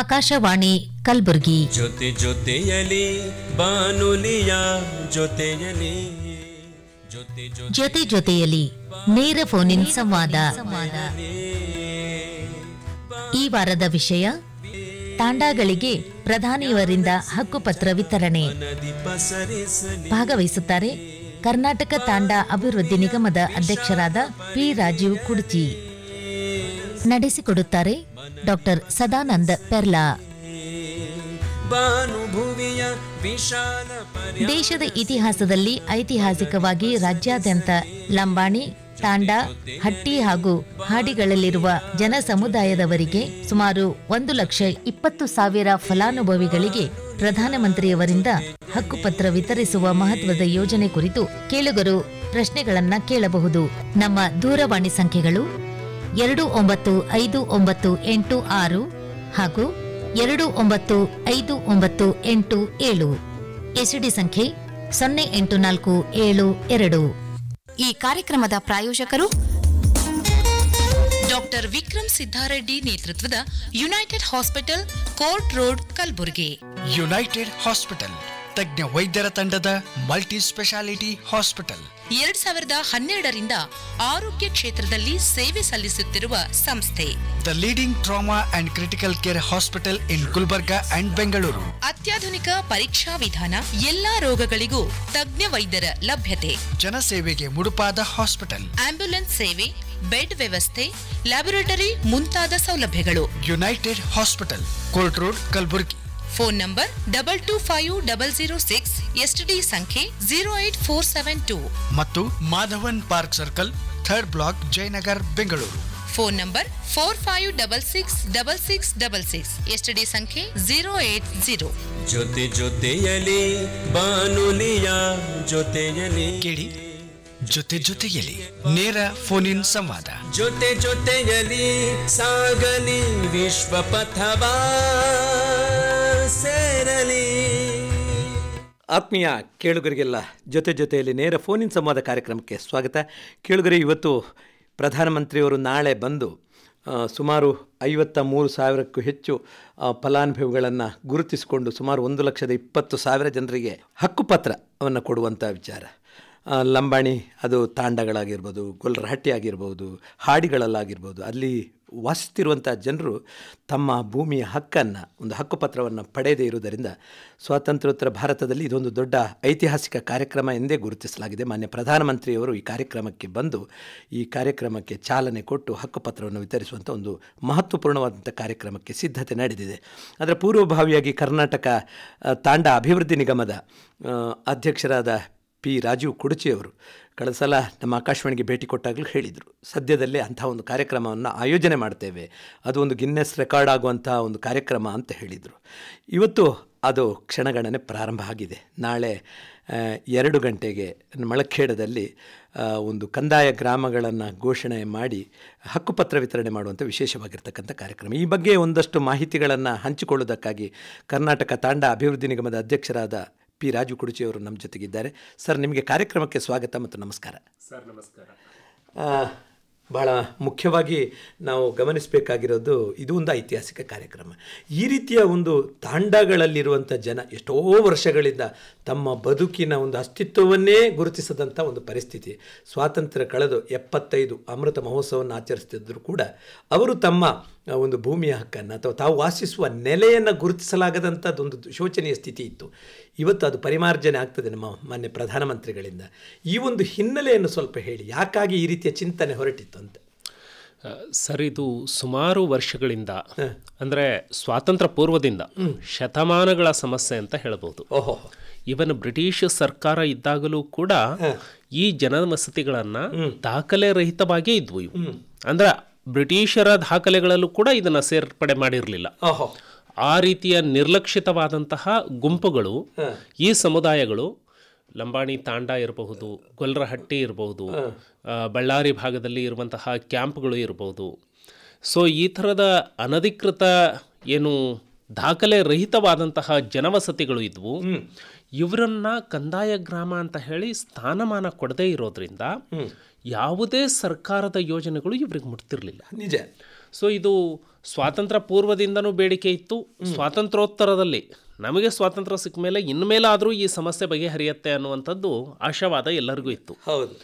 ಆಕಾಶವಾಣಿ ಕಲಬುರಗಿ ಜೊತೆ ಜೊತೆಯಲಿ ಬಾನುಲಿಯ ಜೊತೆಯಲಿ ಜೊತೆ ಜೊತೆಯಲಿ ನೇರ ಫೋನ್ ಇನ್ ಸಂವಾದ ಈ ವಾರದ ವಿಷಯ ತಾಂಡಾಗಳಿಗೆ ಪ್ರಧಾನಿಯವರಿಂದ ಹಕ್ಕುಪತ್ರ ವಿತರಣೆ ಭಾಗವಹಿಸುತ್ತಾರೆ ಕರ್ನಾಟಕ ತಾಂಡಾ ಅಭಿವೃದ್ಧಿ ನಿಗಮದ ಅಧ್ಯಕ್ಷರಾದ ಪಿ ರಾಜೀವ್ ಕುಡ್ಚಿ ನಡೆಸಿಕೊಡುತ್ತಾರೆ ಡಾಕ್ಟರ್ ಸದಾನಂದ ಪೆರ್ಲಾ ದೇಶದ ಇತಿಹಾಸದಲ್ಲಿ ಐತಿಹಾಸಿಕವಾಗಿ ರಾಜ್ಯಾದ್ಯಂತ ಲಂಬಾಣಿ ತಾಂಡಾ ಹಟ್ಟಿ ಹಾಗೂ ಹಾಡಿಗಳಲ್ಲಿರುವ ಜನ ಸಮುದಾಯದವರಿಗೆ ಸುಮಾರು ಒಂದು ಲಕ್ಷ ಇಪ್ಪತ್ತು ಸಾವಿರ ಫಲಾನುಭವಿಗಳಿಗೆ ಪ್ರಧಾನಮಂತ್ರಿಯವರಿಂದ ಹಕ್ಕುಪತ್ರ ವಿತರಿಸುವ ಮಹತ್ವದ ಯೋಜನೆ ಕುರಿತು ಕೇಳುಗರು ಪ್ರಶ್ನೆಗಳನ್ನ ಕೇಳಬಹುದು ನಮ್ಮ ದೂರವಾಣಿ ಸಂಖ್ಯೆಗಳು ಎರಡು ಒಂಬತ್ತು ಐದು ಒಂಬತ್ತು ಎಂಟು ಆರು ಹಾಗೂ ಎರಡು ಒಂಬತ್ತು ಐದು ಒಂಬತ್ತು ಎಂಟು ಏಳು ಎಸ್ಡಿ ಸಂಖ್ಯೆ ಸೊನ್ನೆ ಎಂಟು ನಾಲ್ಕು ಏಳು ಎರಡು ಈ ಕಾರ್ಯಕ್ರಮದ ಪ್ರಾಯೋಜಕರು ಡಾಕ್ಟರ್ ವಿಕ್ರಮ್ ಸಿದ್ದಾರೆಡ್ಡಿ ನೇತೃತ್ವದ united hospital court road Kalaburagi united hospital ತಜ್ಞ ವೈದ್ಯರ ತಂಡದ ಮಲ್ಟಿ ಸ್ಪೆಷಾಲಿಟಿ ಹಾಸ್ಪಿಟಲ್ ಎರಡ್ ಸಾವಿರದ ಹನ್ನೆರಡರಿಂದ ಆರೋಗ್ಯ ಕ್ಷೇತ್ರದಲ್ಲಿ ಸೇವೆ ಸಲ್ಲಿಸುತ್ತಿರುವ ಸಂಸ್ಥೆ the leading trauma and critical care hospital in Gulbarga and Bengaluru ಅತ್ಯಾಧುನಿಕ ಪರೀಕ್ಷಾ ವಿಧಾನ ಎಲ್ಲಾ ರೋಗಗಳಿಗೂ ತಜ್ಞ ವೈದ್ಯರ ಲಭ್ಯತೆ ಜನಸೇವೆಗೆ ಮುಡುಪಾದ ಹಾಸ್ಪಿಟಲ್ ಆಂಬ್ಯುಲೆನ್ಸ್ ಸೇವೆ ಬೆಡ್ ವ್ಯವಸ್ಥೆ ಲ್ಯಾಬೊರೇಟರಿ ಮುಂತಾದ ಸೌಲಭ್ಯಗಳು united hospital court road Kalburgi phone number double two five double zero six S D ಸಂಖ್ಯೆ zero eight four seven two ಮತ್ತು Madhavan park circle third block Jayanagar Bengaluru phone number four five double six double six double six S D ಸಂಖ್ಯೆ zero eight zero ಜೊತೆ ಜೊತೆಯಲಿ ಬಾನುಲಿಯ ಜೊತೆಯಲಿ ಕೇಳಿ ಜೊತೆ ಜೊತೆಯಲಿ ನೇರ phone in ಸಂವಾದ ಜೊತೆ ಜೊತೆಯಲಿ ಸಾಗಲಿ ವಿಶ್ವ ಪಥವಾ ಸೇರಲಿ ಆತ್ಮೀಯ ಕೇಳುಗರಿಗೆಲ್ಲ ಜೊತೆ ಜೊತೆಯಲ್ಲಿ ನೇರ ಫೋನಿನ ಸಂವಾದ ಕಾರ್ಯಕ್ರಮಕ್ಕೆ ಸ್ವಾಗತ ಕೇಳುಗರೆ ಇವತ್ತು ಪ್ರಧಾನಮಂತ್ರಿಯವರು ನಾಳೆ ಬಂದು ಸುಮಾರು ಐವತ್ತ ಮೂರು ಸಾವಿರಕ್ಕೂ ಹೆಚ್ಚು ಫಲಾನುಭವಿಗಳನ್ನು ಗುರುತಿಸಿಕೊಂಡು ಸುಮಾರು ಒಂದು ಲಕ್ಷದ ಇಪ್ಪತ್ತು ಸಾವಿರ ಜನರಿಗೆ ಹಕ್ಕುಪತ್ರವನ್ನು ಕೊಡುವಂಥ ವಿಚಾರ ಲಂಬಾಣಿ ಅದು ತಾಂಡಗಳಾಗಿರ್ಬೋದು ಗೊಲ್ರಹಟ್ಟಿ ಆಗಿರ್ಬೋದು ಹಾಡಿಗಳಲ್ಲಾಗಿರ್ಬೋದು ಅಲ್ಲಿ ವಾಸಿಸ್ತಿರುವಂಥ ಜನರು ತಮ್ಮ ಭೂಮಿಯ ಹಕ್ಕನ್ನು ಒಂದು ಹಕ್ಕುಪತ್ರವನ್ನು ಪಡೆಯದೇ ಇರುವುದರಿಂದ ಸ್ವಾತಂತ್ರ್ಯೋತ್ತರ ಭಾರತದಲ್ಲಿ ಇದೊಂದು ದೊಡ್ಡ ಐತಿಹಾಸಿಕ ಕಾರ್ಯಕ್ರಮ ಎಂದೇ ಗುರುತಿಸಲಾಗಿದೆ ಮಾನ್ಯ ಪ್ರಧಾನಮಂತ್ರಿಯವರು ಈ ಕಾರ್ಯಕ್ರಮಕ್ಕೆ ಬಂದು ಈ ಕಾರ್ಯಕ್ರಮಕ್ಕೆ ಚಾಲನೆ ಕೊಟ್ಟು ಹಕ್ಕುಪತ್ರವನ್ನು ವಿತರಿಸುವಂಥ ಒಂದು ಮಹತ್ವಪೂರ್ಣವಾದಂಥ ಕಾರ್ಯಕ್ರಮಕ್ಕೆ ಸಿದ್ಧತೆ ನಡೆದಿದೆ ಅದರ ಪೂರ್ವಭಾವಿಯಾಗಿ ಕರ್ನಾಟಕ ತಾಂಡ ಅಭಿವೃದ್ಧಿ ನಿಗಮದ ಅಧ್ಯಕ್ಷರಾದ ಪಿ ರಾಜೀವ್ ಕುಡಚಿಯವರು ಕಳೆದ ಸಲ ನಮ್ಮ ಆಕಾಶವಾಣಿಗೆ ಭೇಟಿ ಕೊಟ್ಟಾಗಲೂ ಹೇಳಿದರು ಸದ್ಯದಲ್ಲೇ ಅಂಥ ಒಂದು ಕಾರ್ಯಕ್ರಮವನ್ನು ಆಯೋಜನೆ ಮಾಡ್ತೇವೆ ಅದು ಒಂದು ಗಿನ್ನೆಸ್ ರೆಕಾರ್ಡ್ ಆಗುವಂಥ ಒಂದು ಕಾರ್ಯಕ್ರಮ ಅಂತ ಹೇಳಿದರು ಇವತ್ತು ಅದು ಕ್ಷಣಗಣನೆ ಪ್ರಾರಂಭ ಆಗಿದೆ ನಾಳೆ ಎರಡು ಗಂಟೆಗೆ ಮಳಖೇಡದಲ್ಲಿ ಒಂದು ಕಂದಾಯ ಗ್ರಾಮಗಳನ್ನು ಘೋಷಣೆ ಮಾಡಿ ಹಕ್ಕುಪತ್ರ ವಿತರಣೆ ಮಾಡುವಂಥ ವಿಶೇಷವಾಗಿರ್ತಕ್ಕಂಥ ಕಾರ್ಯಕ್ರಮ ಈ ಬಗ್ಗೆ ಒಂದಷ್ಟು ಮಾಹಿತಿಗಳನ್ನು ಹಂಚಿಕೊಳ್ಳುವುದಕ್ಕಾಗಿ ಕರ್ನಾಟಕ ತಾಂಡ ಅಭಿವೃದ್ಧಿ ನಿಗಮದ ಅಧ್ಯಕ್ಷರಾದ ಪಿ ರಾಜು ಕುಡುಚಿ ನಮ್ಮ ಜೊತೆಗಿದ್ದಾರೆ ಸರ್ ನಿಮಗೆ ಕಾರ್ಯಕ್ರಮಕ್ಕೆ ಸ್ವಾಗತ ಮತ್ತು ನಮಸ್ಕಾರ ಸರ್ ನಮಸ್ಕಾರ ಬಹಳ ಮುಖ್ಯವಾಗಿ ನಾವು ಗಮನಿಸಬೇಕಾಗಿರೋದು ಇದು ಒಂದು ಐತಿಹಾಸಿಕ ಕಾರ್ಯಕ್ರಮ ಈ ರೀತಿಯ ಒಂದು ತಾಂಡಗಳಲ್ಲಿರುವಂಥ ಜನ ಎಷ್ಟೋ ವರ್ಷಗಳಿಂದ ತಮ್ಮ ಬದುಕಿನ ಒಂದು ಅಸ್ತಿತ್ವವನ್ನೇ ಗುರುತಿಸದಂಥ ಒಂದು ಪರಿಸ್ಥಿತಿ ಸ್ವಾತಂತ್ರ್ಯ ಕಳೆದು ಎಪ್ಪತ್ತೈದು ಅಮೃತ ಮಹೋತ್ಸವವನ್ನು ಆಚರಿಸ್ತಿದ್ದರೂ ಕೂಡ ಅವರು ತಮ್ಮ ಒಂದು ಭೂಮಿಯ ಹಕ್ಕನ್ನು ಅಥವಾ ತಾವು ವಾಸಿಸುವ ನೆಲೆಯನ್ನು ಗುರುತಿಸಲಾಗದಂಥದ್ದೊಂದು ಶೋಚನೀಯ ಸ್ಥಿತಿ ಇತ್ತು ಇವತ್ತು ಅದು ಪರಿಮಾರ್ಜನೆ ಆಗ್ತದೆ ನಮ್ಮ ಮಾನ್ಯ ಪ್ರಧಾನಮಂತ್ರಿಗಳಿಂದ ಈ ಒಂದು ಹಿನ್ನೆಲೆಯನ್ನು ಸ್ವಲ್ಪ ಹೇಳಿ ಯಾಕಾಗಿ ಈ ರೀತಿಯ ಚಿಂತನೆ ಹೊರಟಿತ್ತು ಅಂತ ಸರ್ ಇದು ಸುಮಾರು ವರ್ಷಗಳಿಂದ ಅಂದರೆ ಸ್ವಾತಂತ್ರ್ಯ ಪೂರ್ವದಿಂದ ಶತಮಾನಗಳ ಸಮಸ್ಯೆ ಅಂತ ಹೇಳಬಹುದು ಓಹೋ ಇವನ್ ಬ್ರಿಟಿಷ್ ಸರ್ಕಾರ ಇದ್ದಾಗಲೂ ಕೂಡ ಈ ಜನವಸತಿಗಳನ್ನು ದಾಖಲೆ ರಹಿತವಾಗಿಯೇ ಇದ್ವು ಇವು ಅಂದ್ರೆ ಬ್ರಿಟಿಷರ ದಾಖಲೆಗಳಲ್ಲೂ ಕೂಡ ಇದನ್ನು ಸೇರ್ಪಡೆ ಮಾಡಿರಲಿಲ್ಲ ಆ ರೀತಿಯ ನಿರ್ಲಕ್ಷಿತವಾದಂತಹ ಗುಂಪುಗಳು ಈ ಸಮುದಾಯಗಳು ಲಂಬಾಣಿ ತಾಂಡ ಇರಬಹುದು ಗೊಲ್ರಹಟ್ಟಿ ಇರಬಹುದು ಬಳ್ಳಾರಿ ಭಾಗದಲ್ಲಿ ಇರುವಂತಹ ಕ್ಯಾಂಪ್ಗಳು ಇರಬಹುದು ಸೊ ಈ ಥರದ ಅನಧಿಕೃತ ಏನು ದಾಖಲೆ ರಹಿತವಾದಂತಹ ಜನವಸತಿಗಳು ಇದ್ವು ಇವರನ್ನ ಕಂದಾಯ ಗ್ರಾಮ ಅಂತ ಹೇಳಿ ಸ್ಥಾನಮಾನ ಕೊಡದೇ ಇರೋದ್ರಿಂದ ಯಾವುದೇ ಸರ್ಕಾರದ ಯೋಜನೆಗಳು ಇವ್ರಿಗೆ ಮುಟ್ತಿರಲಿಲ್ಲ ನಿಜ ಸೊ ಇದು ಸ್ವಾತಂತ್ರ್ಯ ಪೂರ್ವದಿಂದನೂ ಬೇಡಿಕೆ ಇತ್ತು ಸ್ವಾತಂತ್ರ್ಯೋತ್ತರದಲ್ಲಿ ನಮಗೆ ಸ್ವಾತಂತ್ರ್ಯ ಸಿಕ್ಕ ಮೇಲೆ ಇನ್ಮೇಲಾದರೂ ಈ ಸಮಸ್ಯೆ ಬಗೆಹರಿಯತ್ತೆ ಅನ್ನುವಂಥದ್ದು ಆಶಾವಾದ ಎಲ್ಲರಿಗೂ ಇತ್ತು ಹೌದು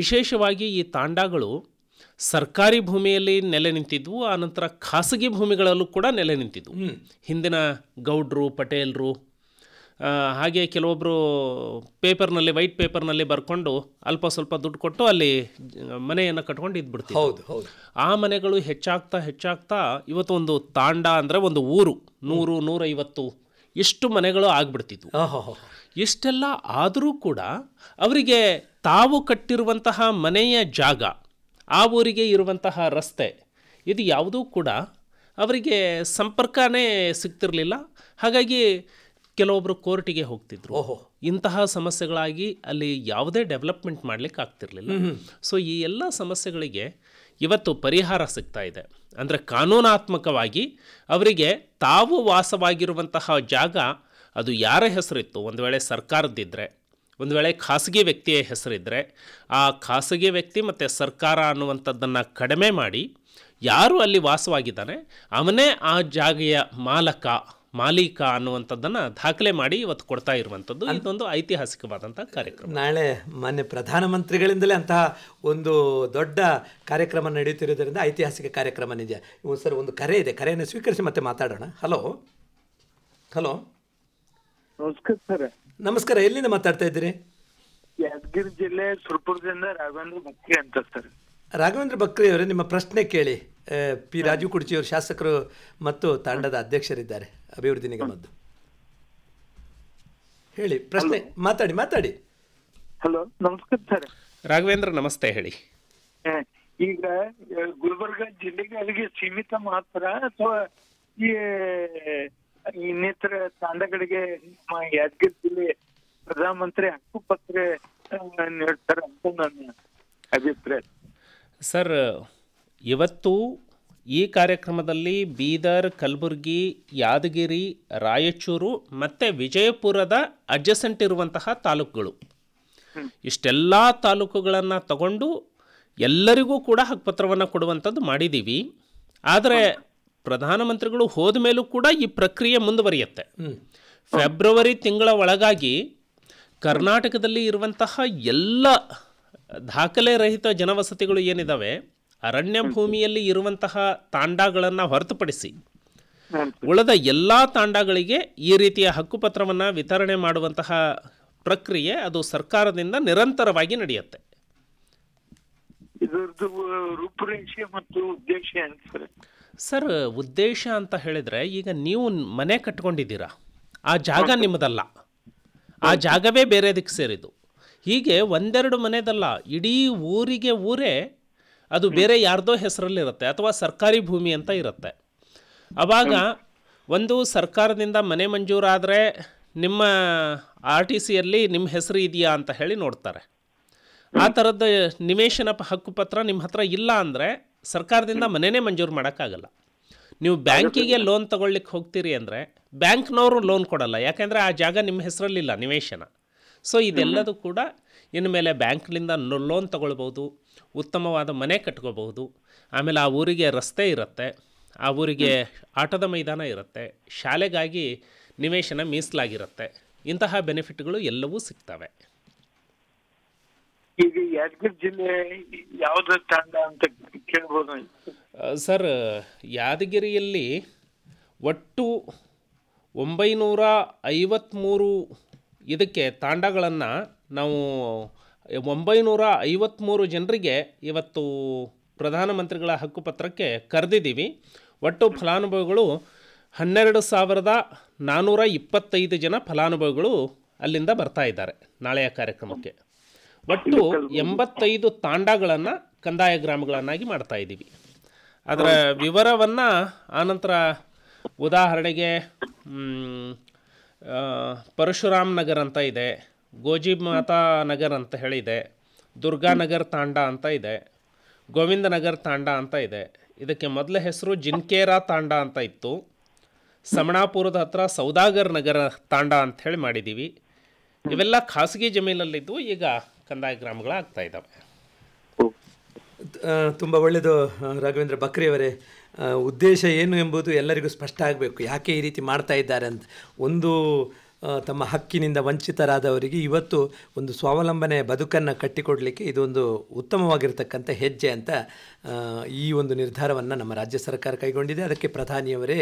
ವಿಶೇಷವಾಗಿ ಈ ತಾಂಡಾಗಳು ಸರ್ಕಾರಿ ಭೂಮಿಯಲ್ಲಿ ನೆಲೆ ನಿಂತಿದ್ವು ಆನಂತರ ಖಾಸಗಿ ಭೂಮಿಗಳಲ್ಲೂ ಕೂಡ ನೆಲೆ ನಿಂತಿದ್ವು ಹಿಂದಿನ ಗೌಡ್ರು ಪಟೇಲ್ರು ಹಾಗೆ ಕೆಲವೊಬ್ಬರು ಪೇಪರ್ನಲ್ಲಿ ವೈಟ್ ಪೇಪರ್ನಲ್ಲಿ ಬರ್ಕೊಂಡು ಅಲ್ಪ ಸ್ವಲ್ಪ ದುಡ್ಡು ಕೊಟ್ಟು ಅಲ್ಲಿ ಮನೆಯನ್ನು ಕಟ್ಕೊಂಡು ಇದ್ಬಿಡ್ತೀವಿ ಹೌದು ಹೌದು ಆ ಮನೆಗಳು ಹೆಚ್ಚಾಗ್ತಾ ಹೆಚ್ಚಾಗ್ತಾ ಇವತ್ತು ಒಂದು ತಾಂಡ ಅಂದರೆ ಒಂದು ಊರು ನೂರು ನೂರೈವತ್ತು ಎಷ್ಟು ಮನೆಗಳು ಆಗ್ಬಿಡ್ತಿದ್ವು ಇಷ್ಟೆಲ್ಲ ಆದರೂ ಕೂಡ ಅವರಿಗೆ ತಾವು ಕಟ್ಟಿರುವಂತಹ ಮನೆಯ ಜಾಗ ಆ ಊರಿಗೆ ಇರುವಂತಹ ರಸ್ತೆ ಇದು ಯಾವುದೂ ಕೂಡ ಅವರಿಗೆ ಸಂಪರ್ಕನೇ ಸಿಗ್ತಿರಲಿಲ್ಲ ಹಾಗಾಗಿ ಕೆಲವೊಬ್ಬರು ಕೋರ್ಟಿಗೆ ಹೋಗ್ತಿದ್ರು ಓಹೋ ಇಂತಹ ಸಮಸ್ಯೆಗಳಾಗಿ ಅಲ್ಲಿ ಯಾವುದೇ ಡೆವಲಪ್ಮೆಂಟ್ ಮಾಡ್ಲಿಕ್ಕೆ ಆಗ್ತಿರ್ಲಿಲ್ಲ ಸೊ ಈ ಎಲ್ಲ ಸಮಸ್ಯೆಗಳಿಗೆ ಇವತ್ತು ಪರಿಹಾರ ಸಿಗ್ತಾ ಇದೆ ಅಂದರೆ ಕಾನೂನಾತ್ಮಕವಾಗಿ ಅವರಿಗೆ ತಾವು ವಾಸವಾಗಿರುವಂತಹ ಜಾಗ ಅದು ಯಾರ ಹೆಸರಿತ್ತು ಒಂದು ವೇಳೆ ಸರ್ಕಾರದಿದ್ದರೆ ಒಂದು ವೇಳೆ ಖಾಸಗಿ ವ್ಯಕ್ತಿಯ ಹೆಸರಿದ್ದರೆ ಆ ಖಾಸಗಿ ವ್ಯಕ್ತಿ ಮತ್ತು ಸರ್ಕಾರ ಅನ್ನುವಂಥದ್ದನ್ನು ಕಡಿಮೆ ಮಾಡಿ ಯಾರು ಅಲ್ಲಿ ವಾಸವಾಗಿದ್ದಾನೆ ಅವನೇ ಆ ಜಾಗೆಯ ಮಾಲಕ ಮಾಲೀಕ ಅನ್ನುವಂಥದ್ದನ್ನು ದಾಖಲೆ ಮಾಡಿ ಇವತ್ತು ಕೊಡ್ತಾ ಇರುವಂಥದ್ದು ಇದೊಂದು ಐತಿಹಾಸಿಕವಾದಂಥ ಕಾರ್ಯಕ್ರಮ ನಾಳೆ ಮಾನ್ಯ ಪ್ರಧಾನಮಂತ್ರಿಗಳಿಂದಲೇ ಅಂತಹ ಒಂದು ದೊಡ್ಡ ಕಾರ್ಯಕ್ರಮ ನಡೆಯುತ್ತಿರುವುದರಿಂದ ಐತಿಹಾಸಿಕ ಕಾರ್ಯಕ್ರಮ ನಿಜ ಸರ್ ಒಂದು ಕರೆ ಇದೆ ಕರೆಯನ್ನು ಸ್ವೀಕರಿಸಿ ಮತ್ತೆ ಮಾತಾಡೋಣ ಹಲೋ ಹಲೋ ನಮಸ್ಕಾರ ಸರ್ ನಮಸ್ಕಾರ ಎಲ್ಲಿಂದ ಮಾತಾಡ್ತಾ ಇದ್ದೀರಿ ಯಾದಗಿರಿ ಜಿಲ್ಲೆ ಸುರ್ಪುರದಿಂದ ರಾಘವೇಂದ್ರ ಬಕ್ರಿ ಅಂತ ಸರ್ ರಾಘವೇಂದ್ರ ಬಕ್ರಿ ಅವರೇ ನಿಮ್ಮ ಪ್ರಶ್ನೆ ಕೇಳಿ ಪಿ ರಾಜು ಕುಡಚಿಯವರು ಶಾಸಕರು ಮತ್ತು ತಂಡದ ಅಧ್ಯಕ್ಷರಿದ್ದಾರೆ ಅಭಿವೃದ್ಧಿ ನಿಗಮದ್ದು ಹೇಳಿ ಪ್ರಶ್ನೆ ಮಾತಾಡಿ ಮಾತಾಡಿ ಹಲೋ ನಮಸ್ಕಾರ ಸರ್ ರಾಘವೇಂದ್ರ ನಮಸ್ತೆ ಹೇಳಿ ಈಗ ಗುಲ್ಬರ್ಗ ಜಿಲ್ಲೆಗೆ ಅಲ್ಲಿಗೆ ಸೀಮಿತ ಮಾತ್ರ ಅಥವಾ ಈ ಇನ್ನಿತರ ತಾಂಡಗಳಿಗೆ ನಮ್ಮ ಯಾದಗಿರಿ ಜಿಲ್ಲೆ ಪ್ರಧಾನಮಂತ್ರಿ ಹಕ್ಕುಪತ್ರ ನೀಡ್ತಾರೆ ಅಂತ ನನ್ನ ಅಭಿಪ್ರಾಯ ಸರ್ ಇವತ್ತು ಈ ಕಾರ್ಯಕ್ರಮದಲ್ಲಿ ಬೀದರ್ ಕಲಬುರ್ಗಿ ಯಾದಗಿರಿ ರಾಯಚೂರು ಮತ್ತು ವಿಜಯಪುರದ ಅಡ್ಜಸೆಂಟ್ ಇರುವಂತಹ ತಾಲೂಕುಗಳು ಇಷ್ಟೆಲ್ಲ ತಾಲೂಕುಗಳನ್ನು ತಗೊಂಡು ಎಲ್ಲರಿಗೂ ಕೂಡ ಹಕ್ಕುಪತ್ರವನ್ನು ಕೊಡುವಂಥದ್ದು ಮಾಡಿದ್ದೀವಿ ಆದರೆ ಪ್ರಧಾನಮಂತ್ರಿಗಳು ಹೋದ ಮೇಲೂ ಕೂಡ ಈ ಪ್ರಕ್ರಿಯೆ ಮುಂದುವರಿಯುತ್ತೆ ಫೆಬ್ರವರಿ ತಿಂಗಳ ಒಳಗಾಗಿ ಕರ್ನಾಟಕದಲ್ಲಿ ಇರುವಂತಹ ಎಲ್ಲ ದಾಖಲೆ ರಹಿತ ಜನವಸತಿಗಳು ಏನಿದ್ದಾವೆ ಅರಣ್ಯ ಭೂಮಿಯಲ್ಲಿ ಇರುವಂತಹ ತಾಂಡಗಳನ್ನು ಹೊರತುಪಡಿಸಿ ಉಳಿದ ಎಲ್ಲ ತಾಂಡಗಳಿಗೆ ಈ ರೀತಿಯ ಹಕ್ಕುಪತ್ರವನ್ನು ವಿತರಣೆ ಮಾಡುವಂತಹ ಪ್ರಕ್ರಿಯೆ ಅದು ಸರ್ಕಾರದಿಂದ ನಿರಂತರವಾಗಿ ನಡೆಯುತ್ತೆ ಸರ್ ಉದ್ದೇಶ ಅಂತ ಹೇಳಿದ್ರೆ ಈಗ ನೀವು ಮನೆ ಕಟ್ಕೊಂಡಿದ್ದೀರಾ ಆ ಜಾಗ ನಿಮ್ಮದಲ್ಲ ಆ ಜಾಗವೇ ಬೇರೆದಕ್ಕೆ ಸೇರಿದ್ದು ಹೀಗೆ ಒಂದೆರಡು ಮನೆದಲ್ಲ ಇಡೀ ಊರಿಗೆ ಊರೇ ಅದು ಬೇರೆ ಯಾರ್ದೋ ಹೆಸರಲ್ಲಿರುತ್ತೆ ಅಥವಾ ಸರ್ಕಾರಿ ಭೂಮಿ ಅಂತ ಇರುತ್ತೆ ಆವಾಗ ಒಂದು ಸರ್ಕಾರದಿಂದ ಮನೆ ಮಂಜೂರಾದರೆ ನಿಮ್ಮ ಆರ್ ಟಿ ಸಿಯಲ್ಲಿ ನಿಮ್ಮ ಹೆಸರು ಇದೆಯಾ ಅಂತ ಹೇಳಿ ನೋಡ್ತಾರೆ ಆ ಥರದ ನಿವೇಶನ ಹಕ್ಕುಪತ್ರ ನಿಮ್ಮ ಹತ್ರ ಇಲ್ಲ ಅಂದರೆ ಸರ್ಕಾರದಿಂದ ಮನೆಯೇ ಮಂಜೂರು ಮಾಡೋಕ್ಕಾಗಲ್ಲ ನೀವು ಬ್ಯಾಂಕಿಗೆ ಲೋನ್ ತೊಗೊಳ್ಲಿಕ್ಕೆ ಹೋಗ್ತೀರಿ ಅಂದರೆ ಬ್ಯಾಂಕ್ನವರು ಲೋನ್ ಕೊಡಲ್ಲ ಯಾಕೆಂದರೆ ಆ ಜಾಗ ನಿಮ್ಮ ಹೆಸರಲ್ಲಿಲ್ಲ ನಿವೇಶನ ಸೊ ಇದೆಲ್ಲದೂ ಕೂಡ ಇನ್ನು ಮೇಲೆ ಬ್ಯಾಂಕ್ನಿಂದ ಲೋನ್ ತಗೊಳ್ಬೋದು ಉತ್ತಮವಾದ ಮನೆ ಕಟ್ಕೋಬಹುದು ಆಮೇಲೆ ಆ ಊರಿಗೆ ರಸ್ತೆ ಇರುತ್ತೆ ಆ ಊರಿಗೆ ಆಟದ ಮೈದಾನ ಇರುತ್ತೆ ಶಾಲೆಗಾಗಿ ನಿವೇಶನ ಮೀಸಲಾಗಿರುತ್ತೆ ಇಂತಹ ಬೆನಿಫಿಟ್ಗಳು ಎಲ್ಲವೂ ಸಿಗ್ತವೆ ಜಿಲ್ಲೆ ಯಾವುದು ತಾಂಡ ಅಂತ ಕೇಳ್ಬೋದು ಸರ್ ಯಾದಗಿರಿಯಲ್ಲಿ ಒಟ್ಟು ಒಂಬೈನೂರ ಐವತ್ತ್ಮೂರು ಇದಕ್ಕೆ ತಾಂಡಗಳನ್ನು ನಾವು ಒಂಬೈನೂರ ಐವತ್ತ್ಮೂರು ಜನರಿಗೆ ಇವತ್ತು ಪ್ರಧಾನಮಂತ್ರಿಗಳ ಹಕ್ಕುಪತ್ರಕ್ಕೆ ಕರೆದಿದ್ದೀವಿ ಒಟ್ಟು ಫಲಾನುಭವಿಗಳು ಹನ್ನೆರಡು ಸಾವಿರದ ನಾನ್ನೂರ ಇಪ್ಪತ್ತೈದು ಜನ ಫಲಾನುಭವಿಗಳು ಅಲ್ಲಿಂದ ಬರ್ತಾ ಇದ್ದಾರೆ ನಾಳೆಯ ಕಾರ್ಯಕ್ರಮಕ್ಕೆ ಒಟ್ಟು ಎಂಬತ್ತೈದು ತಾಂಡಗಳನ್ನು ಕಂದಾಯ ಗ್ರಾಮಗಳನ್ನಾಗಿ ಮಾಡ್ತಾ ಇದ್ದೀವಿ ಅದರ ವಿವರವನ್ನು ಆನಂತರ ಉದಾಹರಣೆಗೆ ಪರಶುರಾಮ್ ನಗರ್ ಅಂತ ಇದೆ ಗೋಜಿ ಮಾತಾ ನಗರ್ ಅಂತ ಹೇಳಿದೆ ದುರ್ಗಾನಗರ್ ತಾಂಡ ಅಂತ ಇದೆ ನಗರ್ ತಾಂಡ ಅಂತ ಇದೆ ಇದಕ್ಕೆ ಮೊದಲ ಹೆಸರು ಜಿನ್ಕೇರಾ ತಾಂಡ ಅಂತ ಇತ್ತು ಸಮಣಾಪುರದ ಹತ್ರ ಸೌದಾಗರ್ ನಗರ ತಾಂಡ ಅಂತ ಹೇಳಿ ಮಾಡಿದ್ದೀವಿ ಇವೆಲ್ಲ ಖಾಸಗಿ ಜಮೀನಲ್ಲಿದ್ದು ಈಗ ಕಂದಾಯ ಗ್ರಾಮಗಳಾಗ್ತಾ ಇದ್ದಾವೆ ತುಂಬ ಒಳ್ಳೆಯದು ರಾಘವೇಂದ್ರ ಬಕ್ರಿಯವರೇ ಉದ್ದೇಶ ಏನು ಎಂಬುದು ಎಲ್ಲರಿಗೂ ಸ್ಪಷ್ಟ ಆಗಬೇಕು ಯಾಕೆ ಈ ರೀತಿ ಮಾಡ್ತಾ ಇದ್ದಾರೆ ಅಂತ ಒಂದು ತಮ್ಮ ಹಕ್ಕಿನಿಂದ ವಂಚಿತರಾದವರಿಗೆ ಇವತ್ತು ಒಂದು ಸ್ವಾವಲಂಬನೆ ಬದುಕನ್ನು ಕಟ್ಟಿಕೊಡಲಿಕ್ಕೆ ಇದೊಂದು ಉತ್ತಮವಾಗಿರ್ತಕ್ಕಂಥ ಹೆಜ್ಜೆ ಅಂತ ಈ ಒಂದು ನಿರ್ಧಾರವನ್ನು ನಮ್ಮ ರಾಜ್ಯ ಸರ್ಕಾರ ಕೈಗೊಂಡಿದೆ ಅದಕ್ಕೆ ಪ್ರಧಾನಿಯವರೇ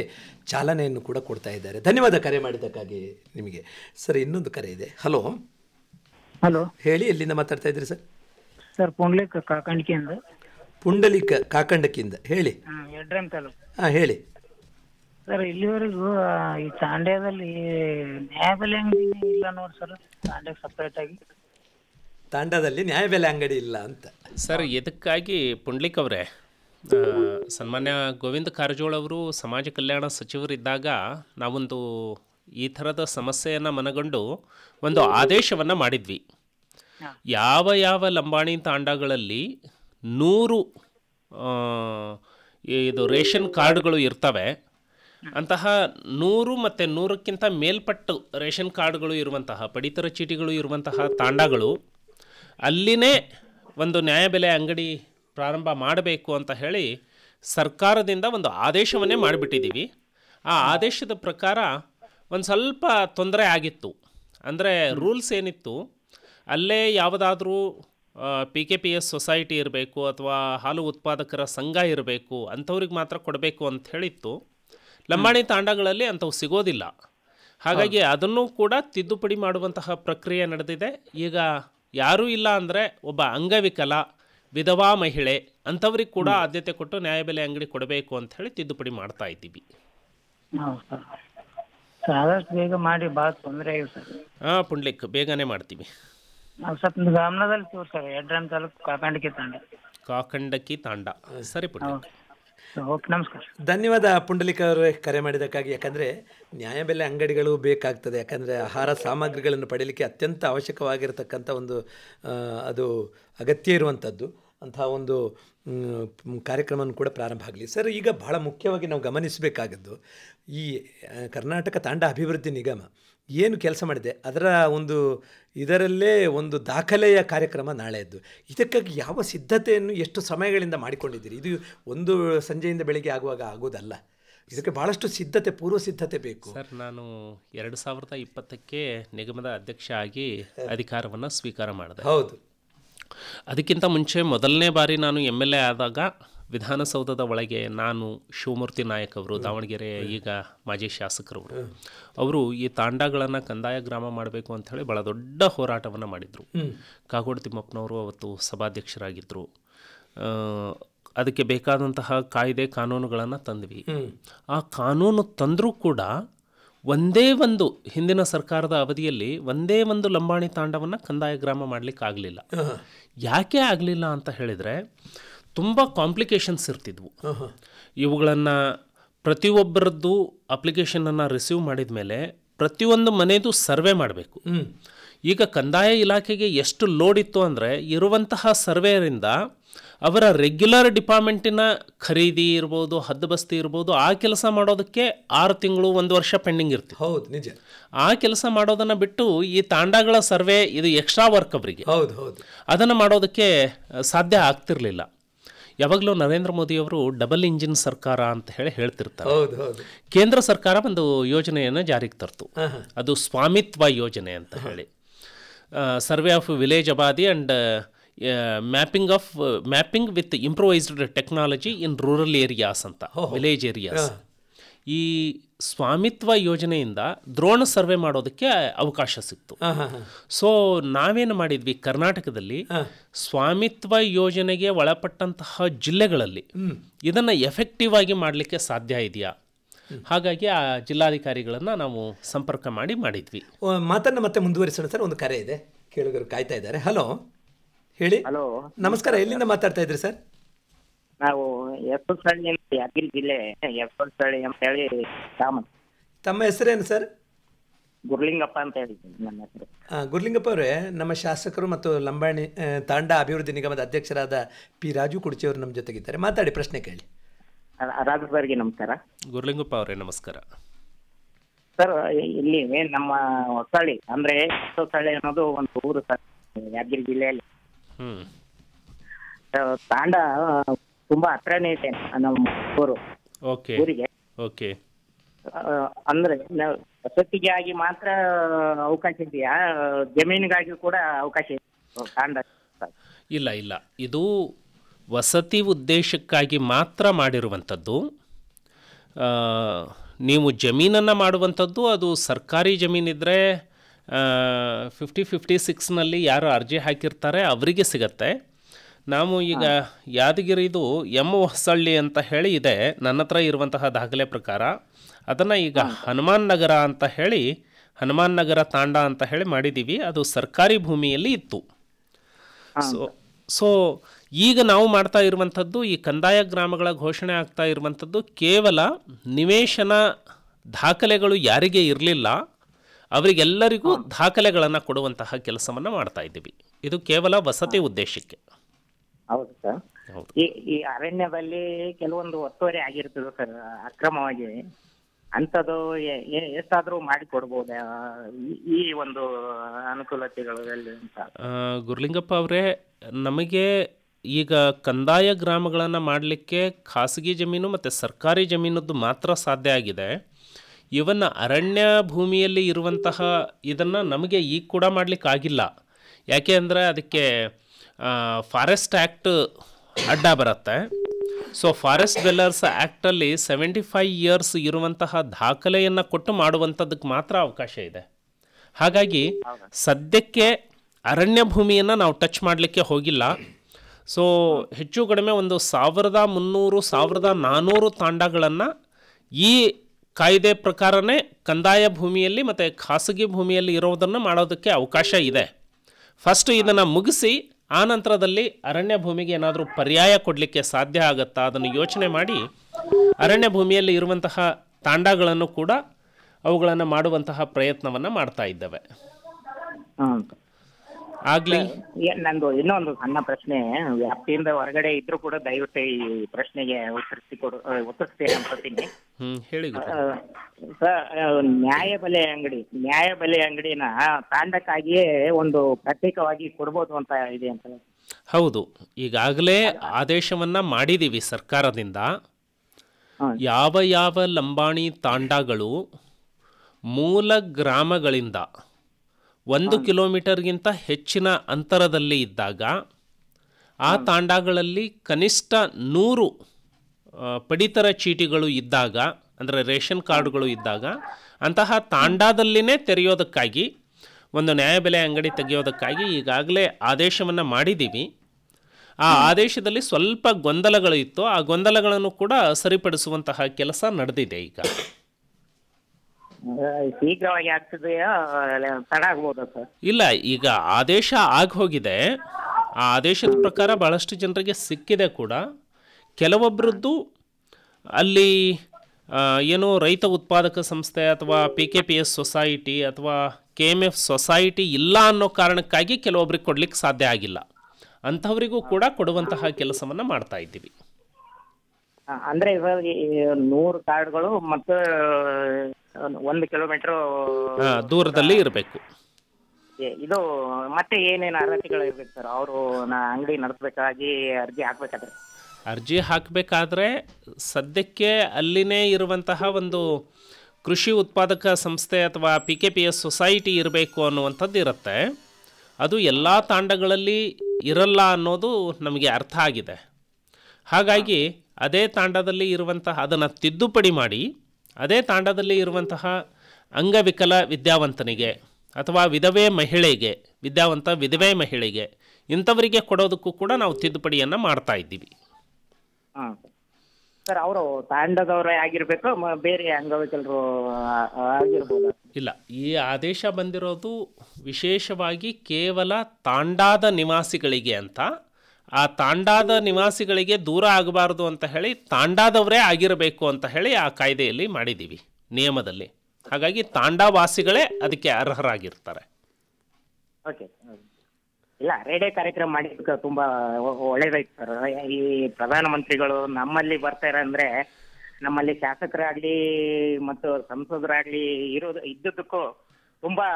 ಚಾಲನೆಯನ್ನು ಕೂಡ ಕೊಡ್ತಾ ಇದ್ದಾರೆ ಧನ್ಯವಾದ ಕರೆ ಮಾಡಿದ್ದಕ್ಕಾಗಿ ನಿಮಗೆ ಸರ್ ಇನ್ನೊಂದು ಕರೆ ಇದೆ ಹಲೋ ಹಲೋ ಹೇಳಿ ಎಲ್ಲಿಂದ ಮಾತಾಡ್ತಾ ಇದ್ರಿ ಸರ್ ಸರ್ ಪುಂಡಲಿಕ ಕಾಕಂಡಿಕೆಯಿಂದ ಪುಂಡಲಿಕ ಕಾಕಂಡಕಿಯಿಂದ ಹೇಳಿ ಹಾಂ ಹೇಳಿ ಸರ್ ಇಲ್ಲಿವರೆಗೂ ಈ ತಾಂಡ್ಯದಲ್ಲಿ ನ್ಯಾಯಬೆಲೆ ಅಂಗಡಿ ಇಲ್ಲ ನೋಡಿ ಸರ್ ತಾಂಡ್ಯ ಸಪ್ರೇಟ್ ಆಗಿ ತಾಂಡದಲ್ಲಿ ನ್ಯಾಯಬೆಲೆ ಅಂಗಡಿ ಇಲ್ಲ ಅಂತ ಸರ್ ಇದಕ್ಕಾಗಿ ಪುಂಡ್ಲಿಕ್ ಅವರೇ ಸನ್ಮಾನ್ಯ ಗೋವಿಂದ ಕಾರಜೋಳ ಅವರು ಸಮಾಜ ಕಲ್ಯಾಣ ಸಚಿವರಿದ್ದಾಗ ನಾವೊಂದು ಈ ಥರದ ಸಮಸ್ಯೆಯನ್ನು ಮನಗಂಡು ಒಂದು ಆದೇಶವನ್ನು ಮಾಡಿದ್ವಿ ಯಾವ ಯಾವ ಲಂಬಾಣಿ ತಾಂಡಗಳಲ್ಲಿ ನೂರು ಇದು ರೇಷನ್ ಕಾರ್ಡ್ಗಳು ಇರ್ತವೆ ಅಂತಹ ನೂರು ಮತ್ತು ನೂರಕ್ಕಿಂತ ಮೇಲ್ಪಟ್ಟು ರೇಷನ್ ಕಾರ್ಡ್ಗಳು ಇರುವಂತಹ ಪಡಿತರ ಚೀಟಿಗಳು ಇರುವಂತಹ ತಾಂಡಗಳು ಅಲ್ಲಿನೇ ಒಂದು ನ್ಯಾಯಬೆಲೆ ಅಂಗಡಿ ಪ್ರಾರಂಭ ಮಾಡಬೇಕು ಅಂತ ಹೇಳಿ ಸರ್ಕಾರದಿಂದ ಒಂದು ಆದೇಶವನ್ನೇ ಮಾಡಿಬಿಟ್ಟಿದ್ದೀವಿ ಆ ಆದೇಶದ ಪ್ರಕಾರ ಒಂದು ಸ್ವಲ್ಪ ತೊಂದರೆ ಆಗಿತ್ತು ಅಂದರೆ ರೂಲ್ಸ್ ಏನಿತ್ತು ಅಲ್ಲೇ ಯಾವುದಾದ್ರೂ P K P S society ಇರಬೇಕು ಅಥವಾ ಹಾಲು ಉತ್ಪಾದಕರ ಸಂಘ ಇರಬೇಕು ಅಂಥವ್ರಿಗೆ ಮಾತ್ರ ಕೊಡಬೇಕು ಅಂತ ಹೇಳಿತ್ತು ಲಂಬಾಣಿ ತಾಂಡಗಳಲ್ಲಿ ಅಂಥವು ಸಿಗೋದಿಲ್ಲ ಹಾಗಾಗಿ ಅದನ್ನು ಕೂಡ ತಿದ್ದುಪಡಿ ಮಾಡುವಂತಹ ಪ್ರಕ್ರಿಯೆ ನಡೆದಿದೆ ಈಗ ಯಾರೂ ಇಲ್ಲ ಅಂದರೆ ಒಬ್ಬ ಅಂಗವಿಕಲ ವಿಧವಾ ಮಹಿಳೆ ಅಂಥವ್ರಿಗೆ ಕೂಡ ಆದ್ಯತೆ ಕೊಟ್ಟು ನ್ಯಾಯಬೆಲೆ ಅಂಗಡಿ ಕೊಡಬೇಕು ಅಂತ ಹೇಳಿ ತಿದ್ದುಪಡಿ ಮಾಡ್ತಾ ಇದ್ದೀವಿ ಆದಷ್ಟು ಬೇಗ ಮಾಡಿ ತೊಂದರೆ ಆಗಿದೆ ಸರ್ ಪುಂಡ್ಲಿಕ್ ಬೇಗನೆ ಮಾಡ್ತೀವಿ ಕಾಕಂಡಕಿ ತಾಂಡ ಕಾಕಂಡಕಿ ಸರಿ ಪುಂಡ್ಲಿಕ್ ನಮಸ್ಕಾರ ಧನ್ಯವಾದ ಪುಂಡಲಿಕ ಅವರೇ ಕರೆ ಯಾಕಂದ್ರೆ ಯಾಕಂದರೆ ನ್ಯಾಯಬೆಲೆ ಅಂಗಡಿಗಳು ಬೇಕಾಗ್ತದೆ ಯಾಕಂದ್ರೆ ಆಹಾರ ಸಾಮಗ್ರಿಗಳನ್ನು ಪಡೀಲಿಕ್ಕೆ ಅತ್ಯಂತ ಅವಶ್ಯಕವಾಗಿರತಕ್ಕಂಥ ಒಂದು ಅದು ಅಗತ್ಯ ಇರುವಂಥದ್ದು ಅಂತಹ ಒಂದು ಕಾರ್ಯಕ್ರಮವನ್ನು ಕೂಡ ಪ್ರಾರಂಭ ಆಗಲಿ ಸರ್ ಈಗ ಬಹಳ ಮುಖ್ಯವಾಗಿ ನಾವು ಗಮನಿಸಬೇಕಾಗಿದ್ದು ಈ ಕರ್ನಾಟಕ ತಾಂಡ ಅಭಿವೃದ್ಧಿ ನಿಗಮ ಏನು ಕೆಲಸ ಮಾಡಿದೆ ಅದರ ಒಂದು ಇದರಲ್ಲೇ ಒಂದು ದಾಖಲೆಯ ಕಾರ್ಯಕ್ರಮ ನಾಳೆದ್ದು ಇದಕ್ಕಾಗಿ ಯಾವ ಸಿದ್ಧತೆಯನ್ನು ಎಷ್ಟು ಸಮಯಗಳಿಂದ ಮಾಡಿಕೊಂಡಿದ್ದೀರಿ ಇದು ಒಂದು ಸಂಜೆಯಿಂದ ಬೆಳಿಗ್ಗೆ ಆಗುವಾಗ ಆಗೋದಲ್ಲ ಇದಕ್ಕೆ ಭಾಳಷ್ಟು ಸಿದ್ಧತೆ ಪೂರ್ವ ಸಿದ್ಧತೆ ಬೇಕು ಸರ್ ನಾನು ಎರಡು ಸಾವಿರದ ಇಪ್ಪತ್ತಕ್ಕೆ ನಿಗಮದ ಅಧ್ಯಕ್ಷ ಆಗಿ ಅಧಿಕಾರವನ್ನು ಸ್ವೀಕಾರ ಮಾಡಿದೆ ಹೌದು ಅದಕ್ಕಿಂತ ಮುಂಚೆ ಮೊದಲನೇ ಬಾರಿ ನಾನು ಎಮ್ ಎಲ್ ಎ ಆದಾಗ ವಿಧಾನಸೌಧದ ಒಳಗೆ ನಾನು ಶಿವಮೂರ್ತಿ ನಾಯಕ್ ಅವರು ದಾವಣಗೆರೆ ಈಗ ಮಾಜಿ ಶಾಸಕರವರು ಅವರು ಈ ತಾಂಡಗಳನ್ನು ಕಂದಾಯ ಗ್ರಾಮ ಮಾಡಬೇಕು ಅಂತ ಹೇಳಿ ಭಾಳ ದೊಡ್ಡ ಹೋರಾಟವನ್ನು ಮಾಡಿದರು ಕಾಗೋಡು ತಿಮ್ಮಪ್ಪನವರು ಅವತ್ತು ಸಭಾಧ್ಯಕ್ಷರಾಗಿದ್ದರು ಅದಕ್ಕೆ ಬೇಕಾದಂತಹ ಕಾಯ್ದೆ ಕಾನೂನುಗಳನ್ನು ತಂದ್ವಿ ಆ ಕಾನೂನು ತಂದರೂ ಕೂಡ ಒಂದೇ ಒಂದು ಹಿಂದಿನ ಸರ್ಕಾರದ ಅವಧಿಯಲ್ಲಿ ಒಂದೇ ಒಂದು ಲಂಬಾಣಿ ತಾಂಡವನ್ನು ಕಂದಾಯ ಗ್ರಾಮ ಮಾಡಲಿಕ್ಕೆ ಆಗಲಿಲ್ಲ ಯಾಕೆ ಆಗಲಿಲ್ಲ ಅಂತ ಹೇಳಿದರೆ ತುಂಬ ಕಾಂಪ್ಲಿಕೇಶನ್ಸ್ ಇರ್ತಿದ್ವು ಇವುಗಳನ್ನು ಪ್ರತಿಯೊಬ್ಬರದ್ದು ಅಪ್ಲಿಕೇಶನನ್ನು ರಿಸೀವ್ ಮಾಡಿದ ಮೇಲೆ ಪ್ರತಿಯೊಂದು ಮನೆಯದು ಸರ್ವೆ ಮಾಡಬೇಕು ಈಗ ಕಂದಾಯ ಇಲಾಖೆಗೆ ಎಷ್ಟು ಲೋಡ್ ಇತ್ತು ಅಂದರೆ ಇರುವಂತಹ ಸರ್ವೆಯರಿಂದ ಅವರ ರೆಗ್ಯುಲರ್ ಡಿಪಾರ್ಟ್ಮೆಂಟಿನ ಖರೀದಿ ಇರ್ಬೋದು ಹದ್ದುಬಸ್ತಿ ಇರ್ಬೋದು ಆ ಕೆಲಸ ಮಾಡೋದಕ್ಕೆ ಆರು ತಿಂಗಳು ಒಂದು ವರ್ಷ ಪೆಂಡಿಂಗ್ ಇರ್ತಿ ಹೌದು ನಿಜ ಆ ಕೆಲಸ ಮಾಡೋದನ್ನು ಬಿಟ್ಟು ಈ ತಾಂಡಗಳ ಸರ್ವೆ ಇದು ಎಕ್ಸ್ಟ್ರಾ ವರ್ಕ್ ಅವರಿಗೆ ಹೌದು ಹೌದು ಅದನ್ನು ಮಾಡೋದಕ್ಕೆ ಸಾಧ್ಯ ಆಗ್ತಿರಲಿಲ್ಲ ಯಾವಾಗಲೂ ನರೇಂದ್ರ ಮೋದಿಯವರು ಡಬಲ್ ಇಂಜಿನ್ ಸರ್ಕಾರ ಅಂತ ಹೇಳಿ ಹೇಳ್ತಿರ್ತಾರೆ ಕೇಂದ್ರ ಸರ್ಕಾರ ಒಂದು ಯೋಜನೆಯನ್ನು ಜಾರಿಗೆ ತರ್ತು ಅದು ಸ್ವಾಮಿತ್ವ ಯೋಜನೆ ಅಂತ ಹೇಳಿ survey of village abadi and mapping of mapping with improvised technology in rural areas ಅಂತ ವಿಲೇಜ್ ಏರಿಯಾಸ್ ಈ ಸ್ವಾಮಿತ್ವ ಯೋಜನೆಯಿಂದ ದ್ರೋಣ ಸರ್ವೆ ಮಾಡೋದಕ್ಕೆ ಅವಕಾಶ ಸಿಕ್ತು ಸೊ ನಾವೇನು ಮಾಡಿದ್ವಿ ಕರ್ನಾಟಕದಲ್ಲಿ ಸ್ವಾಮಿತ್ವ ಯೋಜನೆಗೆ ಒಳಪಟ್ಟಂತಹ ಜಿಲ್ಲೆಗಳಲ್ಲಿ ಇದನ್ನು ಎಫೆಕ್ಟಿವ್ ಆಗಿ ಮಾಡಲಿಕ್ಕೆ ಸಾಧ್ಯ ಇದೆಯಾ ಹಾಗಾಗಿ ಆ ಜಿಲ್ಲಾಧಿಕಾರಿಗಳನ್ನು ನಾವು ಸಂಪರ್ಕ ಮಾಡಿ ಮಾಡಿದ್ವಿ ಮಾತನ್ನು ಮತ್ತೆ ಮುಂದುವರಿಸೋಣ ಸರ್ ಒಂದು ಕರೆ ಇದೆ ಕೇಳುಗರು ಕಾಯ್ತಾ ಇದ್ದಾರೆ ಹಲೋ ಹೇಳಿ ಹಲೋ ನಮಸ್ಕಾರ ಎಲ್ಲಿಂದ ಮಾತಾಡ್ತಾ ಇದ್ರಿ ಸರ್ ನಾವು ಹಳ್ಳಿ ಯಾದಗಿರಿ ಜಿಲ್ಲೆ ಹಳ್ಳಿ ಅಂತ ಹೇಳಿ ಕಾಮನ್ ತಮ್ಮ ಹೆಸರೇನು ಸರ್ ಗುರ್ಲಿಂಗಪ್ಪ ಅಂತ ಹೇಳಿದ್ದೀನಿ ನನ್ನ ಹೆಸರು ಗುರ್ಲಿಂಗಪ್ಪ ಅವರೇ ನಮ್ಮ ಶಾಸಕರು ಮತ್ತು ಲಂಬಾಣಿ ತಾಂಡ ಅಭಿವೃದ್ಧಿ ನಿಗಮದ ಅಧ್ಯಕ್ಷರಾದ ಪಿ ರಾಜು ಕುಡ್ಚಿ ಅವರು ನಮ್ಮ ಜೊತೆಗಿದ್ದಾರೆ ಮಾತಾಡಿ ಪ್ರಶ್ನೆ ಕೇಳಿ ರಾಜು ಸರ್ಗೆ ನಮಸ್ಕಾರ ಗುರ್ಲಿಂಗಪ್ಪ ಅವರೇ ನಮಸ್ಕಾರ ಸರ್ ಇಲ್ಲಿ ನಮ್ಮ ಹೊಸಳ್ಳಿ ಅಂದ್ರೆ ಹೊಸಳ್ಳಿ ಅನ್ನೋದು ಒಂದು ಊರು ಸರ್ ಯಾದಗಿರಿ ಜಿಲ್ಲೆಯಲ್ಲಿ ತಾಂಡ ತುಂಬಾ ಹತ್ರನೇ ಇದೆ ನಮ್ಮ ಊರು ಓಕೆ ಊರಿಗೆ ಓಕೆ ಅಂದ್ರೆ ವಸತಿಗೆ ಆಗಿ ಮಾತ್ರ ಅವಕಾಶ ಇದೆಯಾ ಜಮೀನಿಗಾಗಿ ಕೂಡ ಅವಕಾಶ ಇದೆ ಇಲ್ಲ ಇಲ್ಲ ಇದು ವಸತಿ ಉದ್ದೇಶಕ್ಕಾಗಿ ಮಾತ್ರ ಮಾಡಿರುವಂಥದ್ದು ನೀವು ಜಮೀನನ್ನು ಮಾಡುವಂಥದ್ದು ಅದು ಸರ್ಕಾರಿ ಜಮೀನಿದ್ರೆ ಫಿಫ್ಟಿ ಫಿಫ್ಟಿ ಸಿಕ್ಸ್ನಲ್ಲಿ ಯಾರು ಅರ್ಜಿ ಹಾಕಿರ್ತಾರೆ ಅವರಿಗೆ ಸಿಗತ್ತೆ ನಾವು ಈಗ ಯಾದಗಿರಿದು ಎಮ್ಮ ಹೊಸಳ್ಳಿ ಅಂತ ಹೇಳಿ ಇದೆ ನನ್ನ ಹತ್ರ ಇರುವಂತಹ ದಾಖಲೆ ಪ್ರಕಾರ ಅದನ್ನು ಈಗ ಹನುಮಾನ್ ನಗರ ಅಂತ ಹೇಳಿ ಹನುಮಾನ್ ನಗರ ತಾಂಡ ಅಂತ ಹೇಳಿ ಮಾಡಿದ್ದೀವಿ ಅದು ಸರ್ಕಾರಿ ಭೂಮಿಯಲ್ಲಿ ಇತ್ತು ಸೊ ಸೊ ಈಗ ನಾವು ಮಾಡ್ತಾ ಇರುವಂಥದ್ದು ಈ ಕಂದಾಯ ಗ್ರಾಮಗಳ ಘೋಷಣೆ ಆಗ್ತಾ ಇರುವಂಥದ್ದು ಕೇವಲ ನಿವೇಶನ ದಾಖಲೆಗಳು ಯಾರಿಗೆ ಇರಲಿಲ್ಲ ಅವರಿಗೆಲ್ಲರಿಗೂ ದಾಖಲೆಗಳನ್ನು ಕೊಡುವಂತಹ ಕೆಲಸವನ್ನು ಮಾಡ್ತಾ ಇದ್ದೀವಿ ಇದು ಕೇವಲ ವಸತಿ ಉದ್ದೇಶಕ್ಕೆ ಹೌದು ಸರ್ ಈ ಈ ಅರಣ್ಯದಲ್ಲಿ ಕೆಲವೊಂದು ಒತ್ತುವರಿ ಆಗಿರ್ತದೆ ಸರ್ ಅಕ್ರಮವಾಗಿ ಅಂಥದ್ದು ಎಷ್ಟಾದರೂ ಮಾಡಿಕೊಡ್ಬೋದ ಈ ಒಂದು ಅನುಕೂಲತೆಗಳಲ್ಲಿ ಅಂತ ಗುರುಲಿಂಗಪ್ಪ ಅವರೇ ನಮಗೆ ಈಗ ಕಂದಾಯ ಗ್ರಾಮಗಳನ್ನು ಮಾಡಲಿಕ್ಕೆ ಖಾಸಗಿ ಜಮೀನು ಮತ್ತು ಸರ್ಕಾರಿ ಜಮೀನದ್ದು ಮಾತ್ರ ಸಾಧ್ಯ ಆಗಿದೆ ಇವನ್ನ ಅರಣ್ಯ ಭೂಮಿಯಲ್ಲಿ ಇರುವಂತಹ ಇದನ್ನು ನಮಗೆ ಈಗ ಕೂಡ ಮಾಡಲಿಕ್ಕಾಗಿಲ್ಲ ಯಾಕೆ ಅಂದರೆ ಅದಕ್ಕೆ ಫಾರೆಸ್ಟ್ ಆ್ಯಕ್ಟ್ ಅಡ್ಡ ಬರುತ್ತೆ ಸೊ ಫಾರೆಸ್ಟ್ ಬೆಲ್ಲರ್ಸ್ ಆ್ಯಕ್ಟಲ್ಲಿ ಸೆವೆಂಟಿ ಫೈವ್ ಇಯರ್ಸ್ ಇರುವಂತಹ ದಾಖಲೆಯನ್ನು ಕೊಟ್ಟು ಮಾಡುವಂಥದ್ದಕ್ಕೆ ಮಾತ್ರ ಅವಕಾಶ ಇದೆ ಹಾಗಾಗಿ ಸದ್ಯಕ್ಕೆ ಅರಣ್ಯ ಭೂಮಿಯನ್ನು ನಾವು ಟಚ್ ಮಾಡಲಿಕ್ಕೆ ಹೋಗಿಲ್ಲ ಸೊ ಹೆಚ್ಚು ಕಡಿಮೆ ಒಂದು ಸಾವಿರದ ಮುನ್ನೂರು ಸಾವಿರದ ನಾನ್ನೂರು ತಾಂಡಗಳನ್ನು ಈ ಕಾಯ್ದೆ ಪ್ರಕಾರನೇ ಕಂದಾಯ ಭೂಮಿಯಲ್ಲಿ ಮತ್ತು ಖಾಸಗಿ ಭೂಮಿಯಲ್ಲಿ ಇರೋದನ್ನು ಮಾಡೋದಕ್ಕೆ ಅವಕಾಶ ಇದೆ ಫಸ್ಟ್ ಇದನ್ನು ಮುಗಿಸಿ ಆ ನಂತರದಲ್ಲಿ ಅರಣ್ಯ ಭೂಮಿಗೆ ಏನಾದರೂ ಪರ್ಯಾಯ ಕೊಡಲಿಕ್ಕೆ ಸಾಧ್ಯ ಆಗುತ್ತಾ ಅದನ್ನು ಯೋಚನೆ ಮಾಡಿ ಅರಣ್ಯ ಭೂಮಿಯಲ್ಲಿ ಇರುವಂತಹ ತಾಂಡಗಳನ್ನು ಕೂಡ ಅವುಗಳನ್ನು ಮಾಡುವಂತಹ ಪ್ರಯತ್ನವನ್ನು ಮಾಡ್ತಾ ಇದ್ದಾವೆ ಆಗ್ಲಿ ನಂದು ಇನ್ನೊಂದು ಸಣ್ಣ ಪ್ರಶ್ನೆ ವ್ಯಾಪ್ತಿಯಿಂದ ಹೊರಗಡೆ ಇದ್ರು ಕೂಡ ದಯವಿಟ್ಟು ಈ ಪ್ರಶ್ನೆಗೆ ಉತ್ತರಿಸಿ ಕೊಡು ಉತ್ತರಿಸ್ತೇನೆ ಅನ್ಕೋತೀನಿ ಹೇಳಿ ಸರ್ ನ್ಯಾಯಬೆಲೆ ಅಂಗಡಿ ನ್ಯಾಯಬೆಲೆ ಅಂಗಡಿನ ತಾಂಡಕ್ಕಾಗಿಯೇ ಒಂದು ಪ್ರತ್ಯೇಕವಾಗಿ ಕೊಡ್ಬೋದು ಅಂತ ಇದೆ ಅಂತ ಹೌದು ಈಗಾಗಲೇ ಆದೇಶವನ್ನ ಮಾಡಿದೀವಿ ಸರ್ಕಾರದಿಂದ ಯಾವ ಯಾವ ಲಂಬಾಣಿ ತಾಂಡಗಳು ಮೂಲ ಗ್ರಾಮಗಳಿಂದ ಒಂದು ಕಿಲೋಮೀಟರ್ಗಿಂತ ಹೆಚ್ಚಿನ ಅಂತರದಲ್ಲಿ ಇದ್ದಾಗ ಆ ತಾಂಡಗಳಲ್ಲಿ ಕನಿಷ್ಠ ನೂರು ಪಡಿತರ ಚೀಟಿಗಳು ಇದ್ದಾಗ ಅಂದರೆ ರೇಷನ್ ಕಾರ್ಡ್ಗಳು ಇದ್ದಾಗ ಅಂತಹ ತಾಂಡಾದಲ್ಲಿನೇ ತೆರೆಯೋದಕ್ಕಾಗಿ ಒಂದು ನ್ಯಾಯಬೆಲೆ ಅಂಗಡಿ ತೆಗೆಯೋದಕ್ಕಾಗಿ ಈಗಾಗಲೇ ಆದೇಶವನ್ನು ಮಾಡಿದ್ದೀವಿ ಆ ಆದೇಶದಲ್ಲಿ ಸ್ವಲ್ಪ ಗೊಂದಲಗಳು ಇತ್ತು ಆ ಗೊಂದಲಗಳನ್ನು ಕೂಡ ಸರಿಪಡಿಸುವಂತಹ ಕೆಲಸ ನಡೆದಿದೆ ಈಗ ಶೀಘ್ರವಾಗಿ ತಡ ಸರ್ ಇಲ್ಲ ಈಗ ಆದೇಶ ಆಗೋಗಿದೆ ಹೋಗಿದೆ ಆ ಆದೇಶದ ಪ್ರಕಾರ ಬಹಳಷ್ಟು ಜನರಿಗೆ ಸಿಕ್ಕಿದೆ ಕೂಡ ಕೆಲವೊಬ್ಬರದ್ದು ಅಲ್ಲಿ ಏನು ರೈತ ಉತ್ಪಾದಕ ಸಂಸ್ಥೆ ಅಥವಾ P K P S society ಅಥವಾ ಕೆ ಎಮ್ ಎಫ್ ಸೊಸೈಟಿ ಇಲ್ಲ ಅನ್ನೋ ಕಾರಣಕ್ಕಾಗಿ ಕೆಲವೊಬ್ರಿಗೆ ಕೊಡಲಿಕ್ಕೆ ಸಾಧ್ಯ ಆಗಿಲ್ಲ ಅಂಥವರಿಗೂ ಕೂಡ ಕೊಡುವಂತಹ ಕೆಲಸವನ್ನು ಮಾಡ್ತಾ ಇದ್ದೀವಿ ಅಂದ್ರೆ ಇವಾಗ ನೂರು ಕಾರ್ಡ್ಗಳು ಮತ್ತು ಒಂದು ಕಿಲೋಮೀಟರ್ ದೂರದಲ್ಲಿ ಇರಬೇಕು ಇದು ಮತ್ತೆ ಏನೇನು ಅರ್ಹತೆಗಳು ಇರ್ಬೇಕು ಸರ್ ಅವರು ನಾ ಅಂಗಡಿ ನಡೆಸಬೇಕಾಗಿ ಅರ್ಜಿ ಹಾಕ್ಬೇಕಾದ್ರೆ ಅರ್ಜಿ ಹಾಕಬೇಕಾದ್ರೆ ಸದ್ಯಕ್ಕೆ ಅಲ್ಲಿನೇ ಇರುವಂತಹ ಒಂದು ಕೃಷಿ ಉತ್ಪಾದಕ ಸಂಸ್ಥೆ ಅಥವಾ P K P S society ಇರಬೇಕು ಅನ್ನುವಂಥದ್ದು ಇರುತ್ತೆ ಅದು ಎಲ್ಲ ತಾಂಡಗಳಲ್ಲಿ ಇರಲ್ಲ ಅನ್ನೋದು ನಮಗೆ ಅರ್ಥ ಆಗಿದೆ ಹಾಗಾಗಿ ಅದೇ ತಾಂಡದಲ್ಲಿ ಇರುವಂತಹ ಅದನ್ನು ತಿದ್ದುಪಡಿ ಮಾಡಿ ಅದೇ ತಾಂಡದಲ್ಲಿ ಇರುವಂತಹ ಅಂಗವಿಕಲ ವಿದ್ಯಾವಂತನಿಗೆ ಅಥವಾ ವಿಧವೆ ಮಹಿಳೆಗೆ ವಿದ್ಯಾವಂತ ವಿಧವೆ ಮಹಿಳೆಗೆ ಇಂಥವರಿಗೆ ಕೊಡೋದಕ್ಕೂ ಕೂಡ ನಾವು ತಿದ್ದುಪಡಿಯನ್ನು ಮಾಡ್ತಾ ಇದ್ದೀವಿ ಸರ್ ಅವರು ತಾಂಡದವರೇ ಬೇರೆ ಅಂಗವಿಕಲರು ಇಲ್ಲ ಈ ಆದೇಶ ಬಂದಿರೋದು ವಿಶೇಷವಾಗಿ ಕೇವಲ ತಾಂಡಾದ ನಿವಾಸಿಗಳಿಗೆ ಅಂತ ಆ ತಾಂಡಾದ ನಿವಾಸಿಗಳಿಗೆ ದೂರ ಆಗಬಾರದು ಅಂತ ಹೇಳಿ ತಾಂಡಾದವರೇ ಆಗಿರಬೇಕು ಅಂತ ಹೇಳಿ ಆ ಕಾಯ್ದೆಯಲ್ಲಿ ಮಾಡಿದ್ದೀವಿ ನಿಯಮದಲ್ಲಿ ಹಾಗಾಗಿ ತಾಂಡಾವಾಸಿಗಳೇ ಅದಕ್ಕೆ ಅರ್ಹರಾಗಿರ್ತಾರೆ ಇಲ್ಲ ರೇಡಿಯೋ ಕಾರ್ಯಕ್ರಮ ಮಾಡಿದ್ದಕ್ಕೆ ತುಂಬಾ ಒಳ್ಳೇದಾಯ್ತು ಸರ್ ಈ ಪ್ರಧಾನಮಂತ್ರಿಗಳು ನಮ್ಮಲ್ಲಿ ಬರ್ತಾರೆ ಅಂದ್ರೆ ನಮ್ಮಲ್ಲಿ ಶಾಸಕರಾಗ್ಲಿ ಮತ್ತು ಸಂಸದರಾಗ್ಲಿ ಇರೋದು ಇದ್ದದಕ್ಕೂ ತುಂಬಾ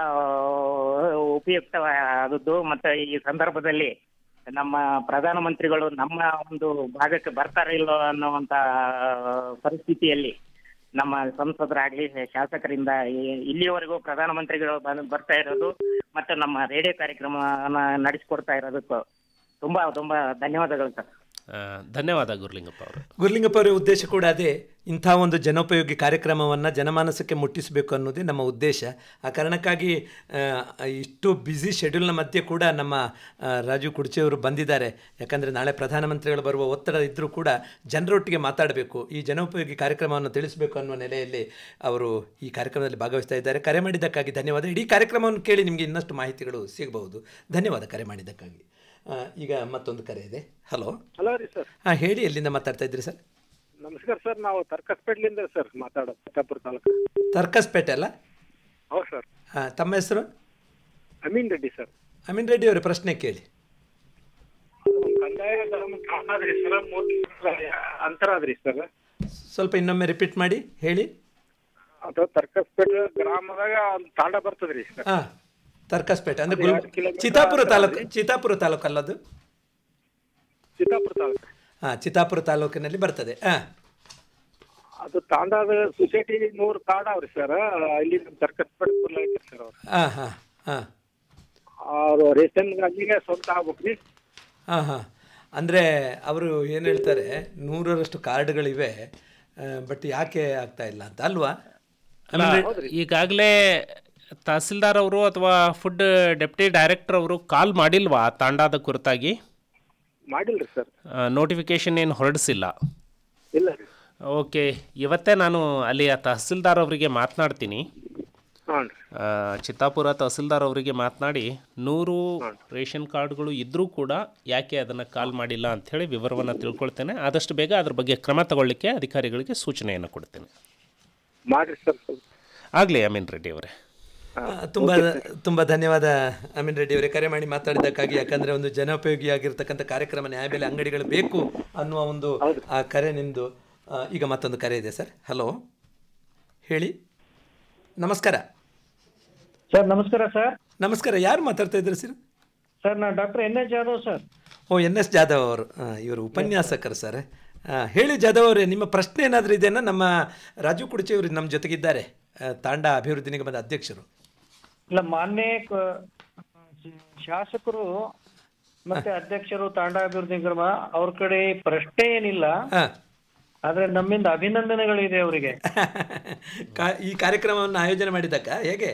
ಉಪಯುಕ್ತವಾದದ್ದು ಮತ್ತೆ ಈ ಸಂದರ್ಭದಲ್ಲಿ ನಮ್ಮ ಪ್ರಧಾನಮಂತ್ರಿಗಳು ನಮ್ಮ ಒಂದು ಭಾಗಕ್ಕೆ ಬರ್ತಾರೆ ಇಲ್ಲೋ ಅನ್ನುವಂತ ಪರಿಸ್ಥಿತಿಯಲ್ಲಿ ನಮ್ಮ ಸಂಸದರಾಗ್ಲಿ ಶಾಸಕರಿಂದ ಇಲ್ಲಿಯವರೆಗೂ ಪ್ರಧಾನಮಂತ್ರಿಗಳು ಬರ್ತಾ ಇರೋದು ಮತ್ತೆ ನಮ್ಮ ರೇಡಿಯೋ ಕಾರ್ಯಕ್ರಮ ನಡೆಸಿಕೊಡ್ತಾ ಇರೋದಕ್ಕೂ ತುಂಬಾ ತುಂಬಾ ಧನ್ಯವಾದಗಳು ಸರ್ ಧನ್ಯವಾದ ಗುರುಲಿಂಗಪ್ಪ ಅವರು ಗುರುಲಿಂಗಪ್ಪ ಅವರ ಉದ್ದೇಶ ಕೂಡ ಅದೇ ಇಂಥ ಒಂದು ಜನೋಪಯೋಗಿ ಕಾರ್ಯಕ್ರಮವನ್ನು ಜನಮಾನಸಕ್ಕೆ ಮುಟ್ಟಿಸಬೇಕು ಅನ್ನೋದೇ ನಮ್ಮ ಉದ್ದೇಶ ಆ ಕಾರಣಕ್ಕಾಗಿ ಇಷ್ಟು ಬ್ಯುಸಿ ಶೆಡ್ಯೂಲ್ನ ಮಧ್ಯೆ ಕೂಡ ನಮ್ಮ ರಾಜೀವ್ ಕುಡ್ಚಿಯವರು ಬಂದಿದ್ದಾರೆ ಯಾಕಂದರೆ ನಾಳೆ ಪ್ರಧಾನಮಂತ್ರಿಗಳು ಬರುವ ಒತ್ತಡ ಇದ್ದರೂ ಕೂಡ ಜನರೊಟ್ಟಿಗೆ ಮಾತಾಡಬೇಕು ಈ ಜನೋಪಯೋಗಿ ಕಾರ್ಯಕ್ರಮವನ್ನು ತಿಳಿಸಬೇಕು ಅನ್ನೋ ನೆಲೆಯಲ್ಲಿ ಅವರು ಈ ಕಾರ್ಯಕ್ರಮದಲ್ಲಿ ಭಾಗವಹಿಸ್ತಾ ಇದ್ದಾರೆ ಕರೆ ಮಾಡಿದ್ದಕ್ಕಾಗಿ ಧನ್ಯವಾದ ಇಡೀ ಕಾರ್ಯಕ್ರಮವನ್ನು ಕೇಳಿ ನಿಮಗೆ ಇನ್ನಷ್ಟು ಮಾಹಿತಿಗಳು ಸಿಗಬಹುದು ಧನ್ಯವಾದ ಕರೆ ಮಾಡಿದ್ದಕ್ಕಾಗಿ ಈಗ ಮತ್ತೊಂದು ಕರೆ ಇದೆ ಹಲೋ ಹಲೋ ರೀ ಸರ್ ಹಾಂ ಹೇಳಿ ಎಲ್ಲಿಂದ ಮಾತಾಡ್ತಾ ಇದ್ರಿ ಸರ್ ನಮಸ್ಕಾರ ಸರ್ ನಾವು ತರ್ಕಸ್ಪೇಟ್ಲಿಂದ ಸರ್ ಮಾತಾಡೋದು ಚಿತ್ತಾಪುರ ತಾಲೂಕು ತರ್ಕಸ್ಪೇಟೆ ಅಲ್ಲ ಹೌದು ಸರ್ ಹಾಂ ತಮ್ಮ ಹೆಸರು ಅಮೀನ್ ರೆಡ್ಡಿ ಸರ್ ಅಮೀನ್ ರೆಡ್ಡಿ ಅವರ ಪ್ರಶ್ನೆ ಕೇಳಿ ಅಂತರ ಸರ್ ಸ್ವಲ್ಪ ಇನ್ನೊಮ್ಮೆ ರಿಪೀಟ್ ಮಾಡಿ ಹೇಳಿ ಅಥವಾ ತರ್ಕಸ್ಪೇಟೆ ಗ್ರಾಮದಾಗ ಒಂದು ತಾಂಡ ಬರ್ತದ್ರಿ ಸರ್ ಹಾಂ ಸರ್ಕಸ್ಪೇಟೆ ಅಂದ್ರೆ ಚಿತ್ತಾಪುರ ತಾಲೂಕು ಚಿತ್ತಾಪುರ ಅದು ಚಿತ್ತಾಪುರ ತಾಲೂಕು ಹಾ ಚಿತ್ತಾಪುರ ತಾಲೂಕಿನಲ್ಲಿ ಬರ್ತದೆ ಹಾ ಅದು ತಾಂಡಾದ ಸೊಸೈಟಿ ನೂರು ಕಾರ್ಡ್ ಅವ್ರಿ ಸರ್ ಇಲ್ಲಿ ನಮ್ಮ ಸರ್ಕಸ್ಪೇಟೆ ಕೂರ್ಲ ಐತ್ರಿ ಸರ್ ಅವ್ರು ಹಾ ಹಾ ಹಾ ಅವರು ರೇಷನ್ ಅಂಗಡಿಗೆ ಸ್ವಂತ ಆಗ್ಬೇಕ್ರಿ ಹಾಂ ಹಾಂ ಅಂದ್ರೆ ಅವರು ಏನು ಹೇಳ್ತಾರೆ ನೂರರಷ್ಟು ಕಾರ್ಡ್ಗಳಿವೆ ಬಟ್ ಯಾಕೆ ಆಗ್ತಾ ಇಲ್ಲ ಅಂತ ಅಲ್ವಾ ಈಗಾಗಲೇ ತಹಸೀಲ್ದಾರ್ ಅವರು ಅಥವಾ ಫುಡ್ ಡೆಪ್ಟಿ ಡೈರೆಕ್ಟರ್ ಅವರು ಕಾಲ್ ಮಾಡಿಲ್ವಾ ತಾಂಡಾದ ಕುರಿತಾಗಿ ಮಾಡಿಲ್ರಿ ಸರ್ ನೋಟಿಫಿಕೇಶನ್ ಏನು ಹೊರಡಿಸಿಲ್ಲ ಇಲ್ಲ ಓಕೆ ಇವತ್ತೇ ನಾನು ಅಲ್ಲಿಯ ತಹಸೀಲ್ದಾರ್ ಅವರಿಗೆ ಮಾತನಾಡ್ತೀನಿ ಚಿತ್ತಾಪುರ ತಹಸೀಲ್ದಾರ್ ಅವರಿಗೆ ಮಾತನಾಡಿ ನೂರು ರೇಷನ್ ಕಾರ್ಡ್ಗಳು ಇದ್ದರೂ ಕೂಡ ಯಾಕೆ ಅದನ್ನು ಕಾಲ್ ಮಾಡಿಲ್ಲ ಹೇಳಿ ವಿವರವನ್ನು ತಿಳ್ಕೊಳ್ತೇನೆ ಆದಷ್ಟು ಬೇಗ ಅದ್ರ ಬಗ್ಗೆ ಕ್ರಮ ತಗೊಳ್ಳಿಕ್ಕೆ ಅಧಿಕಾರಿಗಳಿಗೆ ಸೂಚನೆಯನ್ನು ಕೊಡ್ತೇನೆ ಮಾಡಿರಿ ಸರ್ ಆಗಲಿ ಅಮೀನ್ ರೆಡ್ಡಿ ಅವರೇ ತುಂಬಾ ತುಂಬಾ ಧನ್ಯವಾದ ಅಮೀನ್ ರೆಡ್ಡಿ ಅವರೇ ಕರೆ ಮಾಡಿ ಮಾತಾಡಿದ್ದಕ್ಕಾಗಿ ಯಾಕಂದ್ರೆ ಒಂದು ಆಗಿರ್ತಕ್ಕಂತ ಕಾರ್ಯಕ್ರಮ ನ್ಯಾಯಬೆಲೆ ಅಂಗಡಿಗಳು ಬೇಕು ಅನ್ನುವ ಒಂದು ಆ ಕರೆ ನಿಂದು ಈಗ ಮತ್ತೊಂದು ಕರೆ ಇದೆ ಸರ್ ಹಲೋ ಹೇಳಿ ನಮಸ್ಕಾರ ಸರ್ ನಮಸ್ಕಾರ ಸರ್ ನಮಸ್ಕಾರ ಯಾರು ಮಾತಾಡ್ತಾ ಇದ್ರಿ ಸರ್ ಸರ್ ನಾನು doctor N S Jadhav sir ಓ ಎನ್ ಎಸ್ ಜಾಧವ್ ಅವರು ಇವರು ಉಪನ್ಯಾಸಕರು ಸರ್ ಹೇಳಿ ಜಾಧವ್ ಅವರೇ ನಿಮ್ಮ ಪ್ರಶ್ನೆ ಏನಾದರೂ ಇದೆಯಾ ನಮ್ಮ ರಾಜು ಕುಡಚಿ ಅವರು ನಮ್ಮ ಜೊತೆಗಿದ್ದಾರೆ ತಾಂಡ ಅಭಿವೃದ್ಧಿ ನಿಗಮದ ಅಧ್ಯಕ್ಷರು ಇಲ್ಲ ಮಾನ್ಯ ಶಾಸಕರು ಮತ್ತೆ ಅಧ್ಯಕ್ಷರು ತಾಂಡ ಅಭಿವೃದ್ಧಿ ಕ್ರಮ ಅವ್ರ ಕಡೆ ಪ್ರಶ್ನೆ ಏನಿಲ್ಲ ಆದ್ರೆ ನಮ್ಮಿಂದ ಅಭಿನಂದನೆಗಳಿದೆ ಅವರಿಗೆ ಈ ಕಾರ್ಯಕ್ರಮವನ್ನು ಆಯೋಜನೆ ಮಾಡಿದಕ್ಕ ಹೇಗೆ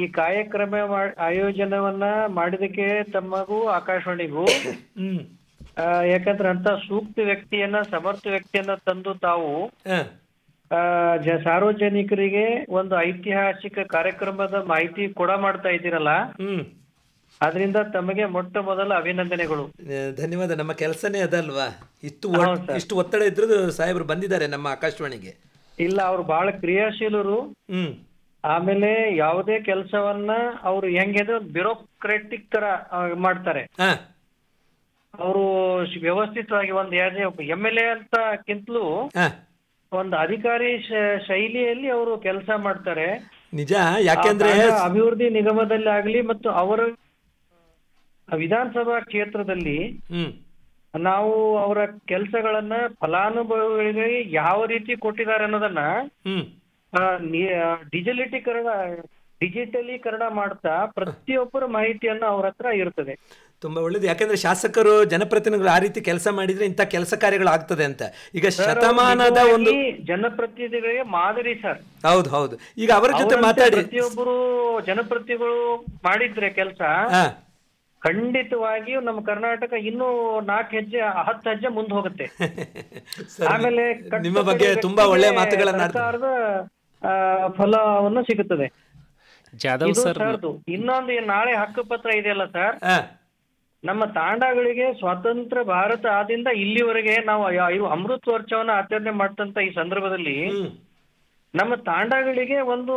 ಈ ಕಾರ್ಯಕ್ರಮ ಆಯೋಜನವನ್ನ ಮಾಡಿದಕ್ಕೆ ತಮ್ಮಗೂ ಆಕಾಶವಾಣಿಗೂ ಯಾಕಂದ್ರೆ ಅಂತ ಸೂಕ್ತ ವ್ಯಕ್ತಿಯನ್ನ ಸಮರ್ಥ ವ್ಯಕ್ತಿಯನ್ನ ತಂದು ತಾವು ಸಾರ್ವಜನಿಕರಿಗೆ ಒಂದು ಐತಿಹಾಸಿಕ ಕಾರ್ಯಕ್ರಮದ ಮಾಹಿತಿ ಕೂಡ ಮಾಡ್ತಾ ಇದ್ದೀರಲ್ಲ ಅದರಿಂದ ತಮಗೆ ಮೊಟ್ಟ ಮೊದಲ ಅಭಿನಂದನೆಗಳು ಧನ್ಯವಾದ ನಮ್ಮ ಕೆಲಸನೇ ಅದಲ್ವಾ ಇಷ್ಟು ಇಷ್ಟು ಒತ್ತಡ ಇದ್ರದ್ದು ಸಾಹೇಬ್ರು ಬಂದಿದ್ದಾರೆ ನಮ್ಮ ಆಕಾಶವಾಣಿಗೆ ಇಲ್ಲ ಅವ್ರು ಬಹಳ ಕ್ರಿಯಾಶೀಲರು ಹ್ಮ್ ಆಮೇಲೆ ಯಾವುದೇ ಕೆಲಸವನ್ನ ಅವರು ಹೆಂಗೆ ಬ್ಯೂರೋಕ್ರೆಟಿಕ್ ತರ ಮಾಡ್ತಾರೆ ಅವರು ವ್ಯವಸ್ಥಿತವಾಗಿ ಒಂದು ಎಮ್ ಎಲ್ ಎ ಅಂತಕ್ಕಿಂತಲೂ ಒಂದು ಅಧಿಕಾರಿ ಶೈಲಿಯಲ್ಲಿ ಅವರು ಕೆಲಸ ಮಾಡ್ತಾರೆ ನಿಜ ಯಾಕೆಂದ್ರೆ ಅಭಿವೃದ್ಧಿ ನಿಗಮದಲ್ಲಿ ಆಗಲಿ ಮತ್ತು ಅವರ ವಿಧಾನಸಭಾ ಕ್ಷೇತ್ರದಲ್ಲಿ ನಾವು ಅವರ ಕೆಲಸಗಳನ್ನ ಫಲಾನುಭವಿಗಳಿಗೆ ಯಾವ ರೀತಿ ಕೊಟ್ಟಿದ್ದಾರೆ ಅನ್ನೋದನ್ನ ಡಿಜಿಟಲೀಕರಣ ಡಿಜಿಟಲೀಕರಣ ಮಾಡ್ತಾ ಪ್ರತಿಯೊಬ್ಬರ ಮಾಹಿತಿಯನ್ನ ಅವ್ರ ಹತ್ರ ಇರ್ತದೆ ತುಂಬ ಒಳ್ಳೇದು ಯಾಕಂದ್ರೆ ಶಾಸಕರು ಜನಪ್ರತಿನಿಧಿಗಳು ಆ ರೀತಿ ಕೆಲಸ ಮಾಡಿದ್ರೆ ಇಂಥ ಕೆಲಸ ಕಾರ್ಯಗಳು ಆಗ್ತದೆ ಅಂತ ಈಗ ಶತಮಾನದ ಒಂದು ಜನಪ್ರತಿನಿಧಿಗಳಿಗೆ ಮಾದರಿ ಸರ್ ಹೌದು ಹೌದು ಈಗ ಅವರ ಜೊತೆ ಮಾತಾಡಿ ಪ್ರತಿಯೊಬ್ಬರು ಜನಪ್ರತಿನಿಧಿಗಳು ಮಾಡಿದ್ರೆ ಕೆಲಸ ಖಂಡಿತವಾಗಿಯೂ ನಮ್ಮ ಕರ್ನಾಟಕ ಇನ್ನೂ ನಾಲ್ಕು ಹೆಜ್ಜೆ ಹತ್ತು ಹೆಜ್ಜೆ ಮುಂದೆ ಹೋಗುತ್ತೆ ಆಮೇಲೆ ನಿಮ್ಮ ಬಗ್ಗೆ ತುಂಬಾ ಒಳ್ಳೆಯ ಮಾತುಗಳನ್ನ ಫಲವನ್ನು ಸಿಗುತ್ತದೆ ಜಾಧವ್ ಸರ್ ಇನ್ನೊಂದು ನಾಳೆ ಹಕ್ಕುಪತ್ರ ಇದೆಯಲ್ಲ ಸರ್ ನಮ್ಮ ತಾಂಡಗಳಿಗೆ ಸ್ವತಂತ್ರ ಭಾರತ ಆದಿಂದ ಇಲ್ಲಿವರೆಗೆ ನಾವು ಇವು ಅಮೃತ ವರ್ಷವನ್ನ ಆಚರಣೆ ಮಾಡ್ತಂತ ಈ ಸಂದರ್ಭದಲ್ಲಿ ನಮ್ಮ ತಾಂಡಗಳಿಗೆ ಒಂದು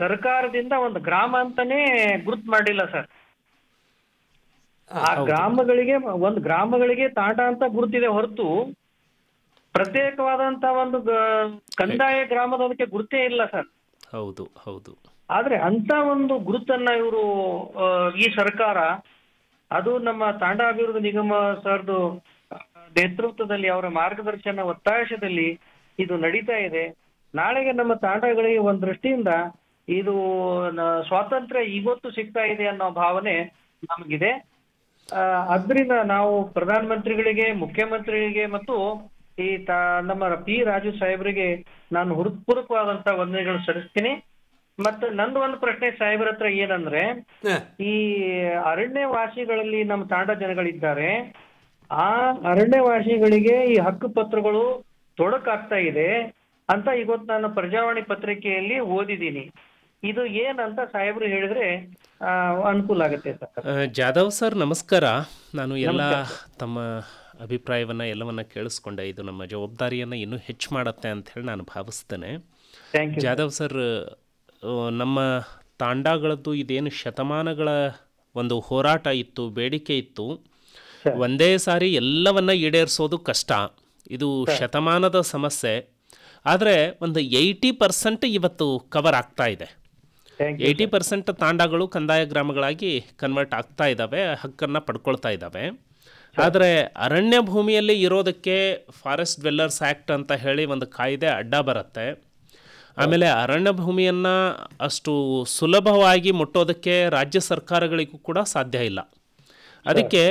ಸರ್ಕಾರದಿಂದ ಒಂದು ಗ್ರಾಮ ಅಂತಾನೆ ಗುರುತ್ ಮಾಡಿಲ್ಲ ಸರ್ ಆ ಗ್ರಾಮಗಳಿಗೆ ಒಂದು ಗ್ರಾಮಗಳಿಗೆ ತಾಂಡ ಅಂತ ಗುರುತಿದೆ ಹೊರತು ಪ್ರತ್ಯೇಕವಾದಂತ ಒಂದು ಕಂದಾಯ ಗ್ರಾಮದ ಗುರುತೇ ಇಲ್ಲ ಸರ್ ಹೌದು ಹೌದು ಆದ್ರೆ ಅಂತ ಒಂದು ಗುರುತನ್ನ ಇವರು ಈ ಸರ್ಕಾರ ಅದು ನಮ್ಮ ತಾಂಡಾ ಅಭಿವೃದ್ಧಿ ನಿಗಮ ಸರ್ದು ನೇತೃತ್ವದಲ್ಲಿ ಅವರ ಮಾರ್ಗದರ್ಶನ ಒತ್ತಾಯದಲ್ಲಿ ಇದು ನಡೀತಾ ಇದೆ ನಾಳೆಗೆ ನಮ್ಮ ತಾಂಡಗಳಿಗೆ ಒಂದ್ ದೃಷ್ಟಿಯಿಂದ ಇದು ಸ್ವಾತಂತ್ರ್ಯ ಇವತ್ತು ಸಿಗ್ತಾ ಇದೆ ಅನ್ನೋ ಭಾವನೆ ನಮಗಿದೆ ಅದರಿಂದ ನಾವು ಪ್ರಧಾನ ಮಂತ್ರಿಗಳಿಗೆ ಮುಖ್ಯಮಂತ್ರಿಗಳಿಗೆ ಮತ್ತು ಈ ನಮ್ಮ ಪಿ ರಾಜು ಸಾಹೇಬರಿಗೆ ನಾನು ಹೃತ್ಪೂರ್ವಕವಾದಂತಹ ವಂದನೆಗಳನ್ನು ಸಲ್ಲಿಸ್ತೀನಿ ಮತ್ತೆ ನಂದು ಒಂದು ಪ್ರಶ್ನೆ ಸಾಹೇಬ್ರ ಹತ್ರ ಏನಂದ್ರೆ ಈ ಅರಣ್ಯವಾಸಿಗಳಲ್ಲಿ ನಮ್ಮ ತಾಂಡ ಜನಗಳಿದ್ದಾರೆ ಆ ಅರಣ್ಯವಾಸಿಗಳಿಗೆ ಈ ಹಕ್ಕು ಪತ್ರಗಳು ತೊಡಕಾಗ್ತಾ ಇದೆ ಅಂತ ಇವತ್ತು ನಾನು ಪ್ರಜಾವಾಣಿ ಪತ್ರಿಕೆಯಲ್ಲಿ ಓದಿದ್ದೀನಿ ಇದು ಏನಂತ ಸಾಹೇಬ್ರು ಹೇಳಿದ್ರೆ ಅನುಕೂಲ ಆಗುತ್ತೆ ಜಾಧವ್ ಸರ್ ನಮಸ್ಕಾರ ನಾನು ಎಲ್ಲ ತಮ್ಮ ಅಭಿಪ್ರಾಯವನ್ನ ಎಲ್ಲವನ್ನ ಕೇಳಿಸ್ಕೊಂಡೆ ಇದು ನಮ್ಮ ಜವಾಬ್ದಾರಿಯನ್ನ ಇನ್ನೂ ಹೆಚ್ಚು ಮಾಡತ್ತೆ ಅಂತ ಹೇಳಿ ನಾನು ಭಾವಿಸ್ತೇನೆ ಜಾಧವ್ ಸರ್ ನಮ್ಮ ತಾಂಡಾಗಳದ್ದು ಇದೇನು ಶತಮಾನಗಳ ಒಂದು ಹೋರಾಟ ಇತ್ತು ಬೇಡಿಕೆ ಇತ್ತು ಒಂದೇ ಸಾರಿ ಎಲ್ಲವನ್ನ ಈಡೇರಿಸೋದು ಕಷ್ಟ ಇದು ಶತಮಾನದ ಸಮಸ್ಯೆ ಆದರೆ ಒಂದು ಏಯ್ಟಿ ಪರ್ಸೆಂಟ್ ಇವತ್ತು ಕವರ್ ಆಗ್ತಾ ಇದೆ ಏಯ್ಟಿ ಪರ್ಸೆಂಟ್ ತಾಂಡಗಳು ಕಂದಾಯ ಗ್ರಾಮಗಳಾಗಿ ಕನ್ವರ್ಟ್ ಆಗ್ತಾ ಇದ್ದಾವೆ ಹಕ್ಕನ್ನು ಪಡ್ಕೊಳ್ತಾ ಇದ್ದಾವೆ ಆದರೆ ಅರಣ್ಯ ಭೂಮಿಯಲ್ಲಿ ಇರೋದಕ್ಕೆ ಫಾರೆಸ್ಟ್ ಡ್ವೆಲ್ಲರ್ಸ್ ಆ್ಯಕ್ಟ್ ಅಂತ ಹೇಳಿ ಒಂದು ಕಾಯ್ದೆ ಅಡ್ಡ ಬರುತ್ತೆ ಆಮೇಲೆ ಅರಣ್ಯ ಭೂಮಿಯನ್ನು ಅಷ್ಟು ಸುಲಭವಾಗಿ ಮುಟ್ಟೋದಕ್ಕೆ ರಾಜ್ಯ ಸರ್ಕಾರಗಳಿಗೂ ಕೂಡ ಸಾಧ್ಯ ಇಲ್ಲ ಅದಕ್ಕೆ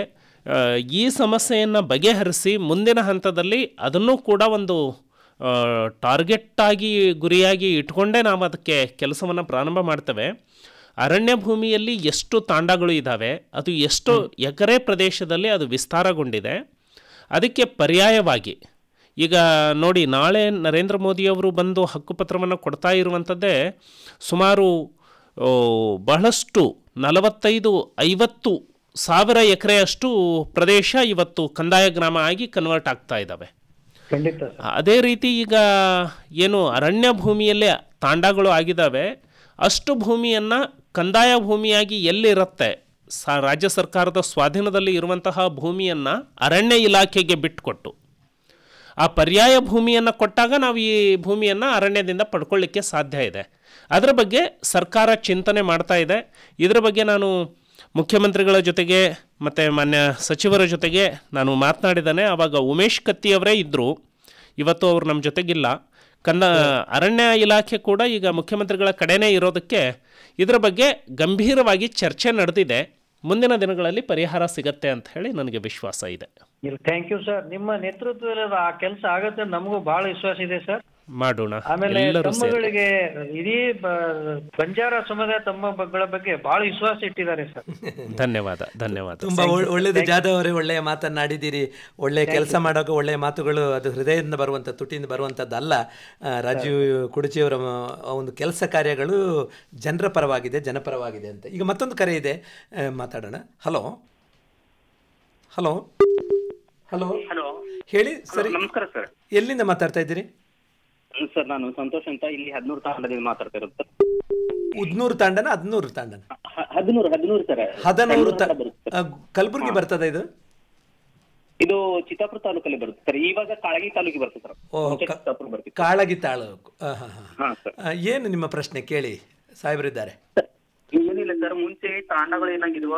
ಈ ಸಮಸ್ಯೆಯನ್ನು ಬಗೆಹರಿಸಿ ಮುಂದಿನ ಹಂತದಲ್ಲಿ ಅದನ್ನು ಕೂಡ ಒಂದು ಟಾರ್ಗೆಟ್ ಆಗಿ ಗುರಿಯಾಗಿ ಇಟ್ಕೊಂಡೇ ನಾವು ಅದಕ್ಕೆ ಕೆಲಸವನ್ನು ಪ್ರಾರಂಭ ಮಾಡ್ತೇವೆ ಅರಣ್ಯ ಭೂಮಿಯಲ್ಲಿ ಎಷ್ಟು ತಾಂಡಗಳು ಇದ್ದಾವೆ ಅದು ಎಷ್ಟು ಎಕರೆ ಪ್ರದೇಶದಲ್ಲಿ ಅದು ವಿಸ್ತಾರಗೊಂಡಿದೆ ಅದಕ್ಕೆ ಪರ್ಯಾಯವಾಗಿ ಈಗ ನೋಡಿ ನಾಳೆ ನರೇಂದ್ರ ಮೋದಿಯವರು ಬಂದು ಹಕ್ಕುಪತ್ರವನ್ನು ಕೊಡ್ತಾ ಇರುವಂಥದ್ದೇ ಸುಮಾರು ಬಹಳಷ್ಟು ನಲವತ್ತೈದು ಐವತ್ತು ಸಾವಿರ ಎಕರೆಯಷ್ಟು ಪ್ರದೇಶ ಇವತ್ತು ಕಂದಾಯ ಗ್ರಾಮ ಆಗಿ ಕನ್ವರ್ಟ್ ಆಗ್ತಾ ಇದ್ದಾವೆ ಅದೇ ರೀತಿ ಈಗ ಏನು ಅರಣ್ಯ ಭೂಮಿಯಲ್ಲೇ ತಾಂಡಗಳು ಆಗಿದ್ದಾವೆ ಅಷ್ಟು ಭೂಮಿಯನ್ನು ಕಂದಾಯ ಭೂಮಿಯಾಗಿ ಎಲ್ಲಿರುತ್ತೆ ಸ ರಾಜ್ಯ ಸರ್ಕಾರದ ಸ್ವಾಧೀನದಲ್ಲಿ ಇರುವಂತಹ ಭೂಮಿಯನ್ನು ಅರಣ್ಯ ಇಲಾಖೆಗೆ ಬಿಟ್ಟುಕೊಟ್ಟು ಆ ಪರ್ಯಾಯ ಭೂಮಿಯನ್ನು ಕೊಟ್ಟಾಗ ನಾವು ಈ ಭೂಮಿಯನ್ನು ಅರಣ್ಯದಿಂದ ಪಡ್ಕೊಳ್ಳಿಕ್ಕೆ ಸಾಧ್ಯ ಇದೆ ಅದರ ಬಗ್ಗೆ ಸರ್ಕಾರ ಚಿಂತನೆ ಮಾಡ್ತಾ ಇದೆ ಇದರ ಬಗ್ಗೆ ನಾನು ಮುಖ್ಯಮಂತ್ರಿಗಳ ಜೊತೆಗೆ ಮತ್ತು ಮಾನ್ಯ ಸಚಿವರ ಜೊತೆಗೆ ನಾನು ಮಾತನಾಡಿದ್ದೇನೆ ಆವಾಗ ಉಮೇಶ್ ಕತ್ತಿಯವರೇ ಇದ್ದರು ಇವತ್ತು ಅವರು ನಮ್ಮ ಜೊತೆಗಿಲ್ಲ ಕನ್ನ ಅರಣ್ಯ ಇಲಾಖೆ ಕೂಡ ಈಗ ಮುಖ್ಯಮಂತ್ರಿಗಳ ಕಡೆನೇ ಇರೋದಕ್ಕೆ ಇದರ ಬಗ್ಗೆ ಗಂಭೀರವಾಗಿ ಚರ್ಚೆ ನಡೆದಿದೆ ಮುಂದಿನ ದಿನಗಳಲ್ಲಿ ಪರಿಹಾರ ಸಿಗತ್ತೆ ಅಂತ ಹೇಳಿ ನನಗೆ ವಿಶ್ವಾಸ ಇದೆ ಇಲ್ಲ ಥ್ಯಾಂಕ್ ಯು ಸರ್ ನಿಮ್ಮ ನೇತೃತ್ವದಲ್ಲಿ ಆ ಕೆಲಸ ಆಗುತ್ತೆ ನಮಗೂ ಬಹಳ ವಿಶ್ವಾಸ ಇದೆ ಸರ್ ಮಾಡೋಣ ಆಮೇಲೆ ತಮ್ಮಗಳಿಗೆ ಇಡೀ ಬಂಜಾರ ಸಮುದಾಯ ತಮ್ಮಗಳ ಬಗ್ಗೆ ಬಹಳ ವಿಶ್ವಾಸ ಇಟ್ಟಿದ್ದಾರೆ ಸರ್ ಧನ್ಯವಾದ ಧನ್ಯವಾದ ತುಂಬಾ ಒಳ್ಳೇದು ಜಾಧವ್ ಅವರೇ ಒಳ್ಳೆಯ ಮಾತನ್ನಾಡಿದ್ದೀರಿ ಒಳ್ಳೆಯ ಕೆಲಸ ಮಾಡೋಕೆ ಒಳ್ಳೆಯ ಮಾತುಗಳು ಅದು ಹೃದಯದಿಂದ ಬರುವಂಥ ತುಟಿಯಿಂದ ಬರುವಂಥದ್ದಲ್ಲ ರಾಜೀವ್ ಕುಡಚಿಯವರ ಒಂದು ಕೆಲಸ ಕಾರ್ಯಗಳು ಜನರ ಪರವಾಗಿದೆ ಜನಪರವಾಗಿದೆ ಅಂತ ಈಗ ಮತ್ತೊಂದು ಕರೆ ಇದೆ ಮಾತಾಡೋಣ ಹಲೋ ಹಲೋ ಹಲೋ ಹಲೋ ಹೇಳಿ ಸರಿ ನಮಸ್ಕಾರ ಸರ್ ಎಲ್ಲಿಂದ ಮಾತಾಡ್ತಾ ಇದ್ದೀರಿ ಸರ್ ನಾನು ಸಂತೋಷ್ ಅಂತ ಇಲ್ಲಿ ಹದಿನೂರು ತಾಂಡದಿಂದ ಮಾತಾಡ್ತಾ ಇರೋದು ಹದಿನೂರು ತಾಂಡನ ಹದಿನೂರು ತಾಂಡನ ಹದಿನೂರು ಹದಿನೂರು ಸರ್ ಹದಿನೂರು ಕಲಬುರಗಿ ಬರ್ತದ ಇದು ಇದು ಚಿತ್ತಾಪುರ ತಾಲೂಕಲ್ಲಿ ಬರುತ್ತೆ ಸರ್ ಇವಾಗ ಕಾಳಗಿ ತಾಲೂಕಿಗೆ ಬರುತ್ತೆ ಸರ್ ಕಾಳಗಿ ತಾಲೂಕು ಏನು ನಿಮ್ಮ ಪ್ರಶ್ನೆ ಕೇಳಿ ಸಾಹೇಬರಿದ್ದಾರೆ ಏನಿಲ್ಲ ಸರ್ ಮುಂಚೆ ತಾಂಡಗಳು ಏನಾಗಿರುವ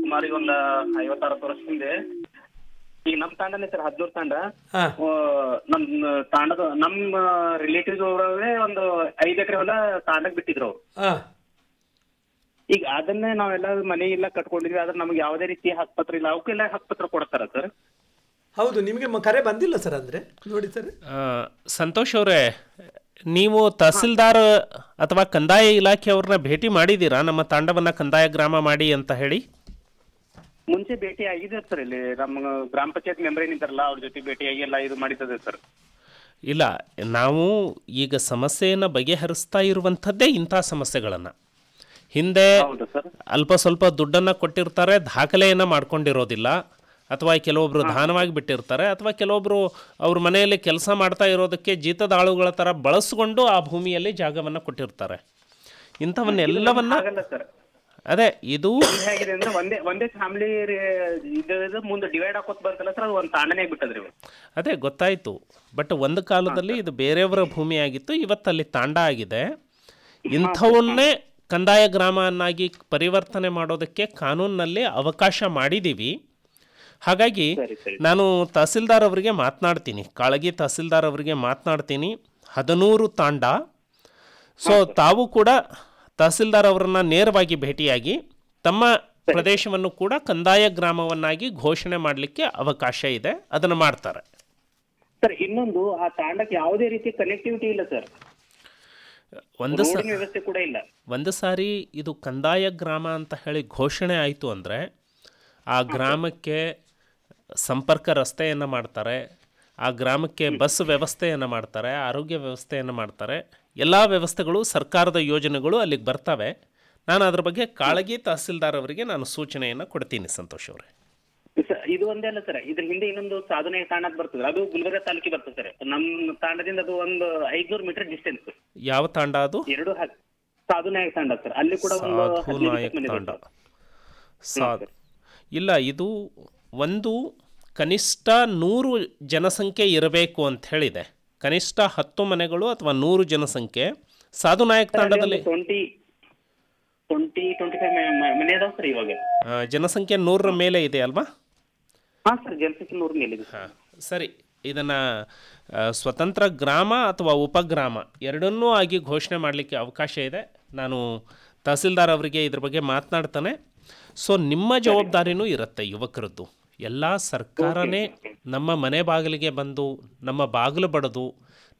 ಸುಮಾರು ಒಂದು ಐವತ್ತಾರು ವರ್ಷ ಹಿಂದೆ ಈಗ ನಮ್ ತಾಂಡನೇ ಸರ್ ಹದಿನೂರು ತಾಂಡ ನಮ್ ತಾಂಡದ ನಮ್ ರಿಲೇಟಿವ್ಸ್ ಅವರೇ ಒಂದು ಐದ್ ಎಕರೆ ಹೊಲ ತಾಂಡಕ್ ಬಿಟ್ಟಿದ್ರು ಅವ್ರು ಈಗ ಅದನ್ನೇ ನಾವೆಲ್ಲ ಮನೆ ಇಲ್ಲ ಕಟ್ಕೊಂಡಿದ್ವಿ ಆದ್ರೆ ನಮ್ಗೆ ಯಾವುದೇ ರೀತಿ ಹಕ್ಪತ್ರ ಇಲ್ಲ ಅವಕ್ಕೆಲ್ಲ ಹಕ್ಪತ್ರ ಕೊಡ್ತಾರ ಸರ್ ಹೌದು ನಿಮಗೆ ಕರೆ ಬಂದಿಲ್ಲ ಸರ್ ಅಂದ್ರೆ ನೋಡಿ ಸರ್ ಸಂತೋಷ್ ಅವರೇ ನೀವು ತಹಸೀಲ್ದಾರ್ ಅಥವಾ ಕಂದಾಯ ಇಲಾಖೆಯವ್ರನ್ನ ಭೇಟಿ ಮಾಡಿದ್ದೀರಾ ನಮ್ಮ ತಾಂಡವನ್ನ ಕಂದಾಯ ಗ್ರಾಮ ಮಾಡಿ ಅಂತ ಹೇಳಿ ಮುಂಚೆ ಭೇಟಿ ಆಗಿದೆ ಸರ್ ಇಲ್ಲಿ ನಮ್ಮ ಗ್ರಾಮ ಪಂಚಾಯತ್ ಮೆಂಬರ್ ಏನಿದ್ದಾರಲ್ಲ ಅವ್ರ ಜೊತೆ ಭೇಟಿಯಾಗಿ ಎಲ್ಲ ಇದು ಮಾಡಿದ್ದದೆ ಸರ್ ಇಲ್ಲ ನಾವು ಈಗ ಸಮಸ್ಯೆಯನ್ನು ಬಗೆಹರಿಸ್ತಾ ಇರುವಂಥದ್ದೇ ಇಂಥ ಸಮಸ್ಯೆಗಳನ್ನ ಹಿಂದೆ ಅಲ್ಪ ಸ್ವಲ್ಪ ದುಡ್ಡನ್ನ ಕೊಟ್ಟಿರ್ತಾರೆ ದಾಖಲೆಯನ್ನ ಮಾಡ್ಕೊಂಡಿರೋದಿಲ್ಲ ಅಥವಾ ಕೆಲವೊಬ್ಬರು ದಾನವಾಗಿ ಬಿಟ್ಟಿರ್ತಾರೆ ಅಥವಾ ಕೆಲವೊಬ್ಬರು ಅವ್ರ ಮನೆಯಲ್ಲಿ ಕೆಲಸ ಮಾಡ್ತಾ ಇರೋದಕ್ಕೆ ಜೀತದ ಆಳುಗಳ ಥರ ಬಳಸ್ಕೊಂಡು ಆ ಭೂಮಿಯಲ್ಲಿ ಜಾಗವನ್ನು ಕೊಟ್ಟಿರ್ತಾರೆ ಇಂಥವನ್ನೆಲ್ಲವನ್ನ ಅದೇ ಇದು ಹೇಗಿದೆ ಅಂದ್ರೆ ಒಂದೇ ಒಂದೇ ಫ್ಯಾಮಿಲಿ ಮುಂದೆ ಡಿವೈಡ್ ಒಂದು ತಾಂಡನೇ ಅದೇ ಗೊತ್ತಾಯ್ತು ಬಟ್ ಒಂದು ಕಾಲದಲ್ಲಿ ಇದು ಬೇರೆಯವರ ಭೂಮಿ ಆಗಿತ್ತು ಇವತ್ತಲ್ಲಿ ತಾಂಡ ಆಗಿದೆ ಇಂಥವನ್ನೇ ಕಂದಾಯ ಗ್ರಾಮ ಅನ್ನಾಗಿ ಪರಿವರ್ತನೆ ಮಾಡೋದಕ್ಕೆ ಕಾನೂನಿನಲ್ಲಿ ಅವಕಾಶ ಮಾಡಿದ್ದೀವಿ ಹಾಗಾಗಿ ನಾನು ತಹಸೀಲ್ದಾರ್ ಅವರಿಗೆ ಮಾತನಾಡ್ತೀನಿ ಕಾಳಗಿ ತಹಸೀಲ್ದಾರ್ ಅವರಿಗೆ ಮಾತನಾಡ್ತೀನಿ ಹದಿನೂರು ತಾಂಡ ಸೊ ತಾವು ಕೂಡ ತಹಸೀಲ್ದಾರ್ ಅವರನ್ನು ನೇರವಾಗಿ ಭೇಟಿಯಾಗಿ ತಮ್ಮ ಪ್ರದೇಶವನ್ನು ಕೂಡ ಕಂದಾಯ ಗ್ರಾಮವನ್ನಾಗಿ ಘೋಷಣೆ ಮಾಡಲಿಕ್ಕೆ ಅವಕಾಶ ಇದೆ ಅದನ್ನು ಮಾಡ್ತಾರೆ ಸರ್ ಇನ್ನೊಂದು ಆ ತಾಂಡಕ್ಕೆ ಯಾವುದೇ ರೀತಿ ಕನೆಕ್ಟಿವಿಟಿ ಇಲ್ಲ ಸರ್ ಒಂದು ವ್ಯವಸ್ಥೆ ಕೂಡ ಇಲ್ಲ ಒಂದು ಸಾರಿ ಇದು ಕಂದಾಯ ಗ್ರಾಮ ಅಂತ ಹೇಳಿ ಘೋಷಣೆ ಆಯಿತು ಅಂದರೆ ಆ ಗ್ರಾಮಕ್ಕೆ ಸಂಪರ್ಕ ರಸ್ತೆಯನ್ನು ಮಾಡ್ತಾರೆ ಆ ಗ್ರಾಮಕ್ಕೆ ಬಸ್ ವ್ಯವಸ್ಥೆಯನ್ನು ಮಾಡ್ತಾರೆ ಆರೋಗ್ಯ ವ್ಯವಸ್ಥೆಯನ್ನು ಮಾಡ್ತಾರೆ ಎಲ್ಲ ವ್ಯವಸ್ಥೆಗಳು ಸರ್ಕಾರದ ಯೋಜನೆಗಳು ಅಲ್ಲಿಗೆ ಬರ್ತವೆ ನಾನು ಅದ್ರ ಬಗ್ಗೆ ಕಾಳಗಿ ತಹಸೀಲ್ದಾರ್ ಅವರಿಗೆ ನಾನು ಸೂಚನೆಯನ್ನ ಕೊಡ್ತೀನಿ ಸಂತೋಷ್ ಅವರೇ ಇದು ಒಂದೇ ಅಲ್ಲ ಸರ್ ಇದ್ರ ಹಿಂದೆ ಇನ್ನೊಂದು ಸಾಧನೆ ತಾಣ ಬರ್ತದೆ ಅದು ಗುಲ್ಬರ್ಗ ತಾಲೂಕಿಗೆ ಬರ್ತದೆ ಸರ್ ನಮ್ಮ ತಾಂಡದಿಂದ ಅದು ಒಂದು ಐದ್ನೂರು ಮೀಟರ್ ಡಿಸ್ಟೆನ್ಸ್ ಯಾವ ತಾಂಡ ಅದು ಎರಡು ಸಾಧುನಾಯಕ ತಾಂಡ ಸರ್ ಅಲ್ಲಿ ಕೂಡ ತಾಂಡ ಇಲ್ಲ ಇದು ಒಂದು ಕನಿಷ್ಠ ನೂರು ಜನಸಂಖ್ಯೆ ಇರಬೇಕು ಅಂತ ಹೇಳಿದೆ ಕನಿಷ್ಠ ಹತ್ತು ಮನೆಗಳು ಅಥವಾ ನೂರು ಜನಸಂಖ್ಯೆ ಸಾಧು ನಾಯಕ್ ತಾಂಡದಲ್ಲಿ ಜನಸಂಖ್ಯೆ ನೂರರ ಮೇಲೆ ಇದೆ ಅಲ್ವಾ ಸರಿ ಇದನ್ನ ಸ್ವತಂತ್ರ ಗ್ರಾಮ ಅಥವಾ ಉಪಗ್ರಾಮ ಎರಡನ್ನೂ ಆಗಿ ಘೋಷಣೆ ಮಾಡಲಿಕ್ಕೆ ಅವಕಾಶ ಇದೆ ನಾನು ತಹಸೀಲ್ದಾರ್ ಅವರಿಗೆ ಇದ್ರ ಬಗ್ಗೆ ಮಾತನಾಡ್ತಾನೆ ಸೊ ನಿಮ್ಮ ಜವಾಬ್ದಾರಿನೂ ಇರುತ್ತೆ ಯುವಕರದ್ದು ಎಲ್ಲ ಸರ್ಕಾರನೇ ನಮ್ಮ ಮನೆ ಬಾಗಿಲಿಗೆ ಬಂದು ನಮ್ಮ ಬಾಗಿಲು ಬಡದು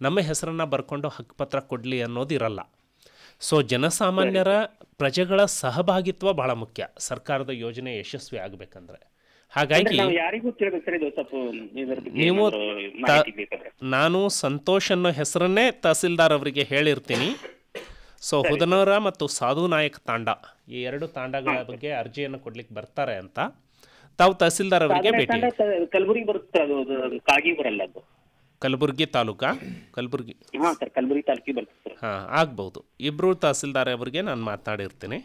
ನಮ್ಮ ಹೆಸರನ್ನು ಬರ್ಕೊಂಡು ಹಕ್ಕುಪತ್ರ ಕೊಡಲಿ ಇರಲ್ಲ ಸೊ ಜನಸಾಮಾನ್ಯರ ಪ್ರಜೆಗಳ ಸಹಭಾಗಿತ್ವ ಬಹಳ ಮುಖ್ಯ ಸರ್ಕಾರದ ಯೋಜನೆ ಯಶಸ್ವಿ ಆಗಬೇಕಂದ್ರೆ ಹಾಗಾಗಿ ನೀವು ನಾನು ಸಂತೋಷ್ ಅನ್ನೋ ಹೆಸರನ್ನೇ ತಹಸೀಲ್ದಾರ್ ಅವರಿಗೆ ಹೇಳಿರ್ತೀನಿ ಸೊ ಹುದನವರ ಮತ್ತು ಸಾಧು ನಾಯಕ್ ತಾಂಡ ಈ ಎರಡು ತಾಂಡಗಳ ಬಗ್ಗೆ ಅರ್ಜಿಯನ್ನು ಕೊಡ್ಲಿಕ್ಕೆ ಬರ್ತಾರೆ ಅಂತ ತಾವು ತಹಸೀಲ್ದಾರ್ ಅವರಿಗೆ ಭೇಟಿ ಕಲಬುರಗಿ ಬರುತ್ತೆ ಅದು ಕಾಗಿ ಬರಲ್ಲ ಅದು ಕಲಬುರ್ಗಿ ತಾಲೂಕಾ ಕಲಬುರಗಿ ಹಾಂ ಸರ್ ಕಲಬುರಗಿ ತಾಲೂಕಿಗೆ ಬರ್ತದೆ ಹಾಂ ಆಗ್ಬೋದು ಇಬ್ಬರು ತಹಸೀಲ್ದಾರ್ ಅವರಿಗೆ ನಾನು ಮಾತಾಡಿರ್ತೀನಿ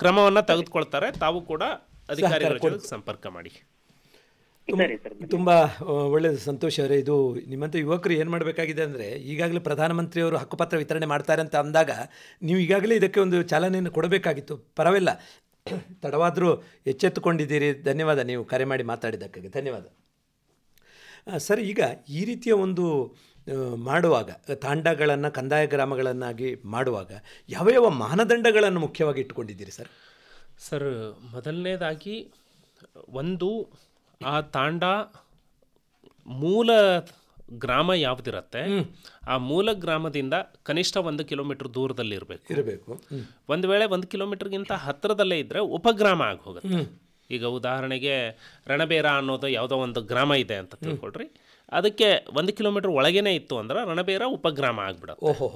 ಕ್ರಮವನ್ನ ತೆಗೆದುಕೊಳ್ತಾರೆ ತಾವು ಕೂಡ ಅಧಿಕಾರಿಗಳ ಜೊತೆ ಸಂಪರ್ಕ ಮಾಡಿ ತುಂಬಾ ಒಳ್ಳೆಯದು ಸಂತೋಷ ಅವರೇ ಇದು ನಿಮ್ಮಂತ ಯುವಕರು ಏನು ಮಾಡಬೇಕಾಗಿದೆ ಅಂದರೆ ಈಗಾಗಲೇ ಪ್ರಧಾನಮಂತ್ರಿಯವರು ಹಕ್ಕುಪತ್ರ ವಿತರಣೆ ಮಾಡ್ತಾರೆ ಅಂತ ಅಂದಾಗ ನೀವು ಈಗಾಗಲೇ ಇದಕ್ಕೆ ಒಂದು ಚಾಲನೆಯನ್ನು ಕೊಡಬೇಕಾಗಿತ್ತು ಪರವಾಗಿಲ್ಲ ತಡವಾದರೂ ಎಚ್ಚೆತ್ತುಕೊಂಡಿದ್ದೀರಿ ಧನ್ಯವಾದ ನೀವು ಕರೆ ಮಾಡಿ ಮಾತಾಡಿದ್ದಕ್ಕಾಗಿ ಧನ್ಯವಾದ ಸರ್ ಈಗ ಈ ರೀತಿಯ ಒಂದು ಮಾಡುವಾಗ ತಾಂಡಗಳನ್ನು ಕಂದಾಯ ಗ್ರಾಮಗಳನ್ನಾಗಿ ಮಾಡುವಾಗ ಯಾವ ಯಾವ ಮಾನದಂಡಗಳನ್ನು ಮುಖ್ಯವಾಗಿ ಇಟ್ಟುಕೊಂಡಿದ್ದೀರಿ ಸರ್ ಸರ್ ಮೊದಲನೇದಾಗಿ ಒಂದು ಆ ತಾಂಡ ಮೂಲ ಗ್ರಾಮ ಯಾವ್ದಿರತ್ತೆ ಆ ಮೂಲ ಗ್ರಾಮದಿಂದ ಕನಿಷ್ಠ ಒಂದು ಕಿಲೋಮೀಟರ್ ದೂರದಲ್ಲಿ ಇರಬೇಕು ಇರಬೇಕು ಒಂದು ವೇಳೆ ಒಂದು ಕಿಲೋಮೀಟರ್ಗಿಂತ ಹತ್ತಿರದಲ್ಲೇ ಇದ್ದರೆ ಉಪಗ್ರಾಮ ಆಗಿ ಹೋಗುತ್ತೆ ಈಗ ಉದಾಹರಣೆಗೆ ರಣಬೇರ ಅನ್ನೋದು ಯಾವುದೋ ಒಂದು ಗ್ರಾಮ ಇದೆ ಅಂತ ತಿಳ್ಕೊಳ್ರಿ ಅದಕ್ಕೆ ಒಂದು ಕಿಲೋಮೀಟರ್ ಒಳಗೇನೆ ಇತ್ತು ಅಂದ್ರೆ ರಣಬೇರ ಉಪಗ್ರಾಮ ಓಹೋ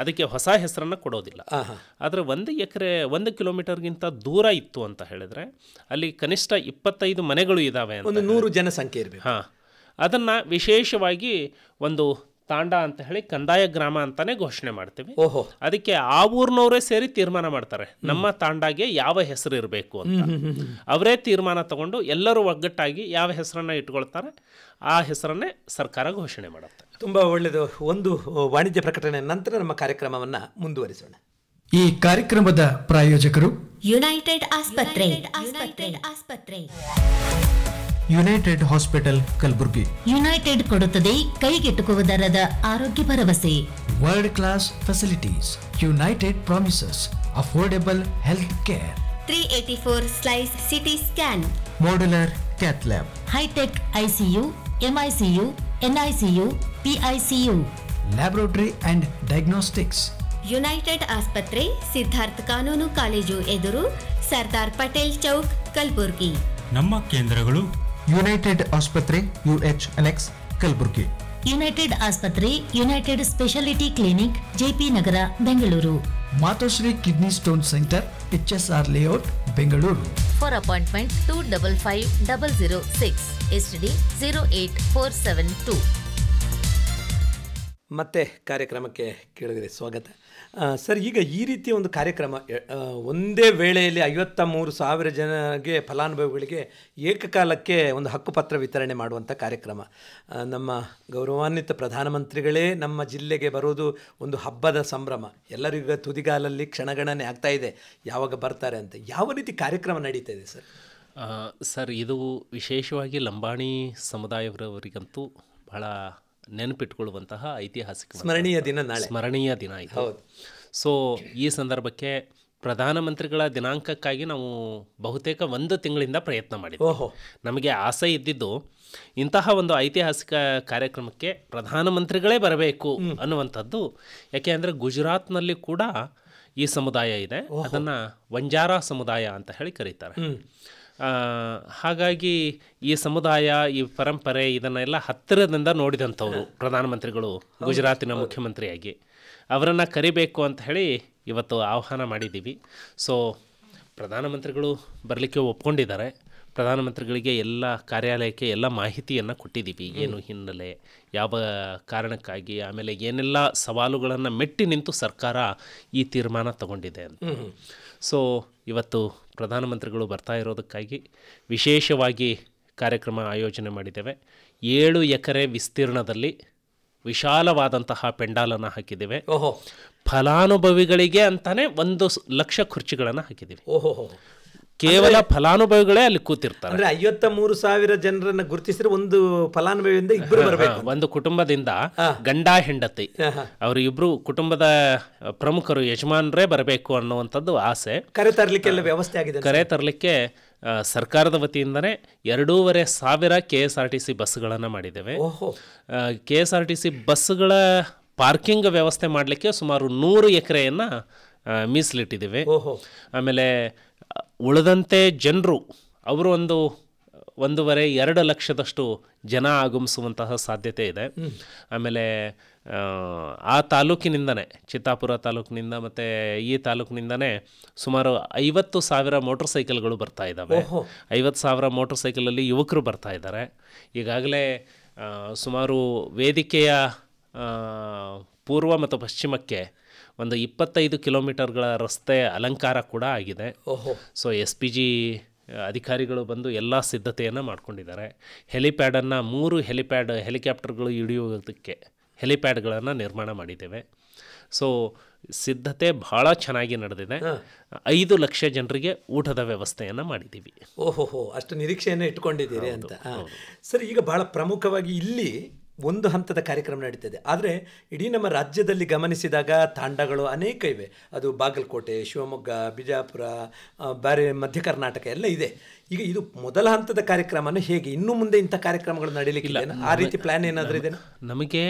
ಅದಕ್ಕೆ ಹೊಸ ಹೆಸರನ್ನು ಕೊಡೋದಿಲ್ಲ ಆದರೆ ಒಂದು ಎಕರೆ ಒಂದು ಕಿಲೋಮೀಟರ್ಗಿಂತ ದೂರ ಇತ್ತು ಅಂತ ಹೇಳಿದ್ರೆ ಅಲ್ಲಿ ಕನಿಷ್ಠ ಇಪ್ಪತ್ತೈದು ಮನೆಗಳು ಇದಾವೆ ಇದ್ದಾವೆ ನೂರು ಜನಸಂಖ್ಯೆ ಇರಬೇಕು ಹಾಂ ಅದನ್ನು ವಿಶೇಷವಾಗಿ ಒಂದು ತಾಂಡ ಅಂತ ಹೇಳಿ ಕಂದಾಯ ಗ್ರಾಮ ಅಂತಾನೆ ಘೋಷಣೆ ಮಾಡ್ತೀವಿ ಓಹೋ ಅದಕ್ಕೆ ಆ ಊರಿನವರೇ ಸೇರಿ ತೀರ್ಮಾನ ಮಾಡ್ತಾರೆ ನಮ್ಮ ತಾಂಡಾಗೆ ಯಾವ ಹೆಸರು ಇರಬೇಕು ಅಂತ ಅವರೇ ತೀರ್ಮಾನ ತಗೊಂಡು ಎಲ್ಲರೂ ಒಗ್ಗಟ್ಟಾಗಿ ಯಾವ ಹೆಸರನ್ನ ಇಟ್ಕೊಳ್ತಾರೆ ಆ ಹೆಸರನ್ನೇ ಸರ್ಕಾರ ಘೋಷಣೆ ಮಾಡುತ್ತೆ ತುಂಬಾ ಒಳ್ಳೆಯದು ಒಂದು ವಾಣಿಜ್ಯ ಪ್ರಕಟಣೆ ನಂತರ ನಮ್ಮ ಕಾರ್ಯಕ್ರಮವನ್ನ ಮುಂದುವರಿಸೋಣ ಈ ಕಾರ್ಯಕ್ರಮದ ಪ್ರಾಯೋಜಕರು ಯುನೈಟೆಡ್ ಆಸ್ಪತ್ರೆ ಆಸ್ಪತ್ರೆ ಆಸ್ಪತ್ರೆ ಯುನೈಟೆಡ್ ಹಾಸ್ಪಿಟಲ್ ಕಲಬುರಗಿ ಯುನೈಟೆಡ್ ಕೊಡುತ್ತದೆ ಕೈಗೆಟುಕುವ ದರದ ಆರೋಗ್ಯ ಭರವಸೆ world class facilities united promises affordable health care three eighty four slice CT scan modular cath lab hi tech ICU MICU NICU PICU laboratory and diagnostics united ಆಸ್ಪತ್ರೆ ಸಿದ್ಧಾರ್ಥ ಕಾನೂನು ಕಾಲೇಜು ಎದುರು ಸರ್ದಾರ್ ಪಟೇಲ್ ಚೌಕ್ ಕಲಬುರ್ಗಿ ನಮ್ಮ ಕೇಂದ್ರಗಳು ಯುನೈಟೆಡ್ ಆಸ್ಪತ್ರೆ ಯುಎಚ್ ಅಲೆಕ್ಸ್ ಕಲಬುರಗಿ ಯುನೈಟೆಡ್ ಆಸ್ಪತ್ರೆ united speciality clinic JP Nagar Bengaluru Matoshree kidney stone centre H S R layout Bengaluru for appointment two double five double zero six S D zero eight four seven two ಮತ್ತೆ ಕಾರ್ಯಕ್ರಮಕ್ಕೆ ಕೇಳಿದರೆ ಸ್ವಾಗತ sir ಈಗ ಈ ರೀತಿಯ ಒಂದು ಕಾರ್ಯಕ್ರಮ ಒಂದೇ ವೇಳೆಯಲ್ಲಿ ಐವತ್ತ ಮೂರು ಸಾವಿರ ಜನಗೆ ಫಲಾನುಭವಿಗಳಿಗೆ ಏಕಕಾಲಕ್ಕೆ ಒಂದು ಹಕ್ಕುಪತ್ರ ವಿತರಣೆ ಮಾಡುವಂಥ ಕಾರ್ಯಕ್ರಮ ನಮ್ಮ ಗೌರವಾನ್ವಿತ ಪ್ರಧಾನಮಂತ್ರಿಗಳೇ ನಮ್ಮ ಜಿಲ್ಲೆಗೆ ಬರೋದು ಒಂದು ಹಬ್ಬದ ಸಂಭ್ರಮ ಎಲ್ಲರಿಗೂ ತುದಿಗಾಲಲ್ಲಿ ಕ್ಷಣಗಣನೆ ಆಗ್ತಾ ಇದೆ ಯಾವಾಗ ಬರ್ತಾರೆ ಅಂತ ಯಾವ ರೀತಿ ಕಾರ್ಯಕ್ರಮ ನಡೀತಾ ಇದೆ ಸರ್ ಸರ್ ಇದು ವಿಶೇಷವಾಗಿ ಲಂಬಾಣಿ ಸಮುದಾಯದವರಿಗಂತೂ ಬಹಳ ನೆನಪಿಟ್ಕೊಳ್ಳುವಂತಹ ಐತಿಹಾಸಿಕ ಸ್ಮರಣೀಯ ದಿನ ಸ್ಮರಣೀಯ ದಿನ ಇದೆ ಹೌದು ಸೊ ಈ ಸಂದರ್ಭಕ್ಕೆ ಪ್ರಧಾನಮಂತ್ರಿಗಳ ದಿನಾಂಕಕ್ಕಾಗಿ ನಾವು ಬಹುತೇಕ ಒಂದು ತಿಂಗಳಿಂದ ಪ್ರಯತ್ನ ಮಾಡಿದ್ವಿ ಓಹೋ ನಮಗೆ ಆಸೆ ಇದ್ದಿದ್ದು ಇಂತಹ ಒಂದು ಐತಿಹಾಸಿಕ ಕಾರ್ಯಕ್ರಮಕ್ಕೆ ಪ್ರಧಾನಮಂತ್ರಿಗಳೇ ಬರಬೇಕು ಅನ್ನುವಂಥದ್ದು ಯಾಕೆ ಅಂದರೆ ಗುಜರಾತ್ನಲ್ಲಿ ಕೂಡ ಈ ಸಮುದಾಯ ಇದೆ ಅದನ್ನು ವಂಜಾರ ಸಮುದಾಯ ಅಂತ ಹೇಳಿ ಕರೀತಾರೆ ಹಾಗಾಗಿ ಈ ಸಮುದಾಯ ಈ ಪರಂಪರೆ ಇದನ್ನೆಲ್ಲ ಹತ್ತಿರದಿಂದ ನೋಡಿದಂಥವ್ರು ಪ್ರಧಾನಮಂತ್ರಿಗಳು ಗುಜರಾತಿನ ಮುಖ್ಯಮಂತ್ರಿಯಾಗಿ ಅವರನ್ನು ಕರಿಬೇಕು ಅಂತ ಹೇಳಿ ಇವತ್ತು ಆಹ್ವಾನ ಮಾಡಿದ್ದೀವಿ ಸೊ ಪ್ರಧಾನಮಂತ್ರಿಗಳು ಬರಲಿಕ್ಕೆ ಒಪ್ಕೊಂಡಿದ್ದಾರೆ ಪ್ರಧಾನಮಂತ್ರಿಗಳಿಗೆ ಎಲ್ಲ ಕಾರ್ಯಾಲಯಕ್ಕೆ ಎಲ್ಲ ಮಾಹಿತಿಯನ್ನು ಕೊಟ್ಟಿದ್ದೀವಿ ಏನು ಹಿನ್ನೆಲೆ ಯಾವ ಕಾರಣಕ್ಕಾಗಿ ಆಮೇಲೆ ಏನೆಲ್ಲ ಸವಾಲುಗಳನ್ನು ಮೆಟ್ಟಿ ನಿಂತು ಸರ್ಕಾರ ಈ ತೀರ್ಮಾನ ತಗೊಂಡಿದೆ ಅಂತ ಸೊ ಇವತ್ತು ಪ್ರಧಾನಮಂತ್ರಿಗಳು ಬರ್ತಾ ಇರೋದಕ್ಕಾಗಿ ವಿಶೇಷವಾಗಿ ಕಾರ್ಯಕ್ರಮ ಆಯೋಜನೆ ಮಾಡಿದ್ದೇವೆ ಏಳು ಎಕರೆ ವಿಸ್ತೀರ್ಣದಲ್ಲಿ ವಿಶಾಲವಾದಂತಹ ಪೆಂಡಾಲನ್ನು ಹಾಕಿದ್ದೇವೆ ಓಹೋ ಫಲಾನುಭವಿಗಳಿಗೆ ಅಂತಾನೆ ಒಂದು ಲಕ್ಷ ಖುರ್ಚಿಗಳನ್ನು ಹಾಕಿದ್ದೀವಿ ಓಹೋ ಕೇವಲ ಫಲಾನುಭವಿಗಳೇ ಅಲ್ಲಿ ಕೂತಿರ್ತಾರೆ ಅಂದ್ರೆ ಐವತ್ತ ಮೂರು ಸಾವಿರ ಜನರನ್ನ ಗುರುತಿಸಿದ್ರೆ ಒಂದು ಫಲಾನುಭವಿಯಿಂದ ಇಬ್ಬರು ಬರಬೇಕು ಒಂದು ಕುಟುಂಬದಿಂದ ಗಂಡ ಹೆಂಡತಿ ಅವರು ಇಬ್ರು ಕುಟುಂಬದ ಪ್ರಮುಖರು ಯಜಮಾನರೇ ಬರಬೇಕು ಅನ್ನುವಂಥದ್ದು ಆಸೆ ಕರೆ ತರಲಿಕ್ಕೆಲ್ಲ ವ್ಯವಸ್ಥೆ ಆಗಿದೆ ಕರೆ ತರಲಿಕ್ಕೆ ಸರ್ಕಾರದ ವತಿಯಿಂದನೇ ಎರಡೂವರೆ ಸಾವಿರ K S R T C ಬಸ್ಗಳನ್ನು ಮಾಡಿದ್ದೇವೆ K S R T C ಬಸ್ಗಳ ಪಾರ್ಕಿಂಗ್ ವ್ಯವಸ್ಥೆ ಮಾಡಲಿಕ್ಕೆ ಸುಮಾರು ನೂರು ಎಕರೆಯನ್ನು ಮೀಸಲಿಟ್ಟಿದ್ದೇವೆ ಆಮೇಲೆ ಉಳಿದಂತೆ ಜನರು ಅವರು ಒಂದು ಒಂದೂವರೆ ಎರಡು ಲಕ್ಷದಷ್ಟು ಜನ ಆಗಮಿಸುವಂತಹ ಸಾಧ್ಯತೆ ಇದೆ ಆಮೇಲೆ ಆ ತಾಲೂಕಿನಿಂದನೇ ಚಿತ್ತಾಪುರ ತಾಲೂಕಿನಿಂದ ಮತ್ತು ಈ ತಾಲೂಕಿನಿಂದನೇ ಸುಮಾರು ಐವತ್ತು ಸಾವಿರ ಮೋಟ್ರ್ ಸೈಕಲ್ಗಳು ಬರ್ತಾ ಇದ್ದಾವೆ ಐವತ್ತು ಸಾವಿರ ಮೋಟ್ರ್ ಸೈಕಲಲ್ಲಿ ಯುವಕರು ಬರ್ತಾ ಇದ್ದಾರೆ ಈಗಾಗಲೇ ಸುಮಾರು ವೇದಿಕೆಯ ಪೂರ್ವ ಮತ್ತು ಪಶ್ಚಿಮಕ್ಕೆ ಒಂದು ಇಪ್ಪತ್ತೈದು ಕಿಲೋಮೀಟರ್ಗಳ ರಸ್ತೆ ಅಲಂಕಾರ ಕೂಡ ಆಗಿದೆ ಓಹೋ ಸೊ ಎಸ್ ಪಿ ಜಿ ಅಧಿಕಾರಿಗಳು ಬಂದು ಎಲ್ಲ ಸಿದ್ಧತೆಯನ್ನು ಮಾಡ್ಕೊಂಡಿದ್ದಾರೆ ಹೆಲಿಪ್ಯಾಡನ್ನು ಮೂರು ಹೆಲಿಪ್ಯಾಡ್ ಹೆಲಿಕಾಪ್ಟರ್ಗಳು ಹಿಡಿಯುವುದಕ್ಕೆ ಹೆಲಿಪ್ಯಾಡ್ಗಳನ್ನು ನಿರ್ಮಾಣ ಮಾಡಿದ್ದೇವೆ ಸೊ ಸಿದ್ಧತೆ ಭಾಳ ಚೆನ್ನಾಗಿ ನಡೆದಿದೆ ಐದು ಲಕ್ಷ ಜನರಿಗೆ ಊಟದ ವ್ಯವಸ್ಥೆಯನ್ನು ಮಾಡಿದ್ದೀವಿ ಓಹೋಹೋ ಅಷ್ಟು ನಿರೀಕ್ಷೆಯನ್ನು ಇಟ್ಕೊಂಡಿದ್ದೀರಿ ಅಂತ ಸರ್ ಈಗ ಭಾಳ ಪ್ರಮುಖವಾಗಿ ಇಲ್ಲಿ ಒಂದು ಹಂತದ ಕಾರ್ಯಕ್ರಮ ನಡೀತದೆ ಆದರೆ ಇಡೀ ನಮ್ಮ ರಾಜ್ಯದಲ್ಲಿ ಗಮನಿಸಿದಾಗ ತಾಂಡಗಳು ಅನೇಕ ಇವೆ ಅದು ಬಾಗಲಕೋಟೆ ಶಿವಮೊಗ್ಗ ಬಿಜಾಪುರ ಬೇರೆ ಮಧ್ಯ ಕರ್ನಾಟಕ ಎಲ್ಲ ಇದೆ ಈಗ ಇದು ಮೊದಲ ಹಂತದ ಕಾರ್ಯಕ್ರಮನ ಹೇಗೆ ಇನ್ನು ಮುಂದೆ ಇಂಥ ಕಾರ್ಯಕ್ರಮಗಳು ನಡೀಲಿಕ್ಕಿಲ್ಲ ಆ ರೀತಿ ಪ್ಲಾನ್ ಏನಾದರೂ ಇದೆ ನಮಗೆ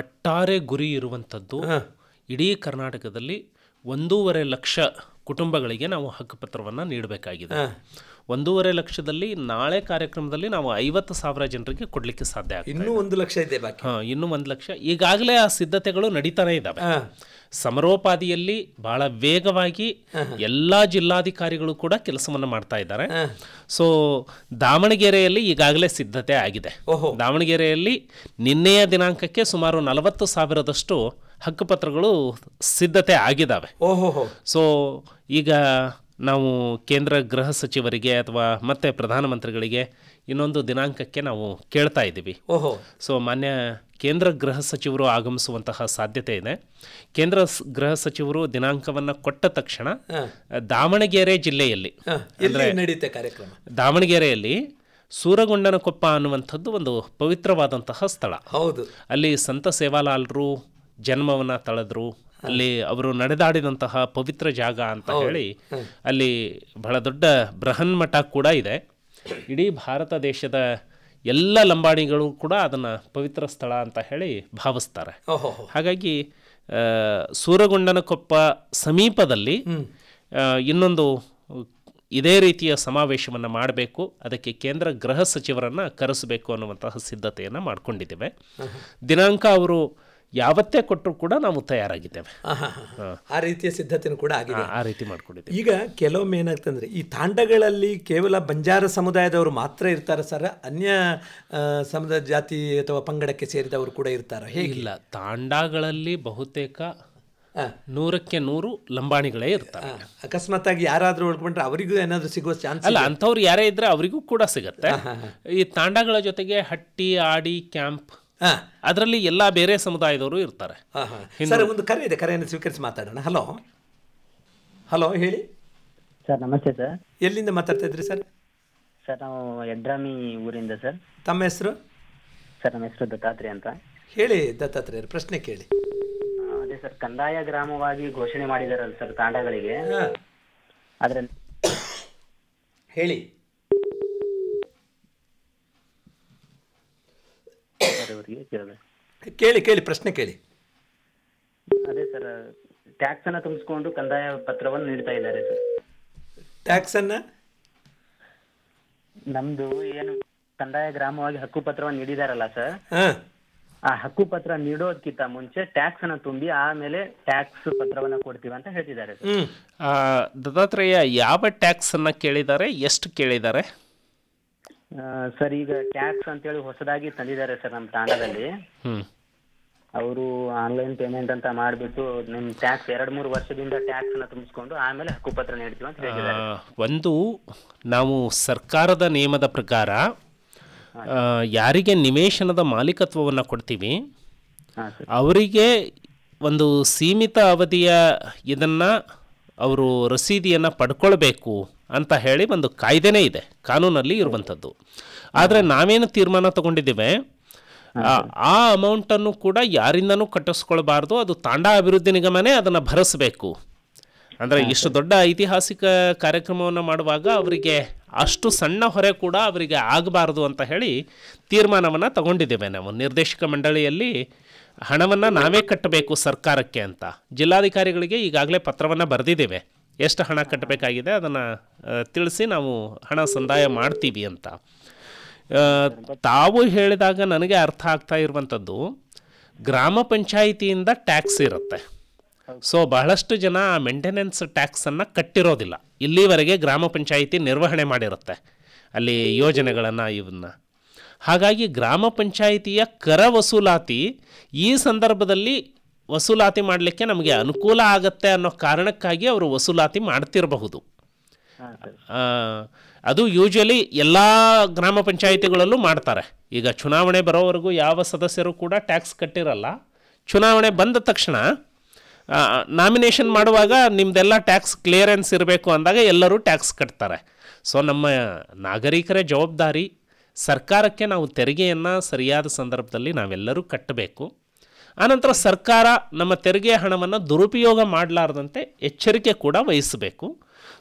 ಒಟ್ಟಾರೆ ಗುರಿ ಇರುವಂಥದ್ದು ಇಡೀ ಕರ್ನಾಟಕದಲ್ಲಿ ಒಂದೂವರೆ ಲಕ್ಷ ಕುಟುಂಬಗಳಿಗೆ ನಾವು ಹಕ್ಕುಪತ್ರವನ್ನು ನೀಡಬೇಕಾಗಿದೆ ಒಂದೂವರೆ ಲಕ್ಷದಲ್ಲಿ ನಾಳೆ ಕಾರ್ಯಕ್ರಮದಲ್ಲಿ ನಾವು ಐವತ್ತು ಸಾವಿರ ಜನರಿಗೆ ಕೊಡಲಿಕ್ಕೆ ಸಾಧ್ಯ ಆಗುತ್ತೆ ಇನ್ನೂ ಒಂದು ಲಕ್ಷ ಇದೆ ಬಾಕಿ ಹಾಂ ಇನ್ನೂ ಒಂದು ಲಕ್ಷ ಈಗಾಗಲೇ ಆ ಸಿದ್ಧತೆಗಳು ನಡೀತಾನೆ ಇದ್ದಾವೆ ಸಮರೋಪಾದಿಯಲ್ಲಿ ಬಹಳ ವೇಗವಾಗಿ ಎಲ್ಲ ಜಿಲ್ಲಾಧಿಕಾರಿಗಳು ಕೂಡ ಕೆಲಸವನ್ನು ಮಾಡ್ತಾ ಇದ್ದಾರೆ ಸೊ ದಾವಣಗೆರೆಯಲ್ಲಿ ಈಗಾಗಲೇ ಸಿದ್ಧತೆ ಆಗಿದೆ ದಾವಣಗೆರೆಯಲ್ಲಿ ನಿನ್ನೆಯ ದಿನಾಂಕಕ್ಕೆ ಸುಮಾರು ನಲವತ್ತು ಸಾವಿರದಷ್ಟು ಹಕ್ಕುಪತ್ರಗಳು ಸಿದ್ಧತೆ ಆಗಿದ್ದಾವೆ ಓಹೋ ಸೊ ಈಗ ನಾವು ಕೇಂದ್ರ ಗೃಹ ಸಚಿವರಿಗೆ ಅಥವಾ ಮತ್ತೆ ಪ್ರಧಾನಮಂತ್ರಿಗಳಿಗೆ ಇನ್ನೊಂದು ದಿನಾಂಕಕ್ಕೆ ನಾವು ಕೇಳ್ತಾ ಇದ್ದೀವಿ ಓಹೋ ಸೊ ಮಾನ್ಯ ಕೇಂದ್ರ ಗೃಹ ಸಚಿವರು ಆಗಮಿಸುವಂತಹ ಸಾಧ್ಯತೆ ಇದೆ ಕೇಂದ್ರ ಗೃಹ ಸಚಿವರು ದಿನಾಂಕವನ್ನು ಕೊಟ್ಟ ತಕ್ಷಣ ದಾವಣಗೆರೆ ಜಿಲ್ಲೆಯಲ್ಲಿ ನಡೆಯುತ್ತೆ ಕಾರ್ಯಕ್ರಮ ದಾವಣಗೆರೆಯಲ್ಲಿ ಸೂರಗೊಂಡನಕೊಪ್ಪ ಅನ್ನುವಂಥದ್ದು ಒಂದು ಪವಿತ್ರವಾದಂತಹ ಸ್ಥಳ ಹೌದು ಅಲ್ಲಿ ಸಂತ ಸೇವಾಲಾಲ್ರು ಜನ್ಮವನ್ನು ತಳೆದ್ರು ಅಲ್ಲಿ ಅವರು ನಡೆದಾಡಿದಂತಹ ಪವಿತ್ರ ಜಾಗ ಅಂತ ಹೇಳಿ ಅಲ್ಲಿ ಬಹಳ ದೊಡ್ಡ ಬೃಹನ್ ಮಠ ಕೂಡ ಇದೆ ಇಡೀ ಭಾರತ ದೇಶದ ಎಲ್ಲ ಲಂಬಾಣಿಗಳು ಕೂಡ ಅದನ್ನು ಪವಿತ್ರ ಸ್ಥಳ ಅಂತ ಹೇಳಿ ಭಾವಿಸ್ತಾರೆ ಹಾಗಾಗಿ ಸೂರಗೊಂಡನಕೊಪ್ಪ ಸಮೀಪದಲ್ಲಿ ಇನ್ನೊಂದು ಇದೇ ರೀತಿಯ ಸಮಾವೇಶವನ್ನು ಮಾಡಬೇಕು ಅದಕ್ಕೆ ಕೇಂದ್ರ ಗೃಹ ಸಚಿವರನ್ನು ಕರೆಸಬೇಕು ಅನ್ನುವಂತಹ ಸಿದ್ಧತೆಯನ್ನು ಮಾಡಿಕೊಂಡಿದ್ದೇವೆ ದಿನಾಂಕ ಅವರು ಯಾವತ್ತೇ ಕೊಟ್ಟರು ಕೂಡ ನಾವು ತಯಾರಾಗಿದ್ದೇವೆ ಆ ರೀತಿಯ ಸಿದ್ಧತೆ ಕೂಡ ಆಗಿದೆ ಆ ರೀತಿ ಮಾಡ್ಕೊಂಡಿದ್ದೀವಿ ಈಗ ಕೆಲವೊಮ್ಮೆ ಏನಾಗ್ತಂದ್ರೆ ಈ ತಾಂಡಗಳಲ್ಲಿ ಕೇವಲ ಬಂಜಾರ ಸಮುದಾಯದವರು ಮಾತ್ರ ಇರ್ತಾರೆ ಸರ್ ಅನ್ಯ ಸಮುದಾಯ ಜಾತಿ ಅಥವಾ ಪಂಗಡಕ್ಕೆ ಸೇರಿದವರು ಕೂಡ ಇರ್ತಾರೆ ಹೇಗಿಲ್ಲ ತಾಂಡಗಳಲ್ಲಿ ಬಹುತೇಕ ನೂರಕ್ಕೆ ನೂರು ಲಂಬಾಣಿಗಳೇ ಇರ್ತಾರೆ ಅಕಸ್ಮಾತ್ ಆಗಿ ಯಾರಾದರೂ ಉಳ್ಕೊಂಡ್ರೆ ಅವರಿಗೂ ಏನಾದರೂ ಸಿಗುವ ಚಾನ್ಸ್ ಅಲ್ಲ ಅಂಥವ್ರು ಯಾರೇ ಇದ್ರೆ ಅವರಿಗೂ ಕೂಡ ಸಿಗುತ್ತೆ ಈ ತಾಂಡಗಳ ಜೊತೆಗೆ ಹಟ್ಟಿ ಆಡಿ ಕ್ಯಾಂಪ್ ಅದರಲ್ಲಿ ಎಲ್ಲ ಬೇರೆ ಸಮುದಾಯದವರು ಇರ್ತಾರೆ ಸರ್ ಒಂದು ಕರೆ ಇದೆ ಕರೆಯನ್ನು ಸ್ವೀಕರಿಸಿ ಮಾತಾಡೋಣ ಹಲೋ ಹಲೋ ಹೇಳಿ ಸರ್ ನಮಸ್ತೆ ಸರ್ ಎಲ್ಲಿಂದ ಮಾತಾಡ್ತಾ ಇದ್ರಿ ಸರ್ ಸರ್ ನಾವು ಯಡ್ರಾಮಿ ಊರಿಂದ ಸರ್ ತಮ್ಮ ಹೆಸರು ಸರ್ ನಮ್ಮ ಹೆಸರು ದತ್ತಾತ್ರಿ ಅಂತ ಹೇಳಿ ದತ್ತಾತ್ರೇ ಪ್ರಶ್ನೆ ಕೇಳಿ ಅದೇ ಸರ್ ಕಂದಾಯ ಗ್ರಾಮವಾಗಿ ಘೋಷಣೆ ಮಾಡಿದಾರಲ್ಲ ಸರ್ ತಾಂಡಗಳಿಗೆ ಅದರಲ್ಲಿ ಹೇಳಿ ಕೇಳಿ ಕೇಳಿ ಪ್ರಶ್ನೆ ಕೇಳಿ ಅದೇ ಸರ್ ಟ್ಯಾಕ್ಸ್ ಅನ್ನ ತುಂಬಿಸ್ಕೊಂಡು ಕಂದಾಯ ಪತ್ರವನ್ನು ನೀಡ್ತಾ ಇದ್ದಾರೆ ಸರ್ ಟ್ಯಾಕ್ಸ್ ಅನ್ನ ನಮ್ದು ಏನು ಕಂದಾಯ ಗ್ರಾಮವಾಗಿ ಹಕ್ಕು ಪತ್ರವನ್ನು ನೀಡಿದಾರಲ್ಲ ಸರ್ ಆ ಹಕ್ಕು ಪತ್ರ ನೀಡೋದಕ್ಕಿಂತ ಮುಂಚೆ ಟ್ಯಾಕ್ಸ್ ಅನ್ನ ತುಂಬಿ ಆಮೇಲೆ ಟ್ಯಾಕ್ಸ್ ಪತ್ರವನ್ನ ಕೊಡ್ತೀವಿ ಅಂತ ಹೇಳ್ತಿದ್ದಾರೆ ಆ, ದತ್ತಾತ್ರೇಯ ಯಾವ ಟ್ಯಾಕ್ಸ್ ಅನ್ನ ಕೇಳಿದ್ದಾರೆ ಎಷ್ಟು ಕೇಳಿದ್ದಾರೆ ಸರ್ ಈಗ ಟ್ಯಾಕ್ಸ್ ಅಂತ ಹೇಳಿ ಹೊಸದಾಗಿ ತಂದಿದ್ದಾರೆ ಸರ್ ನಮ್ಮ ತಾಣದಲ್ಲಿ ಅವರು ಆನ್ಲೈನ್ ಪೇಮೆಂಟ್ ಅಂತ ಮಾಡಿಬಿಟ್ಟು ನಿಮ್ಮ ಟ್ಯಾಕ್ಸ್ ಎರಡು ಮೂರು ವರ್ಷದಿಂದ ಟ್ಯಾಕ್ಸ್ ಅನ್ನ ತುಂಬಿಸ್ಕೊಂಡು ಆಮೇಲೆ ಹಕ್ಕುಪತ್ರ ನೀಡ್ತೀವಿ ಅಂತ ಹೇಳಿದ್ದಾರೆ ಒಂದು ನಾವು ಸರ್ಕಾರದ ನಿಯಮದ ಪ್ರಕಾರ ಯಾರಿಗೆ ನಿವೇಶನದ ಮಾಲೀಕತ್ವವನ್ನು ಕೊಡ್ತೀವಿ ಅವರಿಗೆ ಒಂದು ಸೀಮಿತ ಅವಧಿಯ ಇದನ್ನು ಅವರು ರಸೀದಿಯನ್ನು ಪಡ್ಕೊಳ್ಬೇಕು ಅಂತ ಹೇಳಿ ಒಂದು ಕಾಯ್ದೆನೇ ಇದೆ ಕಾನೂನಲ್ಲಿ ಇರುವಂಥದ್ದು ಆದರೆ ನಾವೇನು ತೀರ್ಮಾನ ತಗೊಂಡಿದ್ದೇವೆ ಆ ಅಮೌಂಟನ್ನು ಕೂಡ ಯಾರಿಂದನೂ ಕಟ್ಟಿಸ್ಕೊಳ್ಬಾರ್ದು ಅದು ತಾಂಡಾ ಅಭಿವೃದ್ಧಿ ನಿಗಮನೇ ಅದನ್ನು ಭರಿಸಬೇಕು ಅಂದರೆ ಇಷ್ಟು ದೊಡ್ಡ ಐತಿಹಾಸಿಕ ಕಾರ್ಯಕ್ರಮವನ್ನು ಮಾಡುವಾಗ ಅವರಿಗೆ ಅಷ್ಟು ಸಣ್ಣ ಹೊರೆ ಕೂಡ ಅವರಿಗೆ ಆಗಬಾರ್ದು ಅಂತ ಹೇಳಿ ತೀರ್ಮಾನವನ್ನು ತಗೊಂಡಿದ್ದೇವೆ ನಾವು ನಿರ್ದೇಶಕ ಮಂಡಳಿಯಲ್ಲಿ ಹಣವನ್ನು ನಾವೇ ಕಟ್ಟಬೇಕು ಸರ್ಕಾರಕ್ಕೆ ಅಂತ ಜಿಲ್ಲಾಧಿಕಾರಿಗಳಿಗೆ ಈಗಾಗಲೇ ಪತ್ರವನ್ನು ಬರೆದಿದ್ದೇವೆ ಎಷ್ಟು ಹಣ ಕಟ್ಟಬೇಕಾಗಿದೆ ಅದನ್ನು ತಿಳಿಸಿ ನಾವು ಹಣ ಸಂದಾಯ ಮಾಡ್ತೀವಿ ಅಂತ ತಾವು ಹೇಳಿದಾಗ ನನಗೆ ಅರ್ಥ ಆಗ್ತಾ ಇರುವಂಥದ್ದು ಗ್ರಾಮ ಪಂಚಾಯಿತಿಯಿಂದ ಟ್ಯಾಕ್ಸ್ ಇರುತ್ತೆ ಸೊ ಬಹಳಷ್ಟು ಜನ ಆ ಮೇಂಟೆನೆನ್ಸ್ ಟ್ಯಾಕ್ಸನ್ನು ಕಟ್ಟಿರೋದಿಲ್ಲ ಇಲ್ಲಿವರೆಗೆ ಗ್ರಾಮ ಪಂಚಾಯಿತಿ ನಿರ್ವಹಣೆ ಮಾಡಿರುತ್ತೆ ಅಲ್ಲಿ ಯೋಜನೆಗಳನ್ನು ಇವನ್ನ ಹಾಗಾಗಿ ಗ್ರಾಮ ಪಂಚಾಯಿತಿಯ ಕರ ವಸೂಲಾತಿ ಈ ಸಂದರ್ಭದಲ್ಲಿ ವಸೂಲಾತಿ ಮಾಡಲಿಕ್ಕೆ ನಮಗೆ ಅನುಕೂಲ ಆಗುತ್ತೆ ಅನ್ನೋ ಕಾರಣಕ್ಕಾಗಿ ಅವರು ವಸೂಲಾತಿ ಮಾಡ್ತಿರಬಹುದು ಅದು ಯೂಶ್ವಲಿ ಎಲ್ಲ ಗ್ರಾಮ ಪಂಚಾಯಿತಿಗಳಲ್ಲೂ ಮಾಡ್ತಾರೆ ಈಗ ಚುನಾವಣೆ ಬರೋವರೆಗೂ ಯಾವ ಸದಸ್ಯರು ಕೂಡ ಟ್ಯಾಕ್ಸ್ ಕಟ್ಟಿರಲ್ಲ ಚುನಾವಣೆ ಬಂದ ತಕ್ಷಣ ನಾಮಿನೇಷನ್ ಮಾಡುವಾಗ ನಿಮ್ದೆಲ್ಲ ಟ್ಯಾಕ್ಸ್ ಕ್ಲಿಯರೆನ್ಸ್ ಇರಬೇಕು ಅಂದಾಗ ಎಲ್ಲರೂ ಟ್ಯಾಕ್ಸ್ ಕಟ್ತಾರೆ ಸೊ ನಮ್ಮ ನಾಗರಿಕರ ಜವಾಬ್ದಾರಿ ಸರ್ಕಾರಕ್ಕೆ ನಾವು ತೆರಿಗೆಯನ್ನು ಸರಿಯಾದ ಸಂದರ್ಭದಲ್ಲಿ ನಾವೆಲ್ಲರೂ ಕಟ್ಟಬೇಕು ಆನಂತರ ಸರ್ಕಾರ ನಮ್ಮ ತೆರಿಗೆ ಹಣವನ್ನು ದುರುಪಯೋಗ ಮಾಡಲಾರದಂತೆ ಎಚ್ಚರಿಕೆ ಕೂಡ ವಹಿಸಬೇಕು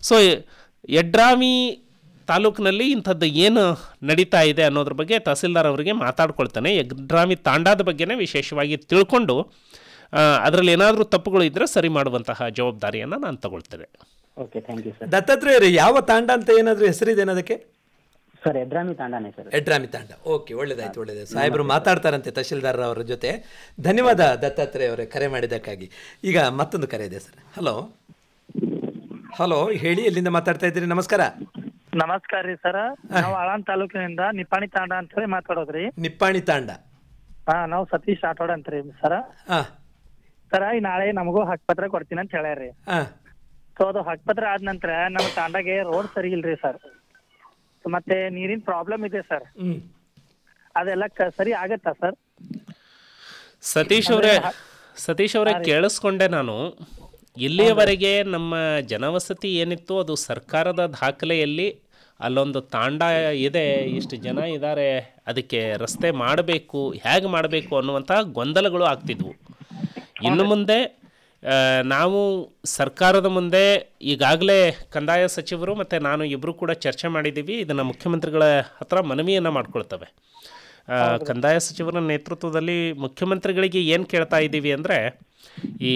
ಸೊ ಯಡ್ರಾಮಿ ತಾಲೂಕಿನಲ್ಲಿ ಇಂಥದ್ದು ಏನು ನಡೀತಾ ಇದೆ ಅನ್ನೋದ್ರ ಬಗ್ಗೆ ತಹಸೀಲ್ದಾರ್ ಅವರಿಗೆ ಮಾತಾಡ್ಕೊಳ್ತಾನೆ ಯಡ್ರಾಮಿ ತಾಂಡಾದ ಬಗ್ಗೆನೇ ವಿಶೇಷವಾಗಿ ತಿಳ್ಕೊಂಡು ಅದರಲ್ಲಿ ಏನಾದರೂ ತಪ್ಪುಗಳು ಇದ್ದರೆ ಸರಿ ಮಾಡುವಂತಹ ಜವಾಬ್ದಾರಿಯನ್ನು ನಾನು ತಗೊಳ್ತೇನೆ ದತ್ತಾತ್ರೇಯ ಯಾವ ತಾಂಡ ಅಂತ ಏನಾದರೂ ಹೆಸರಿದೆ ಅದಕ್ಕೆ ಸರ್ ಎಡ್ರಾಮಿ ಸರ್ ಎಡ್ರಾಮಿ ತಾಂಡ ಓಕೆ ಒಳ್ಳೇದಾಯ್ತು ಒಳ್ಳೆದ ಸಾಹೇಬರು ಮಾತಾಡ್ತಾರಂತೆ ತಹಶೀಲ್ದಾರ್ ಅವರ ಜೊತೆ ಧನ್ಯವಾದ ದತ್ತಾತ್ರೇಯ ಅವರೇ ಕರೆ ಮಾಡಿದಕ್ಕಾಗಿ ಈಗ ಮತ್ತೊಂದು ಕರೆ ಇದೆ ಸರ್ ಹಲೋ ಹಲೋ ಹೇಳಿ ಎಲ್ಲಿಂದ ಮಾತಾಡ್ತಾ ಇದ್ದೀರಿ ನಮಸ್ಕಾರ ನಮಸ್ಕಾರ ರೀ ಸರ್ ನಾವು ಆಳಾನ್ ತಾಲೂಕಿನಿಂದ ನಿಪ್ಪಾಣಿ ತಾಂಡ ಅಂತ ಹೇಳಿ ಮಾತಾಡೋದ್ರಿ ನಿಪ್ಪಾಣಿ ತಾಂಡ ಹಾ ನಾವು ಸತೀಶ್ ಆಟೋಡ್ ಅಂತ್ರಿ ಸರ್ ಸರ ಈ ನಾಳೆ ನಮಗೂ ಪತ್ರ ಕೊಡ್ತೀನಿ ಅಂತ ಹೇಳ್ಯಾರ್ರಿ ಸೊ ಅದು ಪತ್ರ ಆದ ನಂತರ ನಮ್ಮ ತಾಂಡಗೆ ರೋಡ್ ಸರಿ ಇಲ್ರಿ ಸರ್ ಮತ್ತೆ ನೀರಿನ ಪ್ರಾಬ್ಲಮ್ ಇದೆ ಸರ್ ಅದೆಲ್ಲ ಸರಿ ಆಗತ್ತಾ ಸರ್ ಸತೀಶ್ ಅವರೇ ಸತೀಶ್ ಅವರೇ ಕೇಳಿಸ್ಕೊಂಡೆ ನಾನು ಇಲ್ಲಿಯವರೆಗೆ ನಮ್ಮ ಜನವಸತಿ ಏನಿತ್ತು ಅದು ಸರ್ಕಾರದ ದಾಖಲೆಯಲ್ಲಿ ಅಲ್ಲೊಂದು ತಾಂಡ ಇದೆ ಇಷ್ಟು ಜನ ಇದ್ದಾರೆ ಅದಕ್ಕೆ ರಸ್ತೆ ಮಾಡಬೇಕು ಹೇಗೆ ಮಾಡಬೇಕು ಅನ್ನುವಂಥ ಗೊಂದಲಗಳು ಆಗ್ತಿದ್ವು ಇನ್ನು ಮುಂದೆ ನಾವು ಸರ್ಕಾರದ ಮುಂದೆ ಈಗಾಗಲೇ ಕಂದಾಯ ಸಚಿವರು ಮತ್ತು ನಾನು ಇಬ್ಬರು ಕೂಡ ಚರ್ಚೆ ಮಾಡಿದ್ದೀವಿ ಇದನ್ನು ಮುಖ್ಯಮಂತ್ರಿಗಳ ಹತ್ರ ಮನವಿಯನ್ನು ಮಾಡ್ಕೊಳ್ತವೆ ಕಂದಾಯ ಸಚಿವರ ನೇತೃತ್ವದಲ್ಲಿ ಮುಖ್ಯಮಂತ್ರಿಗಳಿಗೆ ಏನು ಕೇಳ್ತಾ ಇದ್ದೀವಿ ಅಂದರೆ ಈ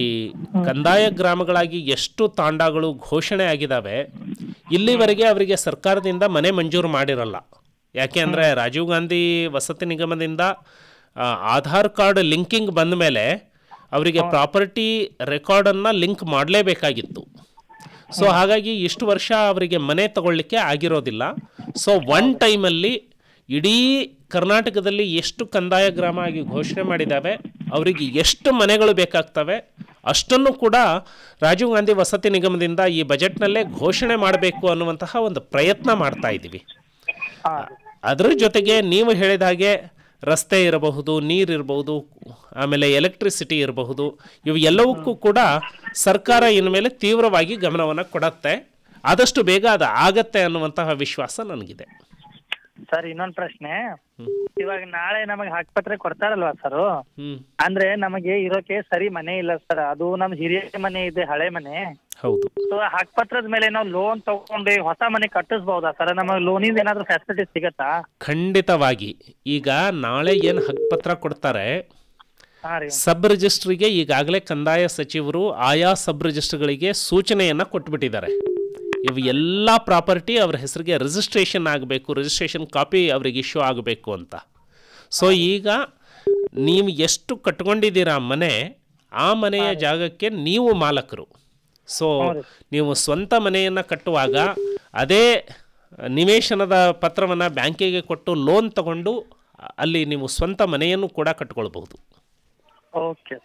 ಕಂದಾಯ ಗ್ರಾಮಗಳಾಗಿ ಎಷ್ಟು ತಾಂಡಗಳು ಘೋಷಣೆ ಆಗಿದ್ದಾವೆ ಇಲ್ಲಿವರೆಗೆ ಅವರಿಗೆ ಸರ್ಕಾರದಿಂದ ಮನೆ ಮಂಜೂರು ಮಾಡಿರಲ್ಲ ಯಾಕೆ ಅಂದರೆ ರಾಜೀವ್ ಗಾಂಧಿ ವಸತಿ ನಿಗಮದಿಂದ ಆಧಾರ್ ಕಾರ್ಡ್ ಲಿಂಕಿಂಗ್ ಬಂದ ಮೇಲೆ ಅವರಿಗೆ ಪ್ರಾಪರ್ಟಿ ರೆಕಾರ್ಡನ್ನು ಲಿಂಕ್ ಮಾಡಲೇಬೇಕಾಗಿತ್ತು ಸೊ ಹಾಗಾಗಿ ಇಷ್ಟು ವರ್ಷ ಅವರಿಗೆ ಮನೆ ತಗೊಳ್ಳಿಕ್ಕೆ ಆಗಿರೋದಿಲ್ಲ ಸೊ ಒನ್ ಟೈಮಲ್ಲಿ ಇಡೀ ಕರ್ನಾಟಕದಲ್ಲಿ ಎಷ್ಟು ಕಂದಾಯ ಗ್ರಾಮ ಆಗಿ ಘೋಷಣೆ ಮಾಡಿದ್ದಾವೆ ಅವರಿಗೆ ಎಷ್ಟು ಮನೆಗಳು ಬೇಕಾಗ್ತವೆ ಅಷ್ಟನ್ನು ಕೂಡ ರಾಜೀವ್ ಗಾಂಧಿ ವಸತಿ ನಿಗಮದಿಂದ ಈ ಬಜೆಟ್ನಲ್ಲೇ ಘೋಷಣೆ ಮಾಡಬೇಕು ಅನ್ನುವಂತಹ ಒಂದು ಪ್ರಯತ್ನ ಮಾಡ್ತಾ ಇದ್ದೀವಿ ಅದರ ಜೊತೆಗೆ ನೀವು ಹೇಳಿದ ಹಾಗೆ ರಸ್ತೆ ಇರಬಹುದು ನೀರಿರಬಹುದು ಆಮೇಲೆ ಎಲೆಕ್ಟ್ರಿಸಿಟಿ ಇರಬಹುದು ಇವೆಲ್ಲವಕ್ಕೂ ಕೂಡ ಸರ್ಕಾರ ಇನ್ಮೇಲೆ ತೀವ್ರವಾಗಿ ಗಮನವನ್ನು ಕೊಡತ್ತೆ ಆದಷ್ಟು ಬೇಗ ಅದು ಆಗತ್ತೆ ಅನ್ನುವಂತಹ ವಿಶ್ವಾಸ ನನಗಿದೆ ಸರ್ ಇನ್ನೊಂದ್ ಪ್ರಶ್ನೆ ಇವಾಗ ನಾಳೆ ನಮಗೆ ಆಸ್ಪತ್ರೆ ಕೊಡ್ತಾರಲ್ವಾ ಸರ್ ಅಂದ್ರೆ ನಮಗೆ ಇರೋಕೆ ಸರಿ ಮನೆ ಇಲ್ಲ ಸರ್ ಅದು ನಮ್ ಹಿರಿಯ ಮನೆ ಇದೆ ಹಳೆ ಮನೆ ಹೌದು ಸೊ ಪತ್ರದ ಮೇಲೆ ನಾವು ಲೋನ್ ತಗೊಂಡು ಹೊಸ ಮನೆ ಕಟ್ಟಿಸಬಹುದಾ ಸರ್ ನಮಗೆ ಲೋನಿಂದ ಏನಾದ್ರೂ ಫೆಸಿಲಿಟಿ ಸಿಗತ್ತಾ ಖಂಡಿತವಾಗಿ ಈಗ ನಾಳೆ ಏನ್ ಪತ್ರ ಕೊಡ್ತಾರೆ ಸಬ್ ರಿಜಿಸ್ಟ್ರಿಗೆ ಈಗಾಗಲೇ ಕಂದಾಯ ಸಚಿವರು ಆಯಾ ಸಬ್ ರಿಜಿಸ್ಟ್ರಗಳಿಗೆ ಸೂಚನೆಯನ್ನ ಕೊಟ್ಬಿಟ್ಟಿದ್ದಾರೆ ಇವು ಎಲ್ಲ ಪ್ರಾಪರ್ಟಿ ಅವ್ರ ಹೆಸರಿಗೆ ರಿಜಿಸ್ಟ್ರೇಷನ್ ಆಗಬೇಕು ರಿಜಿಸ್ಟ್ರೇಷನ್ ಕಾಪಿ ಅವ್ರಿಗೆ ಇಶ್ಯೂ ಆಗಬೇಕು ಅಂತ ಸೊ ಈಗ ನೀವು ಎಷ್ಟು ಕಟ್ಕೊಂಡಿದ್ದೀರಾ ಮನೆ ಆ ಮನೆಯ ಜಾಗಕ್ಕೆ ನೀವು ಮಾಲಕರು ಸೊ ನೀವು ಸ್ವಂತ ಮನೆಯನ್ನು ಕಟ್ಟುವಾಗ ಅದೇ ನಿವೇಶನದ ಪತ್ರವನ್ನು ಬ್ಯಾಂಕಿಗೆ ಕೊಟ್ಟು ಲೋನ್ ತಗೊಂಡು ಅಲ್ಲಿ ನೀವು ಸ್ವಂತ ಮನೆಯನ್ನು ಕೂಡ ಕಟ್ಕೊಳ್ಬಹುದು ಓಕೆ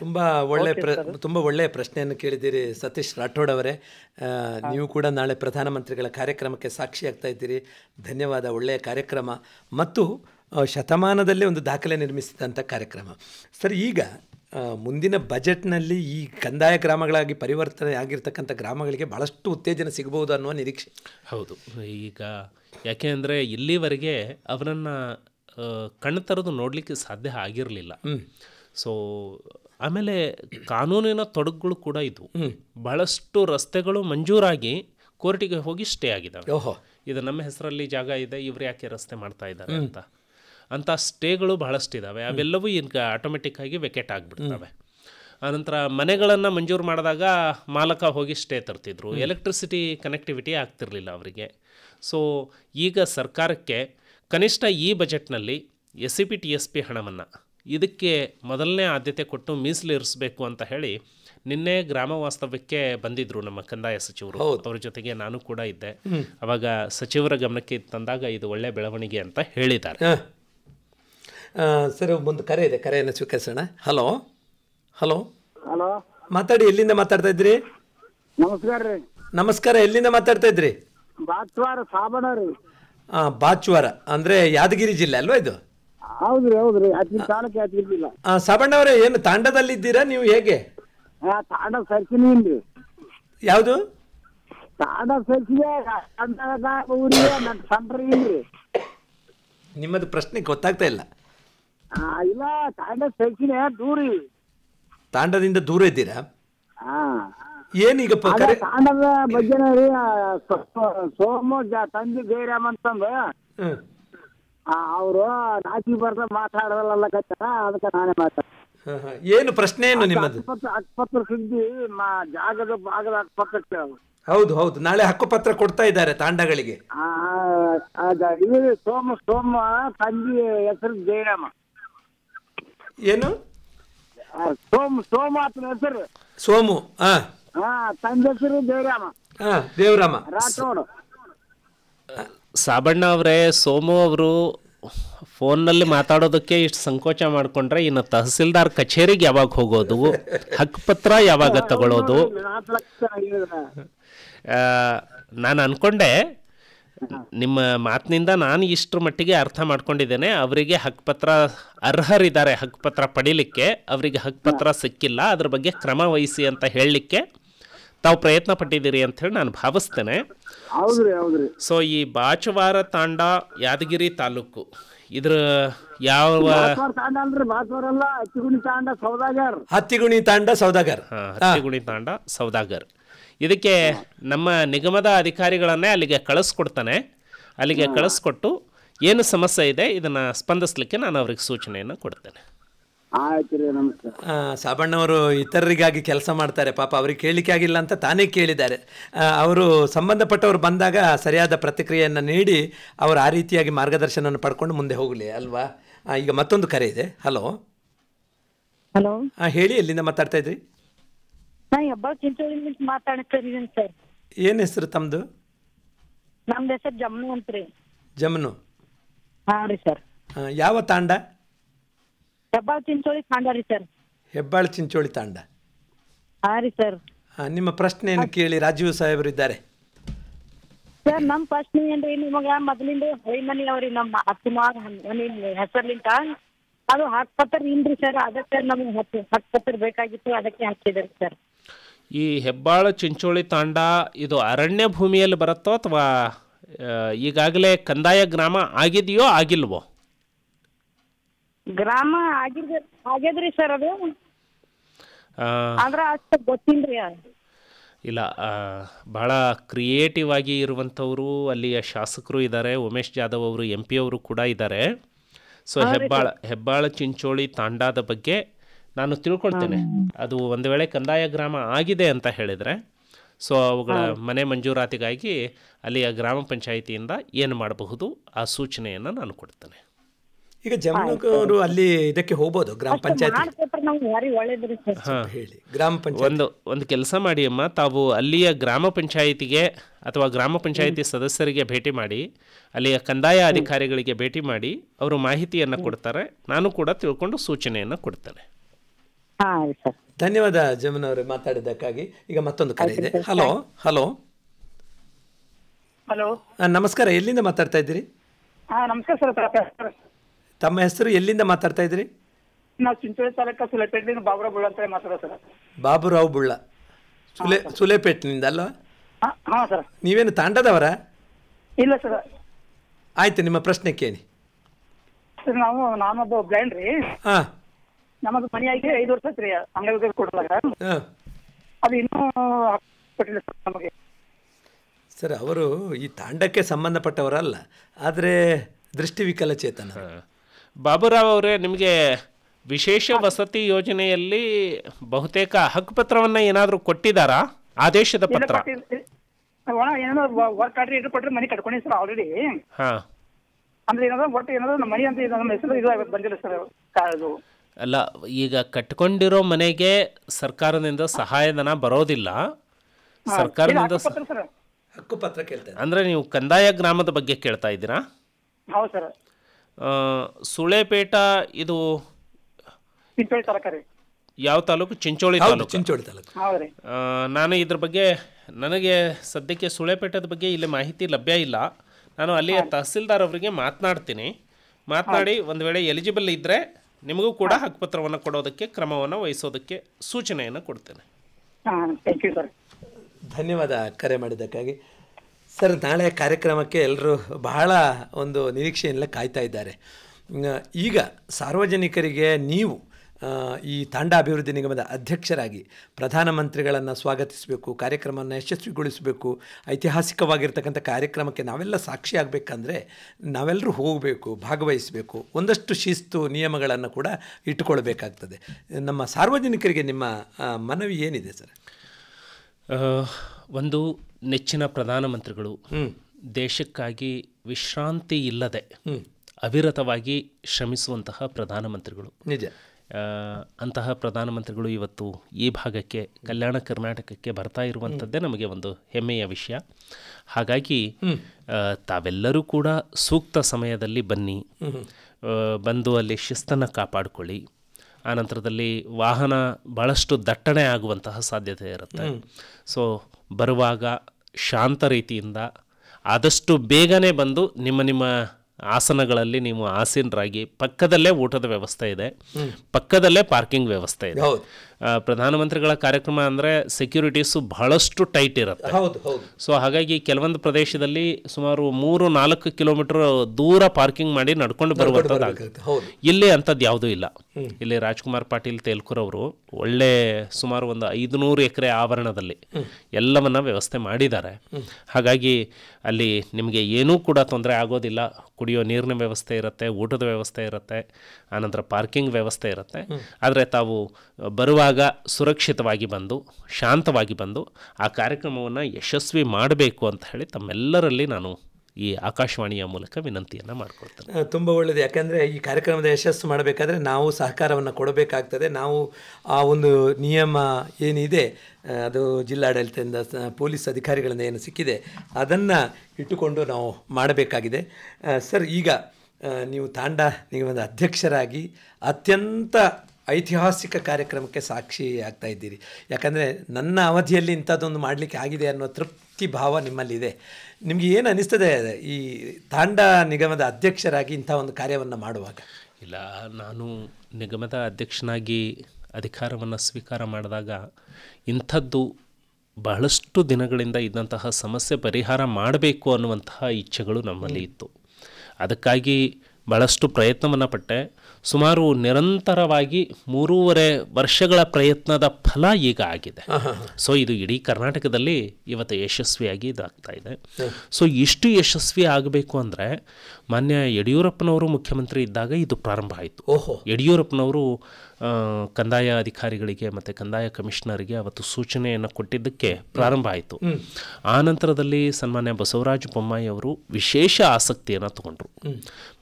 ತುಂಬ ಒಳ್ಳೆ ಪ್ರ ತುಂಬ ಒಳ್ಳೆಯ ಪ್ರಶ್ನೆಯನ್ನು ಕೇಳಿದ್ದೀರಿ ಸತೀಶ್ ರಾಠೋಡ್ ಅವರೇ ನೀವು ಕೂಡ ನಾಳೆ ಪ್ರಧಾನಮಂತ್ರಿಗಳ ಕಾರ್ಯಕ್ರಮಕ್ಕೆ ಸಾಕ್ಷಿಯಾಗ್ತಾ ಇದ್ದೀರಿ ಧನ್ಯವಾದ ಒಳ್ಳೆಯ ಕಾರ್ಯಕ್ರಮ ಮತ್ತು ಶತಮಾನದಲ್ಲೇ ಒಂದು ದಾಖಲೆ ನಿರ್ಮಿಸಿದಂಥ ಕಾರ್ಯಕ್ರಮ ಸರ್ ಈಗ ಮುಂದಿನ ಬಜೆಟ್ನಲ್ಲಿ ಈ ಕಂದಾಯ ಗ್ರಾಮಗಳಾಗಿ ಪರಿವರ್ತನೆ ಆಗಿರ್ತಕ್ಕಂಥ ಗ್ರಾಮಗಳಿಗೆ ಭಾಳಷ್ಟು ಉತ್ತೇಜನ ಸಿಗಬಹುದು ಅನ್ನುವ ನಿರೀಕ್ಷೆ ಹೌದು ಈಗ ಯಾಕೆ ಅಂದರೆ ಇಲ್ಲಿವರೆಗೆ ಅವರನ್ನು ಕಣ್ತರದು ನೋಡಲಿಕ್ಕೆ ಸಾಧ್ಯ ಆಗಿರಲಿಲ್ಲ ಸೊ ಆಮೇಲೆ ಕಾನೂನಿನ ತೊಡಗುಗಳು ಕೂಡ ಇದ್ವು ಭಾಳಷ್ಟು ರಸ್ತೆಗಳು ಮಂಜೂರಾಗಿ ಕೋರ್ಟಿಗೆ ಹೋಗಿ ಸ್ಟೇ ಆಗಿದ್ದಾವೆ ಓಹೋ ಇದು ನಮ್ಮ ಹೆಸರಲ್ಲಿ ಜಾಗ ಇದೆ ಇವ್ರು ಯಾಕೆ ರಸ್ತೆ ಮಾಡ್ತಾ ಇದ್ದಾರೆ ಅಂತ ಅಂತ ಸ್ಟೇಗಳು ಬಹಳಷ್ಟಿದ್ದಾವೆ ಅವೆಲ್ಲವೂ ಈಗ ಆಟೋಮೆಟಿಕ್ ಆಗಿ ವೆಕೆಟ್ ಆಗಿಬಿಡ್ತವೆ ಆನಂತರ ಮನೆಗಳನ್ನು ಮಂಜೂರು ಮಾಡಿದಾಗ ಮಾಲಕ ಹೋಗಿ ಸ್ಟೇ ತರ್ತಿದ್ರು ಎಲೆಕ್ಟ್ರಿಸಿಟಿ ಕನೆಕ್ಟಿವಿಟಿ ಆಗ್ತಿರಲಿಲ್ಲ ಅವರಿಗೆ ಸೊ ಈಗ ಸರ್ಕಾರಕ್ಕೆ ಕನಿಷ್ಠ ಈ ಬಜೆಟ್ನಲ್ಲಿ S C e P T S P ಹಣವನ್ನು ಇದಕ್ಕೆ ಮೊದಲನೇ ಆದ್ಯತೆ ಕೊಟ್ಟು ಮೀಸಲಿರಿಸಬೇಕು ಅಂತ ಹೇಳಿ ನಿನ್ನೆ ಗ್ರಾಮ ವಾಸ್ತವ್ಯಕ್ಕೆ ಬಂದಿದ್ರು ನಮ್ಮ ಕಂದಾಯ ಸಚಿವರು ಅವ್ರ ಜೊತೆಗೆ ನಾನು ಕೂಡ ಇದ್ದೆ ಅವಾಗ ಸಚಿವರ ಗಮನಕ್ಕೆ ತಂದಾಗ ಇದು ಒಳ್ಳೆ ಬೆಳವಣಿಗೆ ಅಂತ ಹೇಳಿದ್ದಾರೆ ಸರ್ ಒಂದು ಕರೆ ಇದೆ ಕರೆಯನ್ನು ಸ್ವೀಕರಿಸೋಣ ಹಲೋ ಹಲೋ ಹಲೋ ಮಾತಾಡಿ ಎಲ್ಲಿಂದ ಮಾತಾಡ್ತಾ ಇದ್ರಿ ನಮಸ್ಕಾರ ನಮಸ್ಕಾರ ಎಲ್ಲಿಂದ ಮಾತಾಡ್ತಾ ಇದ್ರಿ ಬಾಚ್ವಾರ ಸಾಬಣ ಬಾಚವಾರ ಅಂದ್ರೆ ಯಾದಗಿರಿ ಜಿಲ್ಲೆ ಅಲ್ವಾ ಇದು ಹೌದ್ರಿ ಹೌದ್ರಿ ಕಾಲಕ್ಕೆ ತಾಣಕ್ಕೆ ಯಾತ್ರಿಗಿಲ್ಲ ಸಾಬಣ್ಣವರೇ ಏನು ಇದ್ದೀರ ನೀವು ಹೇಗೆ ತಾಂಡ ಸರ್ಕಿನ ಇಲ್ರಿ ಯಾವುದು ತಾಂಡ ಸರ್ಕಿಗೆ ಊರಿಗೆ ನನ್ನ ಸಂಪ್ರಿ ಇಲ್ರಿ ನಿಮ್ಮದು ಪ್ರಶ್ನೆ ಗೊತ್ತಾಗ್ತಾ ಇಲ್ಲ ಆ, ಇಲ್ಲ ತಾಂಡ ಸರ್ಕಿನ ದೂರ ತಾಂಡದಿಂದ ದೂರ ಇದ್ದೀರಾ ಆ ಏನೀಗ ಕರೆ ತಾಂಡದ ಬಗ್ಗೆ ಸೋಮ ಆ, ಸ್ವ- ಸ್ವ- ಅಂತಂದ ಹ್ಮ್. ಅವರು ನಾಚಿಕೆ ಬರ್ದ ಮಾತಾಡೋದಲ್ಲ ಕತ್ತ ಅದಕ್ಕೆ ನಾನೇ ಮಾತಾಡ ಏನು ಪ್ರಶ್ನೆ ಏನು ನಿಮ್ಮದು ಹಕ್ಕುಪತ್ರ ಸುದ್ದಿ ಜಾಗದ ಭಾಗದ ಹಕ್ಕುಪತ್ರಕ್ಕೆ ಹೌದು ಹೌದು ನಾಳೆ ಹಕ್ಕುಪತ್ರ ಕೊಡ್ತಾ ಇದ್ದಾರೆ ತಾಂಡಗಳಿಗೆ ಸೋಮ ಸೋಮ ತಂಗಿ ಹೆಸರು ಜಯರಾಮ ಏನು ಸೋಮ ಸೋಮ ಆತನ ಹೆಸರು ಸೋಮು ಹಾ ತಂದೆ ಹೆಸರು ದೇವರಾಮ ಹಾ ದೇವರಾಮ ರಾಠೋಡ್ ಸಾಬಣ್ಣ ಅವರೇ ಸೋಮು ಅವರು ಫೋನ್ನಲ್ಲಿ ಮಾತಾಡೋದಕ್ಕೆ ಇಷ್ಟು ಸಂಕೋಚ ಮಾಡಿಕೊಂಡ್ರೆ ಇನ್ನು ತಹಸೀಲ್ದಾರ್ ಕಚೇರಿಗೆ ಯಾವಾಗ ಹೋಗೋದು ಹಕ್ಕುಪತ್ರ ಯಾವಾಗ ತಗೊಳ್ಳೋದು ನಾನು ಅನ್ಕೊಂಡೆ ನಿಮ್ಮ ಮಾತಿನಿಂದ ನಾನು ಇಷ್ಟರ ಮಟ್ಟಿಗೆ ಅರ್ಥ ಮಾಡ್ಕೊಂಡಿದ್ದೇನೆ ಅವರಿಗೆ ಹಕ್ಕುಪತ್ರ ಅರ್ಹರಿದ್ದಾರೆ ಹಕ್ಕುಪತ್ರ ಪಡೀಲಿಕ್ಕೆ ಅವರಿಗೆ ಹಕ್ಕುಪತ್ರ ಸಿಕ್ಕಿಲ್ಲ ಅದ್ರ ಬಗ್ಗೆ ಕ್ರಮ ವಹಿಸಿ ಅಂತ ಹೇಳಲಿಕ್ಕೆ ತಾವು ಪ್ರಯತ್ನ ಪಟ್ಟಿದ್ದೀರಿ ಅಂತ ಹೇಳಿ ನಾನು ಭಾವಿಸ್ತೇನೆ ಸೊ ಈ ಬಾಚವಾರ ತಾಂಡ ಯಾದಗಿರಿ ತಾಲೂಕು ಇದ್ರ ಯಾವ ಹತ್ತಿಗುಣಿ ತಾಂಡ ಸೌದಾಗರ್ ಹತ್ತಿಗುಣಿ ತಾಂಡ ಸೌದಾಗರ್ ಇದಕ್ಕೆ ನಮ್ಮ ನಿಗಮದ ಅಧಿಕಾರಿಗಳನ್ನೇ ಅಲ್ಲಿಗೆ ಕಳಿಸ್ಕೊಡ್ತಾನೆ ಅಲ್ಲಿಗೆ ಕಳಿಸ್ಕೊಟ್ಟು ಏನು ಸಮಸ್ಯೆ ಇದೆ ಇದನ್ನ ಸ್ಪಂದಿಸ್ಲಿಕ್ಕೆ ನಾನು ಅವ್ರಿಗೆ ಸೂಚನೆಯನ್ನು ಕೊಡ್ತೇನೆ ಸಾಬಣ್ಣವರು ಇತರರಿಗಾಗಿ ಕೆಲಸ ಮಾಡ್ತಾರೆ ಪಾಪ ಅವ್ರಿಗೆ ಕೇಳಲಿಕ್ಕೆ ಆಗಿಲ್ಲ ಅಂತ ತಾನೇ ಕೇಳಿದ್ದಾರೆ ಅವರು ಸಂಬಂಧಪಟ್ಟವರು ಬಂದಾಗ ಸರಿಯಾದ ಪ್ರತಿಕ್ರಿಯೆಯನ್ನು ನೀಡಿ ಅವರು ಆ ರೀತಿಯಾಗಿ ಮಾರ್ಗದರ್ಶನ ಪಡ್ಕೊಂಡು ಮುಂದೆ ಹೋಗಲಿ ಅಲ್ವಾ ಈಗ ಮತ್ತೊಂದು ಕರೆ ಇದೆ ಹಲೋ ಹಲೋ ಹೇಳಿ ಎಲ್ಲಿಂದ ಮಾತಾಡ್ತಾ ಇದ್ರಿ ಸರ್ ಏನು ಹೆಸರು ತಮ್ದು ನಮ್ದು ಹೆಸರು ಜಮ್ನು ಯಾವ ತಾಂಡ ಹೆಬ್ಬಾಳ್ ಚಿಂಚೋಳಿ ತಾಂಡ ರೀ ಸರ್ ಹೆಬ್ಬಾಳ್ ಚಿಂಚೋಳಿ ತಾಂಡ ಹಾರಿ ರೀ ಸರ್ ನಿಮ್ಮ ಪ್ರಶ್ನೆಯನ್ನು ಕೇಳಿ ರಾಜೀವ್ ಸಾಹೇಬರು ಇದ್ದಾರೆ ಸರ್ ನಮ್ಮ ಪ್ರಶ್ನೆ ಏನ್ರಿ ನಿಮಗೆ ಮೊದಲಿಂದ ಹೊಯ್ಮನಿ ಅವ್ರಿ ನಮ್ಮ ಅತ್ತಿಮಾರ್ ಮನಿ ಹೆಸರ್ಲಿಂತ ಅದು ಹತ್ತು ಪತ್ರ ಸರ್ ಅದಕ್ಕೆ ನಮಗೆ ಹತ್ತು ಹತ್ತು ಬೇಕಾಗಿತ್ತು ಅದಕ್ಕೆ ಹಾಕಿದ್ರಿ ಸರ್ ಈ ಹೆಬ್ಬಾಳ ಚಿಂಚೋಳಿ ತಾಂಡ ಇದು ಅರಣ್ಯ ಭೂಮಿಯಲ್ಲಿ ಬರುತ್ತೋ ಅಥವಾ ಈಗಾಗಲೇ ಕಂದಾಯ ಗ್ರಾಮ ಆಗಿದೆಯೋ ಆಗಿಲ್ವೋ ಗ್ರಾಮ ಆಗಿರ್ಬೇ ಆಗ್ಯದ್ರಿ ಸರ್ ಅದು ಆದ್ರೆ ಅಷ್ಟು ಗೊತ್ತಿಲ್ರಿ ಇಲ್ಲ ಬಹಳ ಕ್ರಿಯೇಟಿವ್ ಆಗಿ ಇರುವಂಥವರು ಅಲ್ಲಿಯ ಶಾಸಕರು ಇದ್ದಾರೆ ಉಮೇಶ್ ಜಾಧವ್ ಅವರು ಎಂ ಪಿ ಅವರು ಕೂಡ ಇದ್ದಾರೆ ಸೊ ಹೆಬ್ಬಾಳ ಹೆಬ್ಬಾಳ ಚಿಂಚೋಳಿ ತಾಂಡಾದ ಬಗ್ಗೆ ನಾನು ತಿಳ್ಕೊಳ್ತೇನೆ ಅದು ಒಂದು ವೇಳೆ ಕಂದಾಯ ಗ್ರಾಮ ಆಗಿದೆ ಅಂತ ಹೇಳಿದರೆ ಸೊ ಅವುಗಳ ಮನೆ ಮಂಜೂರಾತಿಗಾಗಿ ಅಲ್ಲಿಯ ಗ್ರಾಮ ಪಂಚಾಯಿತಿಯಿಂದ ಏನು ಮಾಡಬಹುದು ಆ ಸೂಚನೆಯನ್ನು ನಾನು ಕೊಡ್ತೇನೆ ಈಗ ಜಮನಕರು ಅಲ್ಲಿ ಇದಕ್ಕೆ ಹೋಗ್ಬೋದು ಗ್ರಾಮ ಪಂಚಾಯತ್ ಗ್ರಾಮ ಪಂಚಾಯತ್ ಒಂದು ಒಂದು ಕೆಲಸ ಮಾಡಿ ಅಮ್ಮ ತಾವು ಅಲ್ಲಿಯ ಗ್ರಾಮ ಪಂಚಾಯಿತಿಗೆ ಅಥವಾ ಗ್ರಾಮ ಪಂಚಾಯಿತಿ ಸದಸ್ಯರಿಗೆ ಭೇಟಿ ಮಾಡಿ ಅಲ್ಲಿಯ ಕಂದಾಯ ಅಧಿಕಾರಿಗಳಿಗೆ ಭೇಟಿ ಮಾಡಿ ಅವರು ಮಾಹಿತಿಯನ್ನು ಕೊಡ್ತಾರೆ ನಾನು ಕೂಡ ತಿಳ್ಕೊಂಡು ಸೂಚನೆಯನ್ನು ಕೊಡ್ತೇನೆ ಧನ್ಯವಾದ ಜಮನ್ ಅವರೇ ಮಾತಾಡಿದ್ದಕ್ಕಾಗಿ ಈಗ ಮತ್ತೊಂದು ಕರೆ ಇದೆ ಹಲೋ ಹಲೋ ಹಲೋ ನಮಸ್ಕಾರ ಎಲ್ಲಿಂದ ಮಾತಾಡ್ತಾ ಇದ್ದೀರಿ ನಮಸ್ಕಾರ ಸರ್ ತಮ್ಮ ಹೆಸರು ಎಲ್ಲಿಂದ ಮಾತಾಡ್ತಾ ಇದ್ರಿ ನಾವು ಚಿಂಚೋಳಿ ತಾಲೂಕು ಸುಲೆಪೇಟೆಯಿಂದ ಬಾಬುರಾವ್ ಬುಳ್ಳ ಅಂತ ಮಾತಾಡೋ ಸರ್ ಬಾಬುರಾವ್ ಬುಳ್ಳ ಸುಲೆ ಸುಲೆಪೇಟೆನಿಂದ ಅಲ್ವಾ ಹಾಂ ಸರ್ ನೀವೇನು ತಾಂಡದವರ ಇಲ್ಲ ಸರ್ ಆಯ್ತು ನಿಮ್ಮ ಪ್ರಶ್ನೆ ಕೇಳಿ ಸರ್ ನಾವು ನಾನೊಬ್ಬ ಬ್ಲೈಂಡ್ ರೀ ಹಾಂ ನಮ್ಮದು ಮನೆಯಾಗಿ ಐದು ವರ್ಷ ಆಯ್ತು ರೀ ಅಂಗವಿಕಲ ಕೊಡಲಾಗ ಹಾಂ ಅದು ಇನ್ನೂ ಕೊಟ್ಟಿಲ್ಲ ಸರ್ ನಮಗೆ ಸರ್ ಅವರು ಈ ತಾಂಡಕ್ಕೆ ಸಂಬಂಧಪಟ್ಟವರಲ್ಲ ಆದರೆ ದೃಷ್ಟಿವಿಕಲಚೇತನ ಬಾಬುರಾವ್ ಅವರೇ ನಿಮಗೆ ವಿಶೇಷ ವಸತಿ ಯೋಜನೆಯಲ್ಲಿ ಬಹುತೇಕ ಹಕ್ಕು ಪತ್ರವನ್ನ ಏನಾದರೂ ಕೊಟ್ಟಿದಾರಾ ಆದೇಶದ ಪತ್ರ ಅಲ್ಲ ಈಗ ಕಟ್ಕೊಂಡಿರೋ ಮನೆಗೆ ಸರ್ಕಾರದಿಂದ ಸಹಾಯಧನ ಬರೋದಿಲ್ಲ ಸರ್ಕಾರದಿಂದ ಹಕ್ಕುಪತ್ರ ಕೇಳ್ತೇನೆ ಅಂದ್ರೆ ನೀವು ಕಂದಾಯ ಗ್ರಾಮದ ಬಗ್ಗೆ ಕೇಳ್ತಾ ಇದ್ದೀರಾ ಸುಳೆಪೇಟ ಇದು ಯಾವ ತಾಲೂಕು ಚಿಂಚೋಳಿ ತಾಲೂಕು ಚಿಂಚೋಳಿ ತಾಲೂಕು ನಾನು ಇದ್ರ ಬಗ್ಗೆ ನನಗೆ ಸದ್ಯಕ್ಕೆ ಸುಳೆಪೇಟದ ಬಗ್ಗೆ ಇಲ್ಲಿ ಮಾಹಿತಿ ಲಭ್ಯ ಇಲ್ಲ ನಾನು ಅಲ್ಲಿಯ ತಹಸೀಲ್ದಾರ್ ಅವರಿಗೆ ಮಾತನಾಡ್ತೀನಿ ಮಾತನಾಡಿ ಒಂದು ವೇಳೆ ಎಲಿಜಿಬಲ್ ಇದ್ದರೆ ನಿಮಗೂ ಕೂಡ ಹಕ್ಕುಪತ್ರವನ್ನು ಕೊಡೋದಕ್ಕೆ ಕ್ರಮವನ್ನು ವಹಿಸೋದಕ್ಕೆ ಸೂಚನೆಯನ್ನು ಕೊಡ್ತೇನೆ ಧನ್ಯವಾದ ಕರೆ ಮಾಡಿದ್ದಕ್ಕಾಗಿ ಸರ್ ನಾಳೆ ಕಾರ್ಯಕ್ರಮಕ್ಕೆ ಎಲ್ಲರೂ ಬಹಳ ಒಂದು ನಿರೀಕ್ಷೆಯಿಂದ ಕಾಯ್ತಾ ಇದ್ದಾರೆ ಈಗ ಸಾರ್ವಜನಿಕರಿಗೆ ನೀವು ಈ ತಾಂಡ ಅಭಿವೃದ್ಧಿ ನಿಗಮದ ಅಧ್ಯಕ್ಷರಾಗಿ ಪ್ರಧಾನಮಂತ್ರಿಗಳನ್ನು ಸ್ವಾಗತಿಸಬೇಕು ಕಾರ್ಯಕ್ರಮವನ್ನು ಯಶಸ್ವಿಗೊಳಿಸಬೇಕು ಐತಿಹಾಸಿಕವಾಗಿರ್ತಕ್ಕಂಥ ಕಾರ್ಯಕ್ರಮಕ್ಕೆ ನಾವೆಲ್ಲ ಸಾಕ್ಷಿ ಆಗಬೇಕಂದ್ರೆ ನಾವೆಲ್ಲರೂ ಹೋಗಬೇಕು ಭಾಗವಹಿಸಬೇಕು ಒಂದಷ್ಟು ಶಿಸ್ತು ನಿಯಮಗಳನ್ನು ಕೂಡ ಇಟ್ಟುಕೊಳ್ಬೇಕಾಗ್ತದೆ ನಮ್ಮ ಸಾರ್ವಜನಿಕರಿಗೆ ನಿಮ್ಮ ಮನವಿ ಏನಿದೆ ಸರ್ ಒಂದು ನೆಚ್ಚಿನ ಪ್ರಧಾನಮಂತ್ರಿಗಳು ದೇಶಕ್ಕಾಗಿ ವಿಶ್ರಾಂತಿ ಇಲ್ಲದೆ ಅವಿರತವಾಗಿ ಶ್ರಮಿಸುವಂತಹ ಪ್ರಧಾನಮಂತ್ರಿಗಳು ನಿಜ ಅಂತಹ ಪ್ರಧಾನಮಂತ್ರಿಗಳು ಇವತ್ತು ಈ ಭಾಗಕ್ಕೆ ಕಲ್ಯಾಣ ಕರ್ನಾಟಕಕ್ಕೆ ಬರ್ತಾ ಇರುವಂಥದ್ದೇ ನಮಗೆ ಒಂದು ಹೆಮ್ಮೆಯ ವಿಷಯ ಹಾಗಾಗಿ ತಾವೆಲ್ಲರೂ ಕೂಡ ಸೂಕ್ತ ಸಮಯದಲ್ಲಿ ಬನ್ನಿ ಬಂದು ಅಲ್ಲಿ ಶಿಸ್ತನ್ನು ಕಾಪಾಡಿಕೊಳ್ಳಿ ಆನಂತರದಲ್ಲಿ ವಾಹನ ಭಾಳಷ್ಟು ದಟ್ಟಣೆ ಆಗುವಂತಹ ಸಾಧ್ಯತೆ ಇರುತ್ತೆ ಸೊ ಬರುವಾಗ ಶಾಂತ ರೀತಿಯಿಂದ ಆದಷ್ಟು ಬೇಗನೆ ಬಂದು ನಿಮ್ಮ ನಿಮ್ಮ ಆಸನಗಳಲ್ಲಿ ನೀವು ಆಸೀನರಾಗಿ ಪಕ್ಕದಲ್ಲೇ ಊಟದ ವ್ಯವಸ್ಥೆ ಇದೆ ಪಕ್ಕದಲ್ಲೇ ಪಾರ್ಕಿಂಗ್ ವ್ಯವಸ್ಥೆ ಇದೆ ಪ್ರಧಾನಮಂತ್ರಿಗಳ ಕಾರ್ಯಕ್ರಮ ಅಂದರೆ ಸೆಕ್ಯೂರಿಟೀಸು ಬಹಳಷ್ಟು ಟೈಟ್ ಇರುತ್ತೆ ಹೌದು ಸೊ ಹಾಗಾಗಿ ಕೆಲವೊಂದು ಪ್ರದೇಶದಲ್ಲಿ ಸುಮಾರು ಮೂರು ನಾಲ್ಕು ಕಿಲೋಮೀಟರ್ ದೂರ ಪಾರ್ಕಿಂಗ್ ಮಾಡಿ ನಡ್ಕೊಂಡು ಬರುವಂಥದ್ದು ಇಲ್ಲಿ ಅಂಥದ್ದು ಯಾವುದೂ ಇಲ್ಲ ಇಲ್ಲಿ ರಾಜ್ಕುಮಾರ್ ಪಾಟೀಲ್ ತೇಲ್ಕೂರ್ ಅವರು ಒಳ್ಳೆ ಸುಮಾರು ಒಂದು ಐದುನೂರು ಎಕರೆ ಆವರಣದಲ್ಲಿ ಎಲ್ಲವನ್ನ ವ್ಯವಸ್ಥೆ ಮಾಡಿದ್ದಾರೆ ಹಾಗಾಗಿ ಅಲ್ಲಿ ನಿಮಗೆ ಏನೂ ಕೂಡ ತೊಂದರೆ ಆಗೋದಿಲ್ಲ ಕುಡಿಯೋ ನೀರಿನ ವ್ಯವಸ್ಥೆ ಇರುತ್ತೆ ಊಟದ ವ್ಯವಸ್ಥೆ ಇರುತ್ತೆ ಆನಂತರ ಪಾರ್ಕಿಂಗ್ ವ್ಯವಸ್ಥೆ ಇರುತ್ತೆ ಆದರೆ ತಾವು ಬರುವಾಗ ಸುರಕ್ಷಿತವಾಗಿ ಬಂದು ಶಾಂತವಾಗಿ ಬಂದು ಆ ಕಾರ್ಯಕ್ರಮವನ್ನು ಯಶಸ್ವಿ ಮಾಡಬೇಕು ಅಂತ ಹೇಳಿ ತಮ್ಮೆಲ್ಲರಲ್ಲಿ ನಾನು ಈ ಆಕಾಶವಾಣಿಯ ಮೂಲಕ ವಿನಂತಿಯನ್ನು ಮಾಡ್ಕೊಳ್ತೇನೆ ತುಂಬ ಒಳ್ಳೆಯದು ಯಾಕೆಂದರೆ ಈ ಕಾರ್ಯಕ್ರಮದ ಯಶಸ್ಸು ಮಾಡಬೇಕಾದ್ರೆ ನಾವು ಸಹಕಾರವನ್ನು ಕೊಡಬೇಕಾಗ್ತದೆ ನಾವು ಆ ಒಂದು ನಿಯಮ ಏನಿದೆ ಅದು ಜಿಲ್ಲಾಡಳಿತದಿಂದ ಪೊಲೀಸ್ ಅಧಿಕಾರಿಗಳಿಂದ ಏನು ಸಿಕ್ಕಿದೆ ಅದನ್ನು ಇಟ್ಟುಕೊಂಡು ನಾವು ಮಾಡಬೇಕಾಗಿದೆ ಸರ್ ಈಗ ನೀವು ತಾಂಡ ನಿಗಮದ ಅಧ್ಯಕ್ಷರಾಗಿ ಅತ್ಯಂತ ಐತಿಹಾಸಿಕ ಕಾರ್ಯಕ್ರಮಕ್ಕೆ ಸಾಕ್ಷಿ ಆಗ್ತಾ ಇದ್ದೀರಿ ಯಾಕಂದರೆ ನನ್ನ ಅವಧಿಯಲ್ಲಿ ಇಂಥದ್ದೊಂದು ಮಾಡಲಿಕ್ಕೆ ಆಗಿದೆ ಅನ್ನೋ ತೃಪ್ತಿ ಭಾವ ನಿಮ್ಮಲ್ಲಿದೆ ನಿಮಗೆ ಏನು ಅನ್ನಿಸ್ತದೆ ಈ ತಾಂಡ ನಿಗಮದ ಅಧ್ಯಕ್ಷರಾಗಿ ಇಂಥ ಒಂದು ಕಾರ್ಯವನ್ನು ಮಾಡುವಾಗ ಇಲ್ಲ ನಾನು ನಿಗಮದ ಅಧ್ಯಕ್ಷನಾಗಿ ಅಧಿಕಾರವನ್ನು ಸ್ವೀಕಾರ ಮಾಡಿದಾಗ ಇಂಥದ್ದು ಬಹಳಷ್ಟು ದಿನಗಳಿಂದ ಇದ್ದಂತಹ ಸಮಸ್ಯೆ ಪರಿಹಾರ ಮಾಡಬೇಕು ಅನ್ನುವಂತಹ ಇಚ್ಛೆಗಳು ನಮ್ಮಲ್ಲಿ ಇತ್ತು ಅದಕ್ಕಾಗಿ ಭಾಳಷ್ಟು ಪ್ರಯತ್ನವನ್ನು ಪಟ್ಟೆ ಸುಮಾರು ನಿರಂತರವಾಗಿ ಮೂರುವರೆ ವರ್ಷಗಳ ಪ್ರಯತ್ನದ ಫಲ ಈಗ ಆಗಿದೆ ಸೊ ಇದು ಇಡೀ ಕರ್ನಾಟಕದಲ್ಲಿ ಇವತ್ತು ಯಶಸ್ವಿಯಾಗಿ ಇದಾಗ್ತಾ ಇದೆ ಸೊ ಇಷ್ಟು ಯಶಸ್ವಿ ಆಗಬೇಕು ಅಂದರೆ ಮಾನ್ಯ ಯಡಿಯೂರಪ್ಪನವರು ಮುಖ್ಯಮಂತ್ರಿ ಇದ್ದಾಗ ಇದು ಪ್ರಾರಂಭ ಆಯಿತು ಓಹೋ ಯಡಿಯೂರಪ್ಪನವರು ಕಂದಾಯ ಅಧಿಕಾರಿಗಳಿಗೆ ಮತ್ತು ಕಂದಾಯ ಕಮಿಷನರ್ಗೆ ಅವತ್ತು ಸೂಚನೆಯನ್ನು ಕೊಟ್ಟಿದ್ದಕ್ಕೆ ಪ್ರಾರಂಭ ಆಯಿತು ಆ ನಂತರದಲ್ಲಿ ಸನ್ಮಾನ್ಯ ಬಸವರಾಜ ಬೊಮ್ಮಾಯಿ ಅವರು ವಿಶೇಷ ಆಸಕ್ತಿಯನ್ನು ತಗೊಂಡ್ರು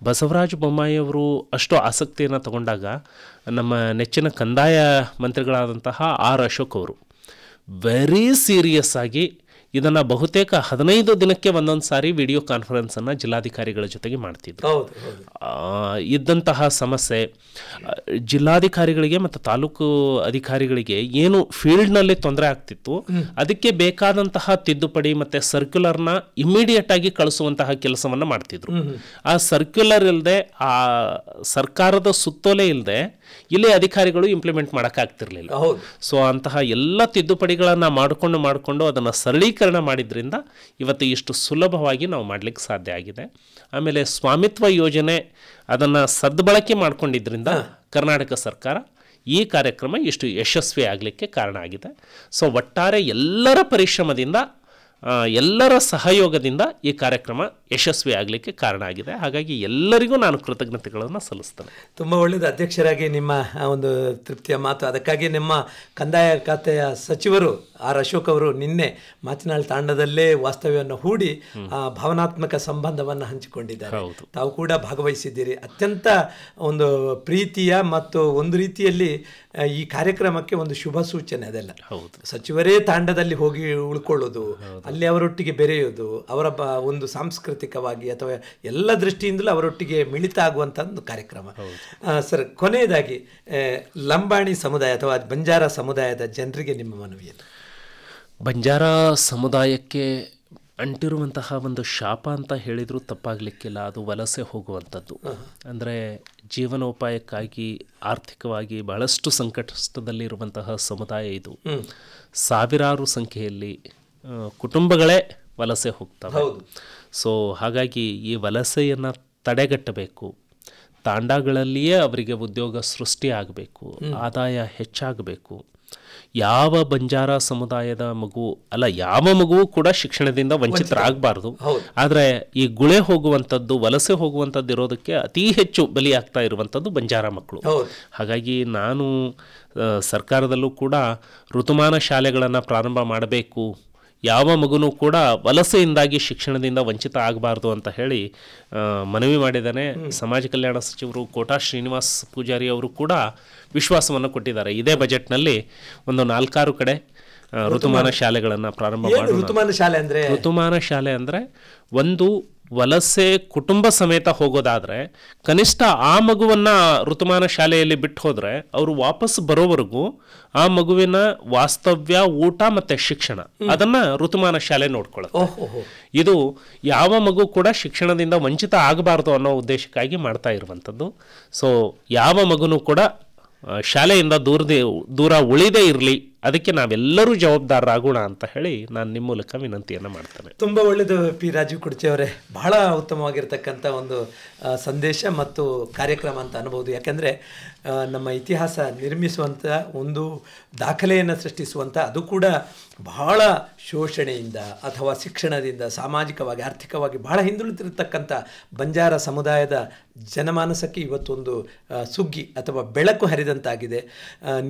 ಬಸವರಾಜ ಬೊಮ್ಮಾಯಿ ಅವರು ಅಷ್ಟು ಆಸಕ್ತಿಯನ್ನು ತಗೊಂಡಾಗ ನಮ್ಮ ನೆಚ್ಚಿನ ಕಂದಾಯ ಮಂತ್ರಿಗಳಾದಂತಹ ಆರ್ ಅಶೋಕ್ ಅವರು ವೆರಿ ಸೀರಿಯಸ್ ಆಗಿ ಇದನ್ನ ಬಹುತೇಕ ಹದಿನೈದು ದಿನಕ್ಕೆ ಒಂದೊಂದು ಸಾರಿ ವಿಡಿಯೋ ಕಾನ್ಫರೆನ್ಸನ್ನು ಜಿಲ್ಲಾಧಿಕಾರಿಗಳ ಜೊತೆಗೆ ಮಾಡ್ತಿದ್ರು ಇದ್ದಂತಹ ಸಮಸ್ಯೆ ಜಿಲ್ಲಾಧಿಕಾರಿಗಳಿಗೆ ಮತ್ತು ತಾಲೂಕು ಅಧಿಕಾರಿಗಳಿಗೆ ಏನು ಫೀಲ್ಡ್ ನಲ್ಲಿ ತೊಂದರೆ ಆಗ್ತಿತ್ತು ಅದಕ್ಕೆ ಬೇಕಾದಂತಹ ತಿದ್ದುಪಡಿ ಸರ್ಕ್ಯುಲರ್ ಸರ್ಕ್ಯುಲರ್ನ ಇಮಿಡಿಯೇಟ್ ಆಗಿ ಕಳಿಸುವಂತಹ ಕೆಲಸವನ್ನು ಮಾಡ್ತಿದ್ರು ಆ ಸರ್ಕ್ಯುಲರ್ ಇಲ್ಲದೆ ಆ ಸರ್ಕಾರದ ಸುತ್ತೋಲೆ ಇಲ್ಲದೆ ಇಲ್ಲಿ ಅಧಿಕಾರಿಗಳು ಇಂಪ್ಲಿಮೆಂಟ್ ಮಾಡೋಕ್ಕಾಗ್ತಿರ್ಲಿಲ್ಲ ಸೊ ಅಂತಹ ಎಲ್ಲ ತಿದ್ದುಪಡಿಗಳನ್ನು ಮಾಡಿಕೊಂಡು ಮಾಡಿಕೊಂಡು ಅದನ್ನ ಸರಳೀಕರಣ ಸರಳೀಕರಣ ಮಾಡಿದ್ರಿಂದ ಇವತ್ತು ಇಷ್ಟು ಸುಲಭವಾಗಿ ನಾವು ಮಾಡಲಿಕ್ಕೆ ಸಾಧ್ಯ ಆಗಿದೆ ಆಮೇಲೆ ಸ್ವಾಮಿತ್ವ ಯೋಜನೆ ಅದನ್ನು ಸದ್ಬಳಕೆ ಮಾಡಿಕೊಂಡಿದ್ದರಿಂದ ಕರ್ನಾಟಕ ಸರ್ಕಾರ ಈ ಕಾರ್ಯಕ್ರಮ ಇಷ್ಟು ಯಶಸ್ವಿ ಆಗಲಿಕ್ಕೆ ಕಾರಣ ಆಗಿದೆ ಸೊ ಒಟ್ಟಾರೆ ಎಲ್ಲರ ಪರಿಶ್ರಮದಿಂದ ಎಲ್ಲರ ಸಹಯೋಗದಿಂದ ಈ ಕಾರ್ಯಕ್ರಮ ಯಶಸ್ವಿ ಆಗಲಿಕ್ಕೆ ಕಾರಣ ಆಗಿದೆ ಹಾಗಾಗಿ ಎಲ್ಲರಿಗೂ ನಾನು ಕೃತಜ್ಞತೆಗಳನ್ನು ಸಲ್ಲಿಸ್ತೇನೆ ತುಂಬ ಒಳ್ಳೆಯದು ಅಧ್ಯಕ್ಷರಾಗಿ ನಿಮ್ಮ ಒಂದು ತೃಪ್ತಿಯ ಮಾತು ಅದಕ್ಕಾಗಿ ನಿಮ್ಮ ಕಂದಾಯ ಖಾತೆಯ ಸಚಿವರು ಆರ್ ಅಶೋಕ್ ಅವರು ನಿನ್ನೆ ಮಾತಿನಾಳ್ ತಾಂಡದಲ್ಲೇ ವಾಸ್ತವ್ಯವನ್ನು ಹೂಡಿ ಆ ಭಾವನಾತ್ಮಕ ಸಂಬಂಧವನ್ನು ಹಂಚಿಕೊಂಡಿದ್ದಾರೆ ತಾವು ಕೂಡ ಭಾಗವಹಿಸಿದ್ದೀರಿ ಅತ್ಯಂತ ಒಂದು ಪ್ರೀತಿಯ ಮತ್ತು ಒಂದು ರೀತಿಯಲ್ಲಿ ಈ ಕಾರ್ಯಕ್ರಮಕ್ಕೆ ಒಂದು ಶುಭ ಸೂಚನೆ ಅದೆಲ್ಲ ಸಚಿವರೇ ತಾಂಡದಲ್ಲಿ ಹೋಗಿ ಉಳ್ಕೊಳ್ಳೋದು ಅಲ್ಲಿ ಅವರೊಟ್ಟಿಗೆ ಬೆರೆಯೋದು ಅವರ ಒಂದು ಸಾಂಸ್ಕೃತಿಕವಾಗಿ ಅಥವಾ ಎಲ್ಲ ದೃಷ್ಟಿಯಿಂದಲೂ ಅವರೊಟ್ಟಿಗೆ ಮಿಳಿತ ಆಗುವಂಥ ಒಂದು ಕಾರ್ಯಕ್ರಮ ಸರ್ ಕೊನೆಯದಾಗಿ ಲಂಬಾಣಿ ಸಮುದಾಯ ಅಥವಾ ಬಂಜಾರ ಸಮುದಾಯದ ಜನರಿಗೆ ನಿಮ್ಮ ಮನವಿಯನ್ನು ಬಂಜಾರ ಸಮುದಾಯಕ್ಕೆ ಅಂಟಿರುವಂತಹ ಒಂದು ಶಾಪ ಅಂತ ಹೇಳಿದರೂ ತಪ್ಪಾಗಲಿಕ್ಕಿಲ್ಲ ಅದು ವಲಸೆ ಹೋಗುವಂಥದ್ದು ಅಂದರೆ ಜೀವನೋಪಾಯಕ್ಕಾಗಿ ಆರ್ಥಿಕವಾಗಿ ಬಹಳಷ್ಟು ಸಂಕಷ್ಟದಲ್ಲಿರುವಂತಹ ಸಮುದಾಯ ಇದು ಸಾವಿರಾರು ಸಂಖ್ಯೆಯಲ್ಲಿ ಕುಟುಂಬಗಳೇ ವಲಸೆ ಹೋಗ್ತವೆ ಸೊ ಹಾಗಾಗಿ ಈ ವಲಸೆಯನ್ನು ತಡೆಗಟ್ಟಬೇಕು ತಾಂಡಗಳಲ್ಲಿಯೇ ಅವರಿಗೆ ಉದ್ಯೋಗ ಸೃಷ್ಟಿಯಾಗಬೇಕು ಆದಾಯ ಹೆಚ್ಚಾಗಬೇಕು ಯಾವ ಬಂಜಾರ ಸಮುದಾಯದ ಮಗು ಅಲ್ಲ ಯಾವ ಮಗುವು ಕೂಡ ಶಿಕ್ಷಣದಿಂದ ವಂಚಿತರಾಗಬಾರ್ದು ಆದರೆ ಈ ಗುಳೆ ಹೋಗುವಂಥದ್ದು ವಲಸೆ ಹೋಗುವಂಥದ್ದು ಇರೋದಕ್ಕೆ ಅತಿ ಹೆಚ್ಚು ಬಲಿಯಾಗ್ತಾ ಇರುವಂಥದ್ದು ಬಂಜಾರ ಮಕ್ಕಳು ಹಾಗಾಗಿ ನಾನು ಸರ್ಕಾರದಲ್ಲೂ ಕೂಡ ಋತುಮಾನ ಶಾಲೆಗಳನ್ನು ಪ್ರಾರಂಭ ಮಾಡಬೇಕು ಯಾವ ಮಗುನೂ ಕೂಡ ವಲಸೆಯಿಂದಾಗಿ ಶಿಕ್ಷಣದಿಂದ ವಂಚಿತ ಆಗಬಾರ್ದು ಅಂತ ಹೇಳಿ ಮನವಿ ಮಾಡಿದ್ದಾನೆ ಸಮಾಜ ಕಲ್ಯಾಣ ಸಚಿವರು ಕೋಟಾ ಶ್ರೀನಿವಾಸ್ ಪೂಜಾರಿ ಅವರು ಕೂಡ ವಿಶ್ವಾಸವನ್ನು ಕೊಟ್ಟಿದ್ದಾರೆ ಇದೇ ಬಜೆಟ್ನಲ್ಲಿ ಒಂದು ನಾಲ್ಕಾರು ಕಡೆ ಋತುಮಾನ ಶಾಲೆಗಳನ್ನು ಪ್ರಾರಂಭ ಮಾಡಿ ಋತುಮಾನ ಶಾಲೆ ಅಂದರೆ ಋತುಮಾನ ಶಾಲೆ ಅಂದರೆ ಒಂದು ವಲಸೆ ಕುಟುಂಬ ಸಮೇತ ಹೋಗೋದಾದರೆ ಕನಿಷ್ಠ ಆ ಮಗುವನ್ನು ಋತುಮಾನ ಶಾಲೆಯಲ್ಲಿ ಬಿಟ್ಟು ಹೋದರೆ ಅವರು ವಾಪಸ್ ಬರೋವರೆಗೂ ಆ ಮಗುವಿನ ವಾಸ್ತವ್ಯ ಊಟ ಮತ್ತು ಶಿಕ್ಷಣ ಅದನ್ನು ಋತುಮಾನ ಶಾಲೆ ನೋಡ್ಕೊಳ್ಳೋದು ಇದು ಯಾವ ಮಗು ಕೂಡ ಶಿಕ್ಷಣದಿಂದ ವಂಚಿತ ಆಗಬಾರ್ದು ಅನ್ನೋ ಉದ್ದೇಶಕ್ಕಾಗಿ ಮಾಡ್ತಾ ಇರುವಂಥದ್ದು ಸೊ ಯಾವ ಮಗುನೂ ಕೂಡ ಶಾಲೆಯಿಂದ ದೂರದೇ ದೂರ ಉಳಿದೇ ಇರಲಿ ಅದಕ್ಕೆ ನಾವೆಲ್ಲರೂ ಜವಾಬ್ದಾರರಾಗೋಣ ಅಂತ ಹೇಳಿ ನಾನು ನಿಮ್ಮ ಮೂಲಕ ವಿನಂತಿಯನ್ನು ಮಾಡ್ತೇನೆ ತುಂಬ ಒಳ್ಳೆಯದು ಪಿ ರಾಜೀವ್ ಕುಡ್ಚಿ ಅವರೇ ಬಹಳ ಉತ್ತಮವಾಗಿರ್ತಕ್ಕಂಥ ಒಂದು ಸಂದೇಶ ಮತ್ತು ಕಾರ್ಯಕ್ರಮ ಅಂತ ಅನ್ಬೋದು ಯಾಕೆಂದರೆ ನಮ್ಮ ಇತಿಹಾಸ ನಿರ್ಮಿಸುವಂಥ ಒಂದು ದಾಖಲೆಯನ್ನು ಸೃಷ್ಟಿಸುವಂಥ ಅದು ಕೂಡ ಬಹಳ ಶೋಷಣೆಯಿಂದ ಅಥವಾ ಶಿಕ್ಷಣದಿಂದ ಸಾಮಾಜಿಕವಾಗಿ ಆರ್ಥಿಕವಾಗಿ ಬಹಳ ಹಿಂದುಳಿದಿರತಕ್ಕಂಥ ಬಂಜಾರ ಸಮುದಾಯದ ಜನಮಾನಸಕ್ಕೆ ಇವತ್ತೊಂದು ಸುಗ್ಗಿ ಅಥವಾ ಬೆಳಕು ಹರಿದಂತಾಗಿದೆ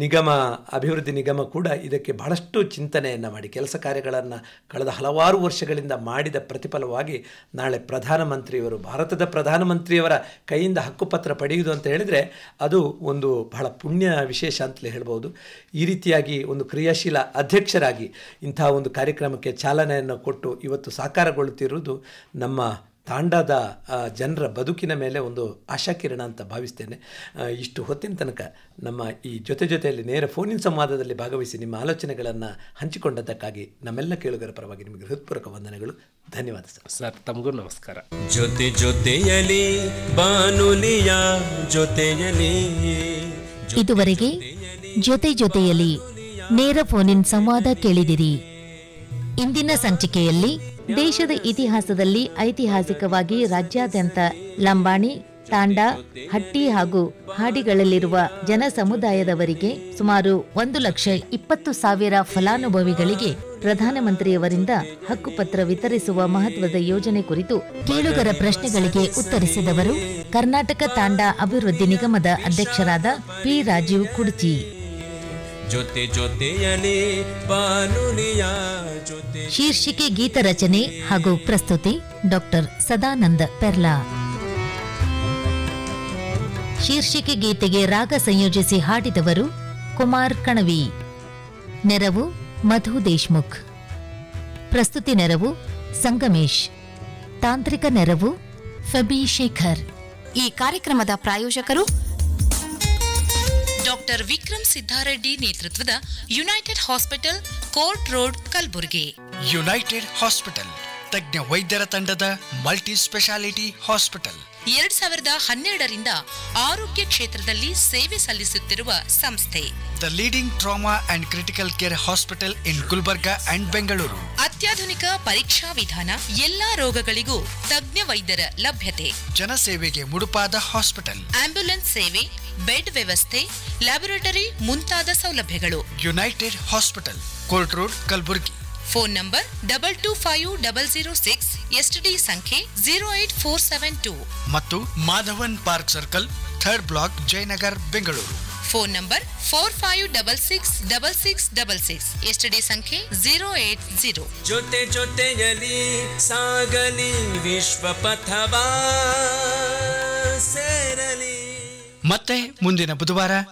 ನಿಗಮ ಅಭಿವೃದ್ಧಿ ನಿಗಮ ಕೂಡ ಕೂಡ ಇದಕ್ಕೆ ಬಹಳಷ್ಟು ಚಿಂತನೆಯನ್ನು ಮಾಡಿ ಕೆಲಸ ಕಾರ್ಯಗಳನ್ನು ಕಳೆದ ಹಲವಾರು ವರ್ಷಗಳಿಂದ ಮಾಡಿದ ಪ್ರತಿಫಲವಾಗಿ ನಾಳೆ ಪ್ರಧಾನಮಂತ್ರಿಯವರು ಭಾರತದ ಪ್ರಧಾನಮಂತ್ರಿಯವರ ಕೈಯಿಂದ ಹಕ್ಕುಪತ್ರ ಪಡೆಯುವುದು ಅಂತ ಹೇಳಿದರೆ ಅದು ಒಂದು ಬಹಳ ಪುಣ್ಯ ವಿಶೇಷ ಅಂತಲೇ ಹೇಳ್ಬೋದು ಈ ರೀತಿಯಾಗಿ ಒಂದು ಕ್ರಿಯಾಶೀಲ ಅಧ್ಯಕ್ಷರಾಗಿ ಇಂತಹ ಒಂದು ಕಾರ್ಯಕ್ರಮಕ್ಕೆ ಚಾಲನೆಯನ್ನು ಕೊಟ್ಟು ಇವತ್ತು ಸಾಕಾರಗೊಳ್ಳುತ್ತಿರುವುದು ನಮ್ಮ ತಾಂಡಾದ ಜನರ ಬದುಕಿನ ಮೇಲೆ ಒಂದು ಆಶಾಕಿರಣ ಅಂತ ಭಾವಿಸ್ತೇನೆ ಇಷ್ಟು ಹೊತ್ತಿನ ತನಕ ನಮ್ಮ ಈ ಜೊತೆ ಜೊತೆಯಲ್ಲಿ ನೇರ ಫೋನಿನ ಸಂವಾದದಲ್ಲಿ ಭಾಗವಹಿಸಿ ನಿಮ್ಮ ಆಲೋಚನೆಗಳನ್ನು ಹಂಚಿಕೊಂಡದ್ದಕ್ಕಾಗಿ ನಮ್ಮೆಲ್ಲ ಕೇಳುಗರ ಪರವಾಗಿ ನಿಮಗೆ ಹೃತ್ಪೂರ್ವಕ ವಂದನೆಗಳು ಧನ್ಯವಾದ ಸರ್ ಸರ್ ತಮಗೂ ನಮಸ್ಕಾರ ಜೊತೆ ಜೊತೆಯಲಿ ಬಾನುಲಿಯ ಜೊತೆಯಲಿ ಇದುವರೆಗೆ ಜೊತೆ ಜೊತೆಯಲ್ಲಿ ನೇರ ಫೋನಿನ ಸಂವಾದ ಕೇಳಿದಿರಿ ಇಂದಿನ ಸಂಚಿಕೆಯಲ್ಲಿ ದೇಶದ ಇತಿಹಾಸದಲ್ಲಿ ಐತಿಹಾಸಿಕವಾಗಿ ರಾಜ್ಯಾದ್ಯಂತ ಲಂಬಾಣಿ ತಾಂಡ ಹಟ್ಟಿ ಹಾಗೂ ಹಾಡಿಗಳಲ್ಲಿರುವ ಜನ ಸಮುದಾಯದವರಿಗೆ ಸುಮಾರು ಒಂದು ಲಕ್ಷ ಇಪ್ಪತ್ತು ಸಾವಿರ ಫಲಾನುಭವಿಗಳಿಗೆ ಪ್ರಧಾನಮಂತ್ರಿಯವರಿಂದ ಹಕ್ಕುಪತ್ರ ವಿತರಿಸುವ ಮಹತ್ವದ ಯೋಜನೆ ಕುರಿತು ಕೇಳುಗರ ಪ್ರಶ್ನೆಗಳಿಗೆ ಉತ್ತರಿಸಿದವರು ಕರ್ನಾಟಕ ತಾಂಡ ಅಭಿವೃದ್ಧಿ ನಿಗಮದ ಅಧ್ಯಕ್ಷರಾದ ಪಿ ರಾಜೀವ್ ಕುಡ್ಚಿ ಜೊತೆ ಜೊತೆಯಲಿ ಬಾನುಲಿಯ ಜೊತೆ ಶೀರ್ಷಿಕೆ ಗೀತ ರಚನೆ ಹಾಗೂ ಪ್ರಸ್ತುತಿ ಡಾಕ್ಟರ್ ಸದಾನಂದ ಪೆರ್ಲಾ ಶೀರ್ಷಿಕೆ ಗೀತೆಗೆ ರಾಗ ಸಂಯೋಜಿಸಿ ಹಾಡಿದವರು ಕುಮಾರ್ ಕಣವಿ ನೆರವು ಮಧು ದೇಶ್ಮುಖ್ ಪ್ರಸ್ತುತಿ ನೆರವು ಸಂಗಮೇಶ್ ತಾಂತ್ರಿಕ ನೆರವು ಫಬಿ ಶೇಖರ್ ಈ ಕಾರ್ಯಕ್ರಮದ ಪ್ರಾಯೋಜಕರು ಡಾಕ್ಟರ್ ವಿಕ್ರಮ್ ಸಿದ್ದಾರೆಡ್ಡಿ ನೇತೃತ್ವದ united hospital court road Kalaburagi united hospital ತಜ್ಞ ವೈದ್ಯರ ತಂಡದ ಮಲ್ಟಿ ಸ್ಪೆಷಾಲಿಟಿ ಹಾಸ್ಪಿಟಲ್ ಎರಡ್ ಸಾವಿರದ ಹನ್ನೆರಡರಿಂದ ಆರೋಗ್ಯ ಕ್ಷೇತ್ರದಲ್ಲಿ ಸೇವೆ ಸಲ್ಲಿಸುತ್ತಿರುವ ಸಂಸ್ಥೆ the leading trauma and critical care hospital in Gulbarga and Bengaluru ಅತ್ಯಾಧುನಿಕ ಪರೀಕ್ಷಾ ವಿಧಾನ ಎಲ್ಲಾ ರೋಗಗಳಿಗೂ ತಜ್ಞ ವೈದ್ಯರ ಲಭ್ಯತೆ ಜನಸೇವೆಗೆ ಮುಡುಪಾದ ಹಾಸ್ಪಿಟಲ್ ಆಂಬ್ಯುಲೆನ್ಸ್ ಸೇವೆ ಬೆಡ್ ವ್ಯವಸ್ಥೆ ಲ್ಯಾಬೊರೇಟರಿ ಮುಂತಾದ ಸೌಲಭ್ಯಗಳು united hospital court road Kalaburagi phone number double two five double zero six S D ಸಂಖ್ಯೆ zero eight four seven two ಮತ್ತು Madhavan park circle third block Jayanagar Bengaluru phone number four five double six double six double six S D ಸಂಖ್ಯೆ zero eight zero ಜೊತೆ ಜೊತೆಯಲಿ ಸಾಗಲಿ ವಿಶ್ವ ಪಥವಾ ಸೇರಲಿ ಮತ್ತೆ ಮುಂದಿನ ಬುಧವಾರ